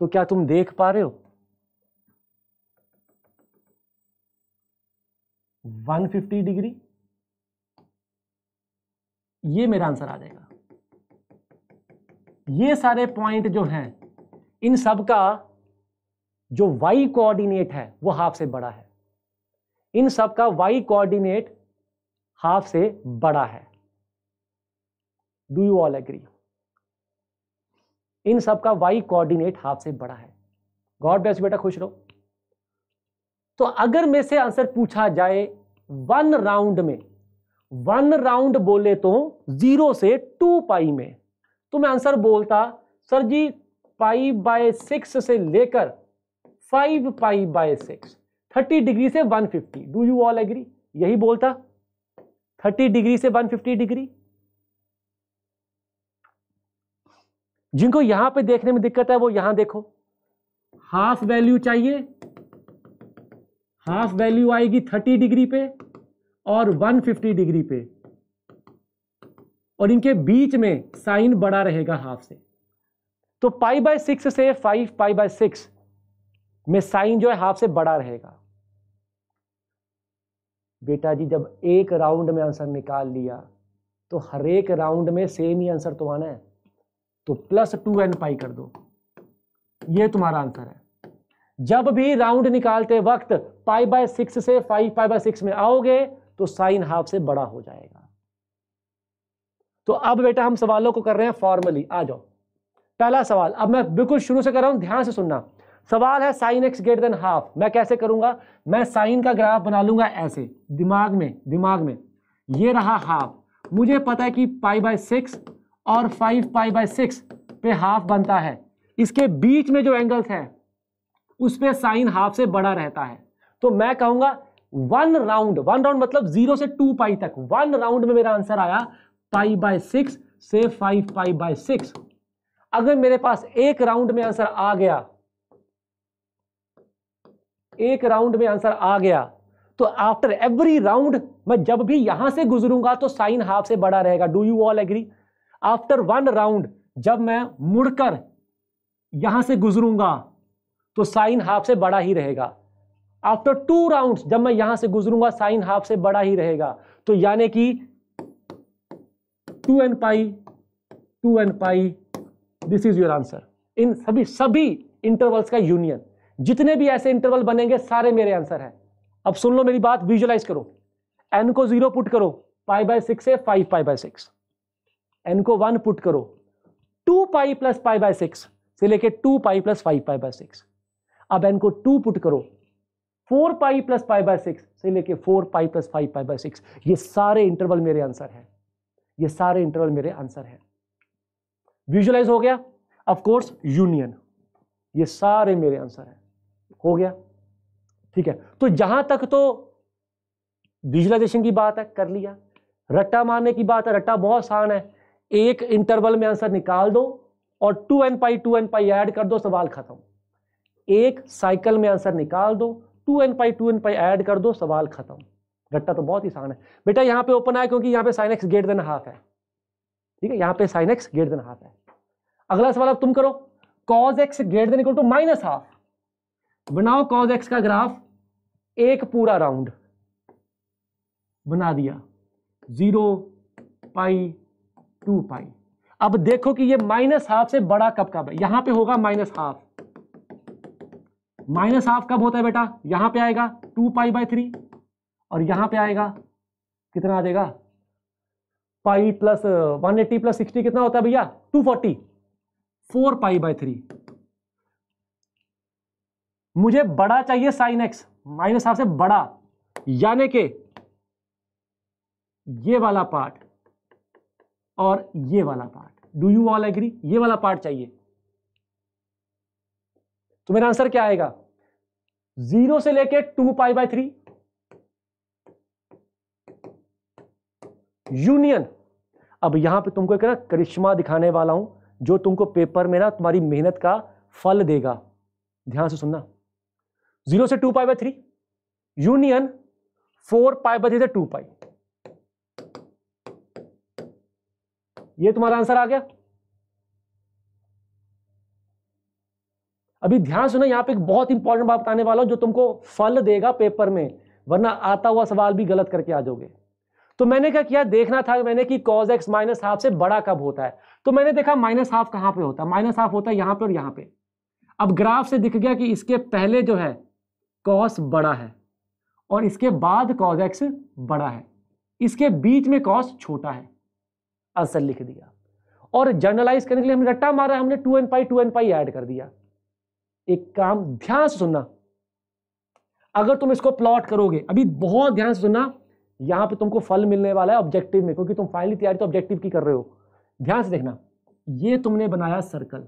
तो क्या तुम देख पा रहे हो 150 डिग्री ये मेरा आंसर आ जाएगा ये सारे पॉइंट जो हैं इन सब का जो y कोऑर्डिनेट है वो हाफ से बड़ा है इन सब का y कोऑर्डिनेट हाफ से बड़ा है डू यू ऑल एग्री इन सब का वाई कोऑर्डिनेट हाफ से बड़ा है गॉड ब्लेस बेटा खुश रहो तो अगर मेरे से आंसर पूछा जाए वन राउंड में वन राउंड बोले तो जीरो से टू पाई में तो मैं आंसर बोलता sir ji pi by six से लेकर five pi by six thirty degree से one fifty do you all agree यही बोलता थर्टी डिग्री से वन फिफ्टी डिग्री जिनको यहां पे देखने में दिक्कत है वो यहां देखो हाफ वैल्यू चाहिए हाफ वैल्यू आएगी थर्टी डिग्री पे और वन फिफ्टी डिग्री पे और इनके बीच में साइन बड़ा रहेगा हाफ से तो पाई बाय सिक्स से फाइव पाई बाय सिक्स में साइन जो है हाफ से बड़ा रहेगा बेटा जी जब एक राउंड में आंसर निकाल लिया तो हर एक राउंड में सेम ही आंसर तो आना है तो प्लस टू एन पाई कर दो ये तुम्हारा आंसर है जब भी राउंड निकालते वक्त पाई बाय सिक्स से फाइव पाई बाय सिक्स में आओगे तो साइन हाफ से बड़ा हो जाएगा तो अब बेटा हम सवालों को कर रहे हैं फॉर्मली आ जाओ पहला सवाल अब मैं बिल्कुल शुरू से कर रहा हूं ध्यान से सुनना सवाल है sine X greater than half मैं कैसे करूंगा मैं साइन का ग्राफ बना लूंगा ऐसे दिमाग में दिमाग में ये रहा हाफ मुझे पता है कि पाई बाय सिक्स और फाइव पाई बाय सिक्स पे हाफ बनता है इसके बीच में जो एंगल्स है उस पर साइन हाफ से बड़ा रहता है तो मैं कहूंगा वन राउंड वन राउंड मतलब जीरो से टू पाई तक वन राउंड में मेरा आंसर आया पाई बाय सिक्स से फाइव पाई बाय सिक्स अगर मेरे पास एक राउंड में आंसर आ गया एक राउंड में आंसर आ गया तो आफ्टर एवरी राउंड मैं जब भी यहां से गुजरूंगा तो साइन हाफ से बड़ा रहेगा do you all agree after one round जब मैं मुड़कर यहां से गुजरूंगा तो साइन हाफ से बड़ा ही रहेगा आफ्टर टू राउंड जब मैं यहां से गुजरूंगा साइन हाफ से बड़ा ही रहेगा तो यानी कि two N pi two N pi this is your answer in सभी सभी इंटरवल्स का यूनियन जितने भी ऐसे इंटरवल बनेंगे सारे मेरे आंसर हैं अब सुन लो मेरी बात विजुअलाइज करो एन को जीरो पुट करो पाई बाय सिक्स से five pi by six N को वन पुट करो two pi plus pi by six से लेके two pi plus five pi by six अब एन को टू पुट करो four pi plus pi by six से लेके four pi plus five pi by six ये सारे इंटरवल मेरे आंसर हैं ये सारे इंटरवल मेरे आंसर हैं विजुअलाइज हो गया ऑफ कोर्स यूनियन ये सारे मेरे आंसर हैं हो गया ठीक है तो जहां तक तो विजुअलाइजेशन की बात है कर लिया रट्टा मारने की बात है रट्टा बहुत आसान है एक इंटरवल में आंसर निकाल दो और two N pi two N pi add कर दो सवाल खत्म एक साइकिल में आंसर निकाल दो two N pi two N pi add कर दो सवाल खत्म रट्टा तो बहुत ही आसान है बेटा यहाँ पे ओपन आया क्योंकि यहाँ पे साइनेक्स गेट देन हाफ है ठीक है यहाँ पे साइनेक्स गेट देन हाफ है अगला सवाल अब तुम करो cos X greater than equal to minus half बनाओ कॉज एक्स का ग्राफ एक पूरा राउंड बना दिया जीरो पाई टू पाई अब देखो कि ये माइनस हाफ से बड़ा कब कब है यहां पे होगा माइनस हाफ माइनस हाफ कब होता है बेटा यहां पे आएगा टू पाई बाय थ्री और यहां पे आएगा कितना आ जाएगा pi plus one eighty plus sixty कितना होता है भैया two forty four pi by three मुझे बड़ा चाहिए साइन एक्स माइनस हाफ से बड़ा यानी कि ये वाला पार्ट और ये वाला part do you all agree ये वाला पार्ट चाहिए तो मेरा आंसर क्या आएगा जीरो से लेके two pi by three union अब यहां पे तुमको एक ना करिश्मा दिखाने वाला हूं जो तुमको पेपर में ना तुम्हारी मेहनत का फल देगा ध्यान से सुनना जीरो से two pi by three union four pi by three से टू पाई ये तुम्हारा आंसर आ गया अभी ध्यान सुना यहां पे एक बहुत इंपॉर्टेंट बात बताने वाला हूं जो तुमको फल देगा पेपर में वरना आता हुआ सवाल भी गलत करके आ जाओगे तो मैंने क्या किया देखना था मैंने कि कॉज एक्स माइनस हाफ से बड़ा कब होता है तो मैंने देखा माइनस हाफ कहां पे होता है माइनस हाफ होता है यहां पे और यहां पे अब ग्राफ से दिख गया कि इसके पहले जो है कॉस बड़ा है और इसके बाद कॉज एक्स बड़ा है इसके बीच में कॉस छोटा है आंसर लिख दिया और जर्नलाइज करने के लिए हमने रट्टा मारा हमने two N pi two N pi add कर दिया एक काम ध्यान से सुनना अगर तुम इसको प्लॉट करोगे अभी बहुत ध्यान से सुनना यहां पे तुमको फल मिलने वाला है ऑब्जेक्टिव में क्योंकि तुम फाइनली तैयारी तो ऑब्जेक्टिव की कर रहे हो ध्यान से देखना ये तुमने बनाया सर्कल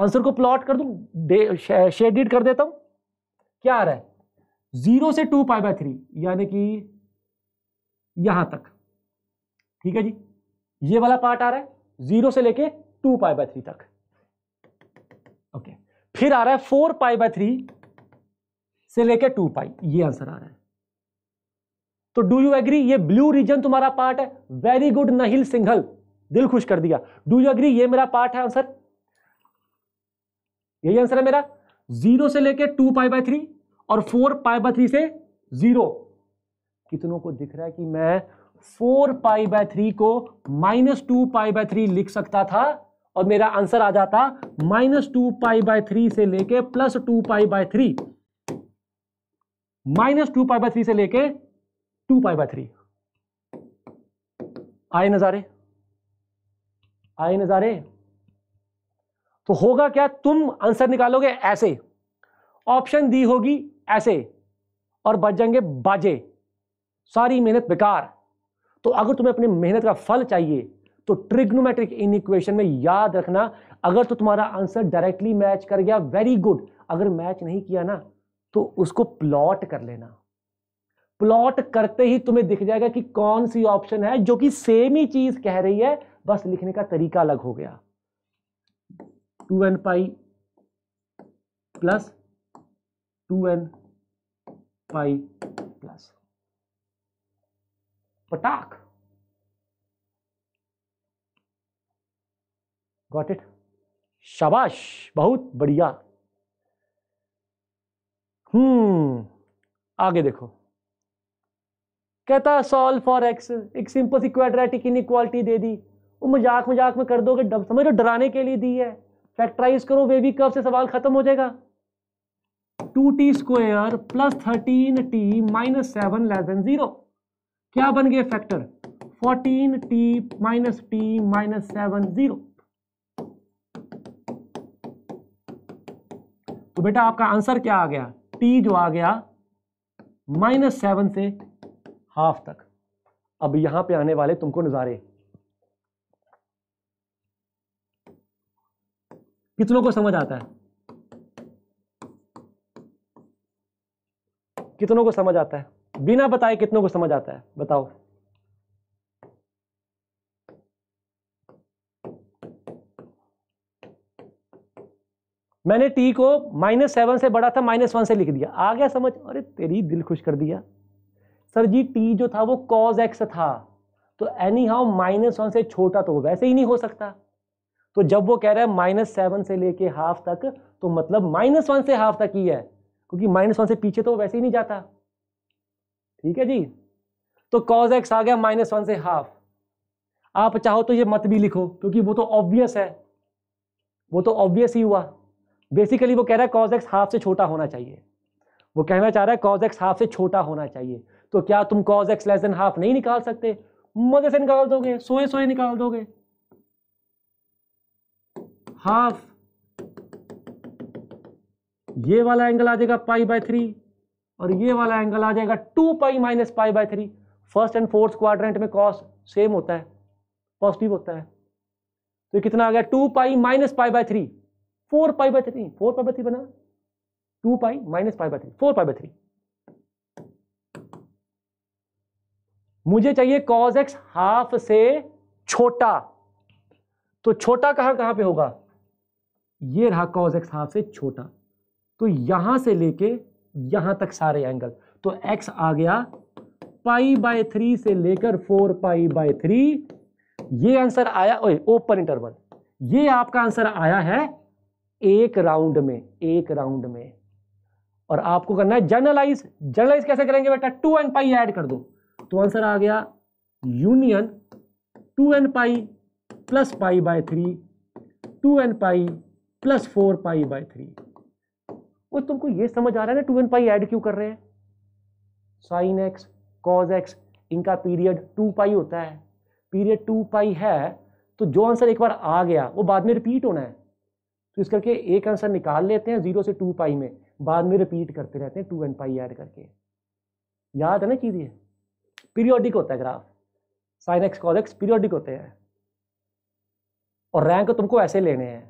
आंसर को प्लॉट कर दूं शे, शेडेड कर देता हूं क्या आ रहा है जीरो से टू पाई बाय थ्री यानी कि यहां तक ठीक है जी ये वाला पार्ट आ रहा है जीरो से लेके टू पाई बाय थ्री तक ओके फिर आ रहा है फोर पाई बाय थ्री से लेके टू पाई ये आंसर आ रहा है तो डू यू एग्री ये ब्लू रीजन तुम्हारा पार्ट है वेरी गुड नहिल सिंघल दिल खुश कर दिया डू यू एग्री ये मेरा पार्ट है आंसर यही आंसर है मेरा जीरो से लेके टू पाई बाय थ्री और फोर पाई बाय थ्री से जीरो कितनों को दिख रहा है कि मैं फोर पाई बाय थ्री को minus two pi by three लिख सकता था और मेरा आंसर आ जाता minus two pi by three से लेके plus two pi by three minus two pi by three से लेके टू पाई बाय थ्री आए नजारे आए नजारे तो होगा क्या तुम आंसर निकालोगे ऐसे ऑप्शन दी होगी ऐसे और बच जाएंगे बाजे सारी मेहनत बेकार तो अगर तुम्हें अपनी मेहनत का फल चाहिए तो ट्रिग्नोमेट्रिक इन इक्वेशन में याद रखना अगर तो तुम्हारा आंसर डायरेक्टली मैच कर गया वेरी गुड अगर मैच नहीं किया ना तो उसको प्लॉट कर लेना प्लॉट करते ही तुम्हें दिख जाएगा कि कौन सी ऑप्शन है जो कि सेम ही चीज कह रही है बस लिखने का तरीका अलग हो गया two N pi plus two N pi plus पटाख गॉट इट शाबाश बहुत बढ़िया हम्म आगे देखो कहता सॉल्व फॉर एक्स एक सिंपल सी क्वाड्रेटिक इक्वालिटी दे दी वो मजाक मजाक में कर दोगे डब समझो डराने के लिए दी है फैक्टराइज करो बेबी कब से सवाल खत्म हो जाएगा two T square plus thirteen T minus seven less than zero क्या बन गए factor fourteen T minus T minus seven zero तो बेटा आपका आंसर क्या आ गया टी जो आ गया माइनस सेवन से हाफ तक अब यहां पे आने वाले तुमको नजारे कितनों को समझ आता है कितनों को समझ आता है बिना बताए कितनों को समझ आता है बताओ मैंने टी को माइनस सेवन से बड़ा था माइनस वन से लिख दिया आ गया समझ अरे तेरी दिल खुश कर दिया सर जी टी जो था वो कॉज एक्स था तो एनी हाउ माइनस वन से छोटा तो वैसे ही नहीं हो सकता तो जब वो कह रहा है माइनस सेवन से लेके हाफ तक तो मतलब माइनस वन से हाफ तक ही है क्योंकि माइनस वन से पीछे तो वैसे ही नहीं जाता ठीक है जी तो कॉज एक्स आ गया माइनस वन से हाफ आप चाहो तो ये मत भी लिखो क्योंकि वो तो ऑब्वियस है वो तो ऑब्वियस ही हुआ बेसिकली वो कह रहा है कॉज एक्स हाफ से छोटा होना चाहिए वो कहना चाह रहा है कॉज एक्स हाफ से छोटा होना चाहिए तो क्या तुम cos X less than half नहीं निकाल सकते मजे से निकाल दोगे सोए सोए निकाल दोगे हाफ ये वाला एंगल आ जाएगा पाई बाय थ्री और ये वाला एंगल आ जाएगा two pi minus pi by three first and fourth quadrant में कॉस सेम होता है पॉजिटिव होता है तो कितना आ गया two pi minus pi by three four pi by three four pi by three बना two pi minus pi by three four pi by three मुझे चाहिए कॉज एक्स हाफ से छोटा तो छोटा कहां कहां पे होगा ये रहा कॉज एक्स हाफ से छोटा तो यहां से लेके यहां तक सारे एंगल तो एक्स आ गया पाई बाय थ्री से लेकर फोर पाई बाय थ्री ये आंसर आया ओपन इंटरवल ये आपका आंसर आया है एक राउंड में एक राउंड में और आपको करना है जर्नलाइज जर्नलाइज कैसे करेंगे बेटा टू एन पाई ऐड कर दो तो आंसर आ गया union two N pi plus pi by three two N pi plus four pi by three वो तुमको ये समझ आ रहा है ना टू एन पाई ऐड क्यों कर रहे हैं साइन एक्स कॉज एक्स इनका पीरियड टू पाई होता है पीरियड टू पाई है तो जो आंसर एक बार आ गया वो बाद में रिपीट होना है तो इस करके एक आंसर निकाल लेते हैं जीरो से टू पाई में बाद में रिपीट करते रहते हैं टू एन पाई ऐड करके याद है ना चीज़ ये पीरियोडिक होता है graph sine x cos x periodic होते हैं और रैंक तुमको ऐसे लेने हैं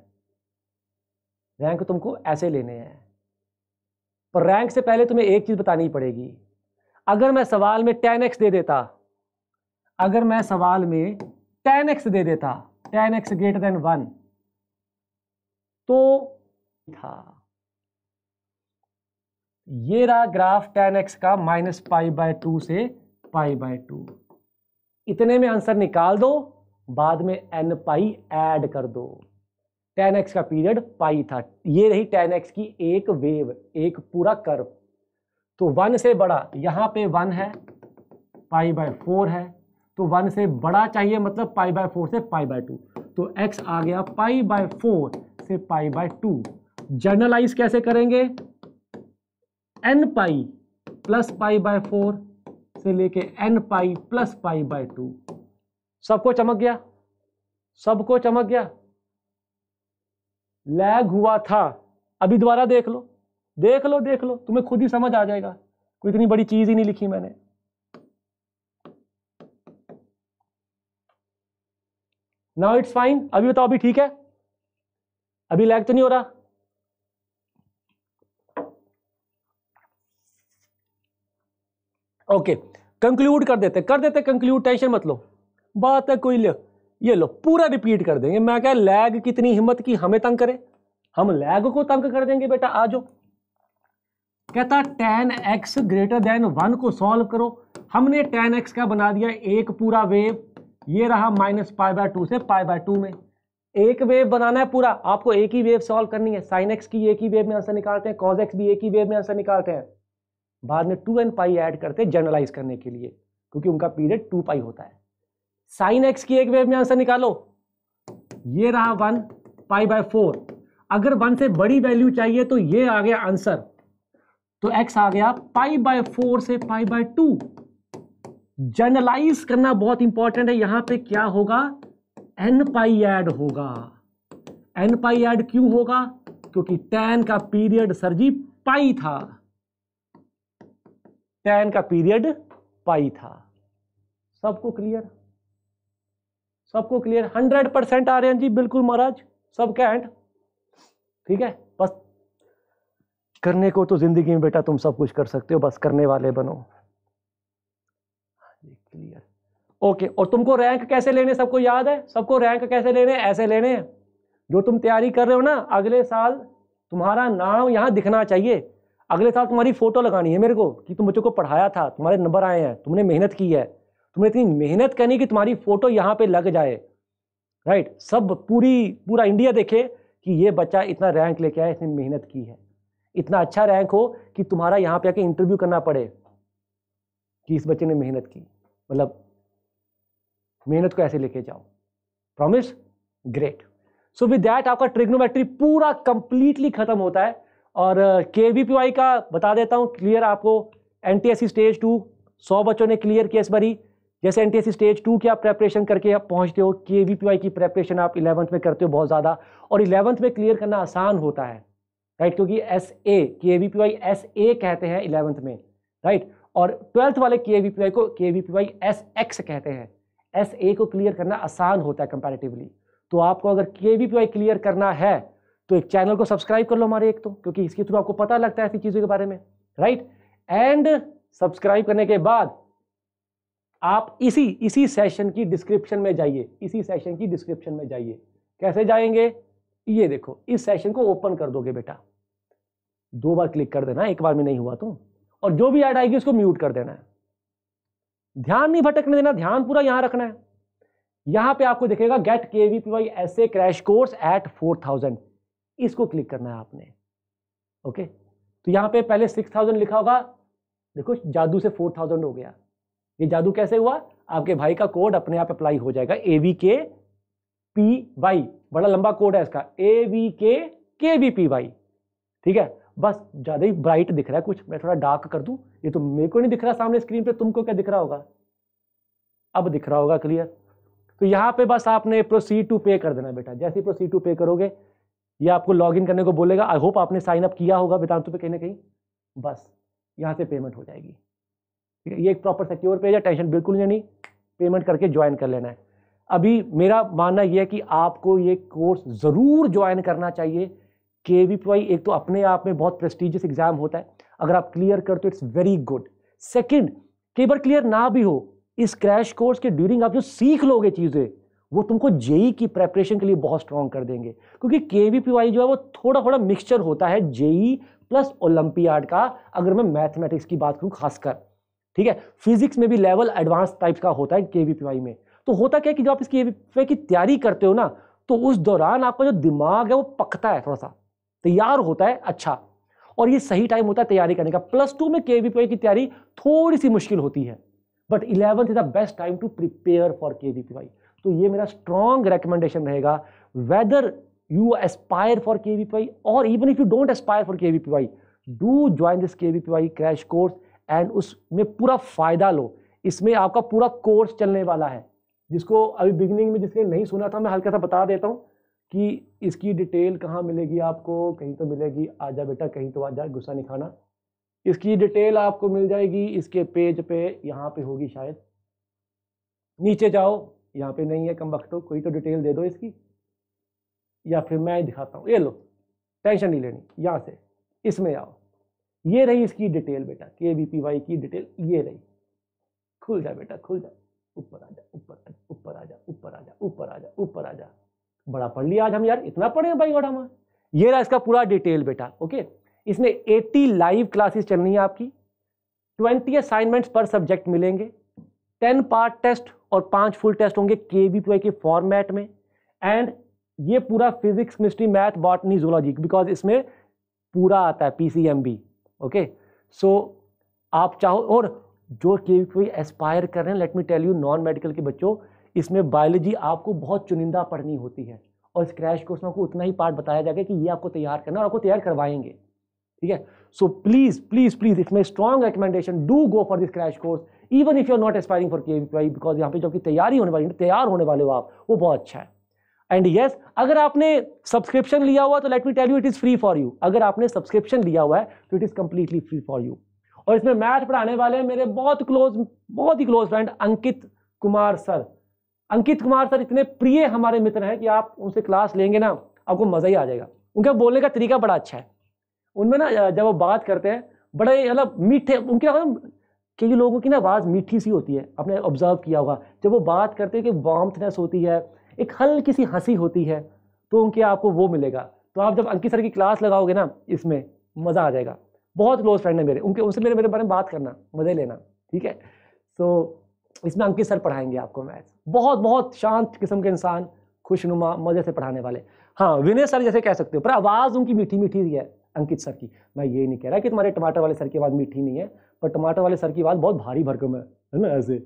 रैंक तुमको ऐसे लेने हैं पर रैंक से पहले तुम्हें एक चीज़ बतानी पड़ेगी अगर मैं सवाल में टेन एक्स दे देता अगर मैं सवाल में टेन एक्स दे देता tan x greater than one तो था ये रहा ग्राफ टेन एक्स का माइनस पाई बाय टू से पाई बाय टू इतने में आंसर निकाल दो बाद में एन पाई ऐड कर दो टेन एक्स का पीरियड पाई था ये रही टेन एक्स की एक वेव एक पूरा कर्व तो वन से बड़ा यहाँ पे वन है पाई बाय फोर है तो वन से बड़ा चाहिए मतलब पाई बाय फोर से पाई बाय टू तो एक्स आ गया पाई बाय फोर से पाई बाय टू जर्नलाइज कैसे करेंगे n pi plus pi by four से लेके n pi plus pi by two सबको चमक गया सबको चमक गया लैग हुआ था अभी दोबारा देख लो देख लो देख लो तुम्हें खुद ही समझ आ जाएगा कोई इतनी बड़ी चीज ही नहीं लिखी मैंने नाउ इट्स फाइन अभी बताओ अभी ठीक है अभी लैग तो नहीं हो रहा ओके okay. कंक्लूड कर देते कर देते कंक्लूड टेंशन मत लो बात है कोई लिख ये लो पूरा रिपीट कर देंगे मैं क्या लैग कितनी हिम्मत की हमें तंग करे हम लैग को तंग कर देंगे बेटा आ जाओ कहता tan x greater than one को सॉल्व करो हमने टेन एक्स का बना दिया एक पूरा वेव ये रहा माइनस पाई बाय टू से पाई बाय टू में एक वेव बनाना है पूरा आपको एक ही वेव सॉल्व करनी है साइन एक्स की एक ही वेव में आंसर निकालते हैं कॉज एक्स भी एक ही वेव में आंसर निकालते हैं बाद में टू एंड पाई ऐड करते हैं जनरलाइज करने के लिए क्योंकि उनका पीरियड टू पाई होता है साइन एक्स की एक वेव में आंसर निकालो ये रहा वन पाई बाय फोर अगर वन से बड़ी वैल्यू चाहिए तो ये आ गया आंसर तो एक्स आ गया पाई बाय फोर से पाई बाय टू जर्नलाइज करना बहुत इंपॉर्टेंट है यहां पे क्या होगा एन पाई एड होगा एन पाई एड क्यों होगा क्योंकि टेन का पीरियड सर जी पाई था टेन का पीरियड पाई था सबको क्लियर सबको क्लियर हंड्रेड परसेंट आ रहे हैं जी बिल्कुल महाराज सब कैंट ठीक है बस करने को तो जिंदगी में बेटा तुम सब कुछ कर सकते हो बस करने वाले बनो क्लियर ओके और तुमको रैंक कैसे लेने सबको याद है सबको रैंक कैसे लेने ऐसे लेने जो तुम तैयारी कर रहे हो ना अगले साल तुम्हारा नाम यहाँ दिखना चाहिए अगले साल तुम्हारी फोटो लगानी है मेरे को कि तुम बच्चों को पढ़ाया था तुम्हारे नंबर आए हैं तुमने मेहनत की है तुम्हें इतनी मेहनत करनी कि तुम्हारी फोटो यहाँ पे लग जाए राइट सब पूरी पूरा इंडिया देखे कि ये बच्चा इतना रैंक लेके आया इसने मेहनत की है इतना अच्छा रैंक हो कि तुम्हारा यहाँ पे आके इंटरव्यू करना पड़े कि इस बच्चे ने मेहनत की मतलब मेहनत को ऐसे लेके जाओ promise great so with that आपका ट्रिग्नोमेट्री पूरा कंप्लीटली खत्म होता है और के वी पी वाई का बता देता हूँ क्लियर आपको N T S C stage two सौ बच्चों ने क्लियर किया इस बारी जैसे एन स्टेज टू की आप प्रेपरेशन करके आप पहुँचते हो के की प्रेपरेशन आप इलेवंथ में करते हो बहुत ज़्यादा और इलेवंथ में क्लियर करना आसान होता है राइट क्योंकि एस ए के वी पी एस ए कहते हैं इलेवंथ में राइट और ट्वेल्थ वाले के वी पी को के वी पी एस एक्स कहते हैं एस ए को क्लियर करना आसान होता है कंपेरेटिवली तो आपको अगर के वी पी क्लियर करना है तो एक चैनल को सब्सक्राइब कर लो हमारे एक तो क्योंकि इसके थ्रू आपको पता लगता है ऐसी चीज़ों के बारे में राइट एंड सब्सक्राइब करने के बाद आप इसी इसी सेशन की डिस्क्रिप्शन में जाइए इसी सेशन की डिस्क्रिप्शन में जाइए कैसे जाएंगे ये देखो इस सेशन को ओपन कर दोगे बेटा दो बार क्लिक कर देना एक बार में नहीं हुआ तो और जो भी ऐड आएगी उसको म्यूट कर देना है ध्यान नहीं भटकने देना ध्यान पूरा यहां रखना है यहां पे आपको दिखेगा get K V P Y S A crash course at four thousand इसको क्लिक करना है आपने ओके तो यहां पे पहले सिक्स थाउजेंड लिखा होगा देखो जादू से फोर थाउजेंड हो गया ये जादू कैसे हुआ आपके भाई का कोड अपने आप अप्लाई हो जाएगा A V K P Y बड़ा लंबा कोड है इसका ए वी के के वी पी वाई ठीक है बस ज़्यादा ही ब्राइट दिख रहा है कुछ मैं थोड़ा डार्क कर दू ये तो मेरे को नहीं दिख रहा सामने स्क्रीन पे तुमको क्या दिख रहा होगा अब दिख रहा होगा क्लियर तो यहां पे बस आपने प्रोसीड टू पे कर देना बेटा जैसे प्रोसीड टू पे करोगे ये आपको लॉग इन करने को बोलेगा आई होप आपने साइन अप किया होगा वेदांतु पे कहीं ना कहीं बस यहां से पेमेंट हो जाएगी ये एक प्रॉपर सिक्योर पेज है टेंशन बिल्कुल नहीं पेमेंट करके ज्वाइन कर लेना है अभी मेरा मानना यह है कि आपको ये कोर्स ज़रूर ज्वाइन करना चाहिए के वी पी एक तो अपने आप में बहुत प्रेस्टिजियस एग्जाम होता है अगर आप क्लियर करते हो इट्स वेरी गुड सेकंड कई बार क्लियर ना भी हो इस क्रैश कोर्स के ड्यूरिंग आप जो सीख लोगे चीज़ें वो तुमको जेई e की प्रेपरेशन के लिए बहुत स्ट्रॉन्ग कर देंगे क्योंकि के वी पी वाई जो है वो थोड़ा थोड़ा मिक्सचर होता है जेई प्लस ओलंपियाड का अगर मैं मैथमेटिक्स की बात करूँ खासकर ठीक है फिजिक्स में भी लेवल एडवांस टाइप का होता है वीपीवाई में तो होता क्या है कि जब आप इस वीपीवाई की तैयारी करते हो ना तो उस दौरान आपका जो दिमाग है वो पकता है थोड़ा सा तैयार होता है अच्छा और ये सही टाइम होता है तैयारी करने का प्लस टू में केवीपीवाई की तैयारी थोड़ी सी मुश्किल होती है but eleventh is the best time to prepare for KVPY तो ये मेरा स्ट्रॉन्ग रिकमेंडेशन रहेगा whether you aspire for KVPY और even if you don't aspire for VPY do join this VPY crash course and उसमें पूरा फ़ायदा लो इसमें आपका पूरा कोर्स चलने वाला है जिसको अभी बिगनिंग में जिसने नहीं सुना था मैं हल्का सा बता देता हूँ कि इसकी डिटेल कहाँ मिलेगी आपको कहीं तो मिलेगी आजा बेटा कहीं तो आ जा गुस्सा नहीं खाना इसकी डिटेल आपको मिल जाएगी इसके पेज पे यहाँ पे होगी शायद नीचे जाओ यहाँ पे नहीं है कम वक्त तो, कोई तो डिटेल दे दो इसकी या फिर मैं दिखाता हूँ ये लो टेंशन नहीं लेनी यहाँ से इसमें आओ ये रही इसकी डिटेल बेटा के बी पी वाई की डिटेल ये रही खुल जा बेटा खुल जा ऊपर आ जा ऊपर आ जा ऊपर आ जा ऊपर आ जा ऊपर आ जा ऊपर आ जा बड़ा पढ़ लिया आज हम यार इतना पढ़े भाई बड़ा हम ये रहा इसका पूरा डिटेल बेटा ओके इसमें एट्टी लाइव क्लासेस रही है आपकी ट्वेंटी असाइनमेंट्स पर सब्जेक्ट मिलेंगे टेन पार्ट टेस्ट और पांच फुल टेस्ट होंगे के वी पी वाई के फॉर्मेट में एंड ये पूरा physics chemistry math botany zoology because इसमें पूरा आता है P C M B okay so आप चाहो और जो कोई एस्पायर कर रहे हैं let me tell you non medical के बच्चों इसमें बायोलॉजी आपको बहुत चुनिंदा पढ़नी होती है और इस क्रैश कोर्स में आपको उतना ही पार्ट बताया जाएगा कि ये आपको तैयार करना और आपको तैयार करवाएंगे ठीक है so please please please my strong recommendation do go for this crash course even if you are not aspiring for K because यहाँ पे कि तैयारी होने वाली तैयार होने वाले हो आप वो बहुत अच्छा है एंड यस yes, अगर आपने सब्सक्रिप्शन लिया हुआ तो let me tell you it is free for you अगर आपने सब्सक्रिप्शन लिया हुआ है तो it is completely free for you और इसमें मैथ पढ़ाने वाले मेरे बहुत क्लोज बहुत ही close friend Ankit Kumar sir Ankit Kumar sir इतने प्रिय हमारे मित्र हैं कि आप उनसे क्लास लेंगे ना आपको मज़ा ही आ जाएगा उनका बोलने का तरीका बड़ा अच्छा है उनमें ना जब वो बात करते हैं बड़े मतलब मीठे उनके मतलब क्योंकि लोगों की ना आवाज़ मीठी सी होती है आपने ऑब्जर्व किया होगा जब वो बात करते हैं कि वार्मथनेस होती है एक हल्की सी हंसी होती है तो उनके आपको वो मिलेगा तो आप जब अंकित सर की क्लास लगाओगे ना इसमें मज़ा आ जाएगा बहुत क्लोज फ्रेंड है मेरे उनके उनसे मेरे मेरे बारे में बात करना मज़े लेना ठीक है so, इसमें अंकित सर पढ़ाएंगे आपको मैथ्स बहुत बहुत शांत किस्म के इंसान खुशनुमा मज़े से पढ़ाने वाले हाँ विनय सर जैसे कह सकते हो पर आवाज़ उनकी मीठी मीठी है अंकित सर की मैं ये नहीं कह रहा कि तुम्हारे टमाटर वाले सर की आवाज़ मीठी नहीं है पर टमाटर वाले सर की आवाज़ बहुत भारी भरकम है ना ऐसे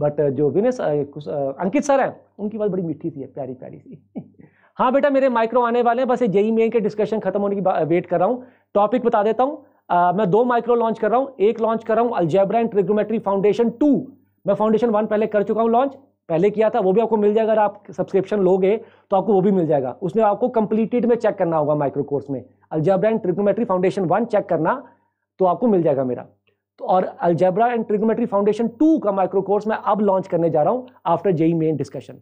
बट uh, जो विनेस uh, uh, अंकित सर हैं उनकी बात बड़ी मीठी सी है प्यारी प्यारी सी हाँ बेटा मेरे माइक्रो आने वाले हैं बस ये जेई मेन e e के डिस्कशन खत्म होने की वेट कर रहा हूँ टॉपिक बता देता हूँ मैं दो माइक्रो लॉन्च कर रहा हूँ एक लॉन्च कर रहा हूँ algebra and trigonometry foundation two मैं फाउंडेशन वन पहले कर चुका हूँ लॉन्च पहले किया था वो भी आपको मिल जाएगा अगर आप सब्सक्रिप्शन लोगे तो आपको वो भी मिल जाएगा उसमें आपको कंप्लीटेड में चेक करना होगा माइक्रो कोर्स में algebra and trigonometry foundation one check करना तो आपको मिल जाएगा मेरा तो और algebra and trigonometry foundation two का माइक्रो कोर्स मैं अब लॉन्च करने जा रहा हूँ आफ्टर जेई मेन डिस्कशन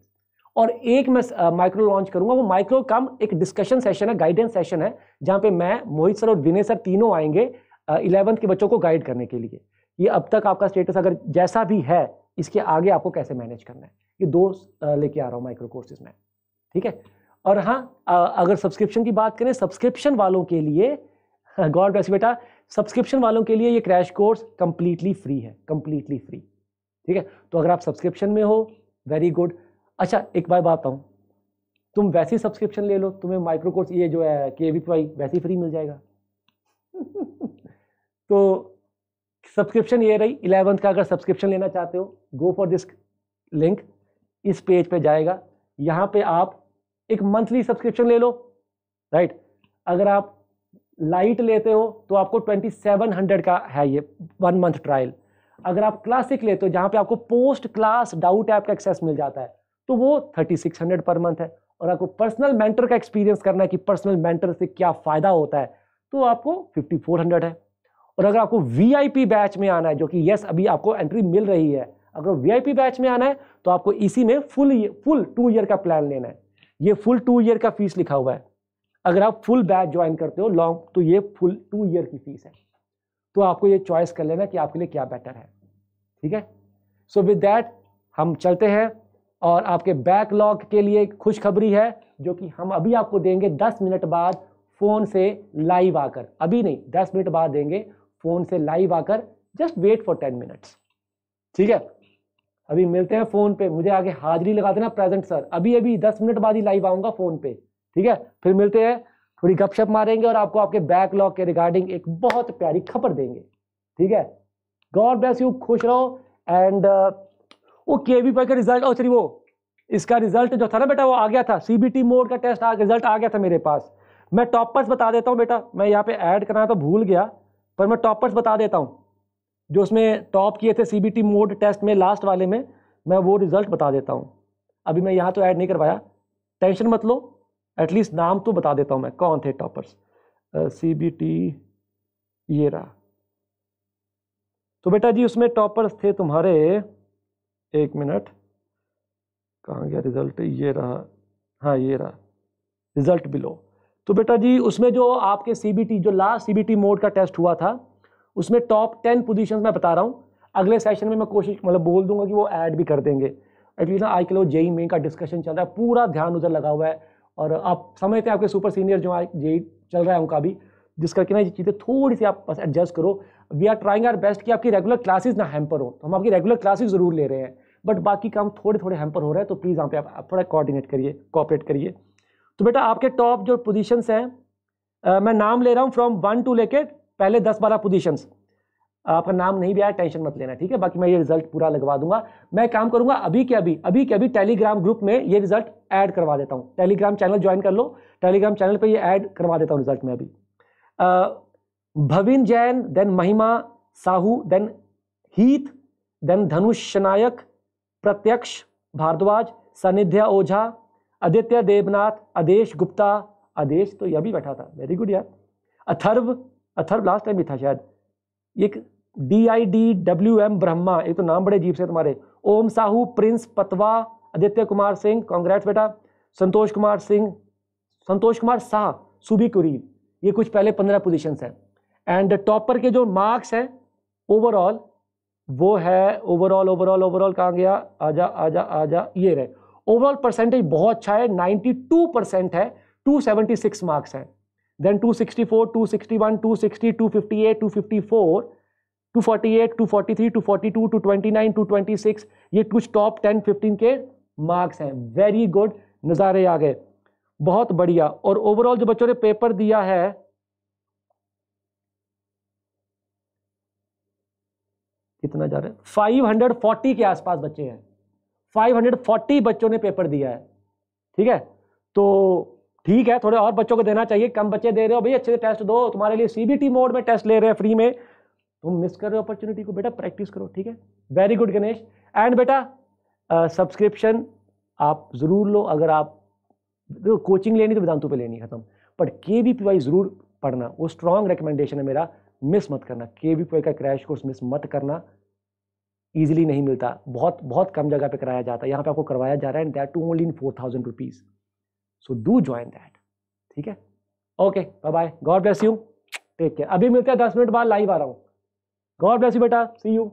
और एक मैं माइक्रो लॉन्च करूंगा वो माइक्रो कम एक डिस्कशन सेशन है गाइडेंस सेशन है जहाँ पे मैं मोहित सर और विनय सर तीनों आएंगे इलेवंथ के बच्चों को गाइड करने के लिए ये अब तक आपका स्टेटस अगर जैसा भी है इसके आगे आपको कैसे मैनेज करना है ये दो लेके आ रहा हूँ माइक्रो कोर्सेज में ठीक है और हाँ अगर सब्सक्रिप्शन की बात करें सब्सक्रिप्शन वालों के लिए हाँ, गॉड ब्लेस बेटा सब्सक्रिप्शन वालों के लिए ये क्रैश कोर्स कंप्लीटली फ्री है कंप्लीटली फ्री ठीक है तो अगर आप सब्सक्रिप्शन में हो वेरी गुड अच्छा एक बार बात आऊँ तुम वैसे ही सब्सक्रिप्शन ले लो तुम्हें माइक्रो कोर्स ये जो है के वी पी वैसे फ्री मिल जाएगा तो सब्सक्रिप्शन ये रही इलेवंथ का अगर सब्सक्रिप्शन लेना चाहते हो गो फॉर दिस लिंक इस पेज पे जाएगा यहाँ पे आप एक मंथली सब्सक्रिप्शन ले लो राइट अगर आप लाइट लेते हो तो आपको 2700 का है ये वन मंथ ट्रायल अगर आप क्लासिक लेते हो जहाँ पे आपको पोस्ट क्लास डाउट ऐप का एक्सेस मिल जाता है तो वो 3600 पर मंथ है और आपको पर्सनल मेंटर का एक्सपीरियंस करना है कि पर्सनल मेंटर से क्या फ़ायदा होता है तो आपको 5400 है और अगर आपको पी बैच में आना है जो कि यस अभी आपको एंट्री मिल रही है अगर पी बैच में आना है तो आपको इसी में फुल फुल टू ईयर का प्लान लेना है ये फुल टू ईयर का फीस लिखा हुआ है अगर आप फुल बैच ज्वाइन करते हो लॉन्ग तो ये फुल टू ईयर की फीस है तो आपको ये चॉइस कर लेना कि आपके लिए क्या बेटर है ठीक है सो विद डैट हम चलते हैं और आपके बैकलॉग के लिए खुशखबरी है जो कि हम अभी आपको देंगे 10 मिनट बाद फ़ोन से लाइव आकर अभी नहीं 10 मिनट बाद देंगे फ़ोन से लाइव आकर जस्ट वेट फॉर 10 मिनट्स ठीक है अभी मिलते हैं फ़ोन पे मुझे आगे हाजिरी लगा देना प्रेजेंट सर अभी अभी 10 मिनट बाद ही लाइव आऊँगा फ़ोन पे ठीक है फिर मिलते हैं थोड़ी गपशप मारेंगे और आपको आपके बैकलॉग के रिगार्डिंग एक बहुत प्यारी खबर देंगे ठीक है गॉड ब्लेस यू खुश रहो एंड uh, वो के वी पाई का रिजल्ट और वो इसका रिजल्ट जो था ना बेटा वो आ गया था सीबीटी मोड का टेस्ट रिजल्ट आ गया था मेरे पास मैं टॉपर्स बता देता हूँ बेटा मैं यहाँ पे ऐड करना तो भूल गया पर मैं टॉपर्स बता देता हूँ जो उसमें टॉप किए थे टी मोड टेस्ट में लास्ट वाले में मैं वो रिज़ल्ट बता देता हूँ अभी मैं यहाँ तो ऐड नहीं करवाया टेंशन मत लो एटलीस्ट नाम तो बता देता हूँ मैं कौन थे टॉपर्स सी बी टी ये रहा तो बेटा जी उसमें टॉपर्स थे तुम्हारे एक मिनट कहाँ गया रिजल्ट ये रहा हाँ ये रहा रिजल्ट बिलो तो बेटा जी उसमें जो आपके सीबीटी जो लास्ट सीबीटी मोड का टेस्ट हुआ था उसमें टॉप टेन पोजीशंस मैं बता रहा हूँ अगले सेशन में मैं कोशिश मतलब बोल दूंगा कि वो ऐड भी कर देंगे एटलीस्ट ना आज के लिए जेई मेन का डिस्कशन चल रहा है पूरा ध्यान उधर लगा हुआ है और आप समझते हैं आपके सुपर सीनियर जो जे चल रहा है उनका भी जिस करके ना ये चीज़ें थोड़ी सी आप बस एडजस्ट करो we are trying our best कि आपकी रेगुलर क्लासेज ना हैम्पर हो तो हम आपकी रेगुलर क्लासेज ज़रूर ले रहे हैं बट बाकी काम थोड़े थोड़े हैम्पर हो रहे हैं तो प्लीज़ यहाँ पे आप थोड़ा कोऑर्डिनेट करिए कॉपरेट करिए तो बेटा आपके टॉप जो पोजिशंस हैं मैं नाम ले रहा हूँ फ्रॉम वन टू लेके पहले दस बारह पोजिशंस आपका नाम नहीं भी आया टेंशन मत लेना ठीक है बाकी मैं ये रिजल्ट पूरा लगवा दूंगा मैं काम करूंगा अभी के अभी अभी के अभी टेलीग्राम ग्रुप में ये रिजल्ट ऐड करवा देता हूँ टेलीग्राम चैनल ज्वाइन कर लो टेलीग्राम चैनल पर ये ऐड करवा देता हूँ रिजल्ट में अभी भविन Jain then Mahima Sahu then Heet then Dhanush Nayak Pratyaksh Bhardwaj सानिध्या ओझा आदित्य देवनाथ आदेश गुप्ता आदेश तो यह भी बैठा था वेरी गुड यार अथर्व अथर्व लास्ट टाइम भी था शायद ये D I D W M Brahma ये तो नाम बड़े अजीब से तुम्हारे ओम साहू प्रिंस पतवा आदित्य कुमार सिंह कांग्रेस बेटा संतोष कुमार सिंह संतोष कुमार शाह सुबी कुरीर ये कुछ पहले पंद्रह पोजिशन हैं एंड टॉपर के जो मार्क्स हैं ओवरऑल वो है ओवरऑल ओवरऑल ओवरऑल कहाँ गया आजा आजा आजा ये रहे ओवरऑल परसेंटेज बहुत अच्छा है 92 परसेंट है 276 मार्क्स हैं देन 264 261 260 258 254 248, 243, 242, 229, 226 ये कुछ टॉप 10, 15 के मार्क्स हैं वेरी गुड नज़ारे आ गए बहुत बढ़िया और ओवरऑल जो बच्चों ने पेपर दिया है कितना जा रहा है 540 के आसपास बच्चे हैं 540 बच्चों ने पेपर दिया है ठीक है तो ठीक है थोड़े और बच्चों को देना चाहिए कम बच्चे दे रहे हो भाई अच्छे से टेस्ट दो तुम्हारे लिए सीबीटी मोड में टेस्ट ले रहे हैं फ्री में तुम मिस कर रहे हो अपॉर्चुनिटी को बेटा प्रैक्टिस करो ठीक है वेरी गुड गणेश एंड बेटा सब्सक्रिप्शन आप ज़रूर लो अगर आप तो कोचिंग लेनी तो वेदांतों पे लेनी खत्म बट के वी पी वाई ज़रूर पढ़ना वो स्ट्रॉन्ग रिकमेंडेशन है मेरा मिस मत करना के वी पी वाई का क्रैश कोर्स मिस मत करना ईजिली नहीं मिलता बहुत बहुत कम जगह पे कराया जाता है यहाँ पे आपको करवाया जा रहा है and that too only in four thousand rupees so do join that ठीक है okay bye bye God bless you take care अभी मिलते हैं दस मिनट बाद लाइव आ रहा हूँ गॉड ब्लेस यू बेटा सी यू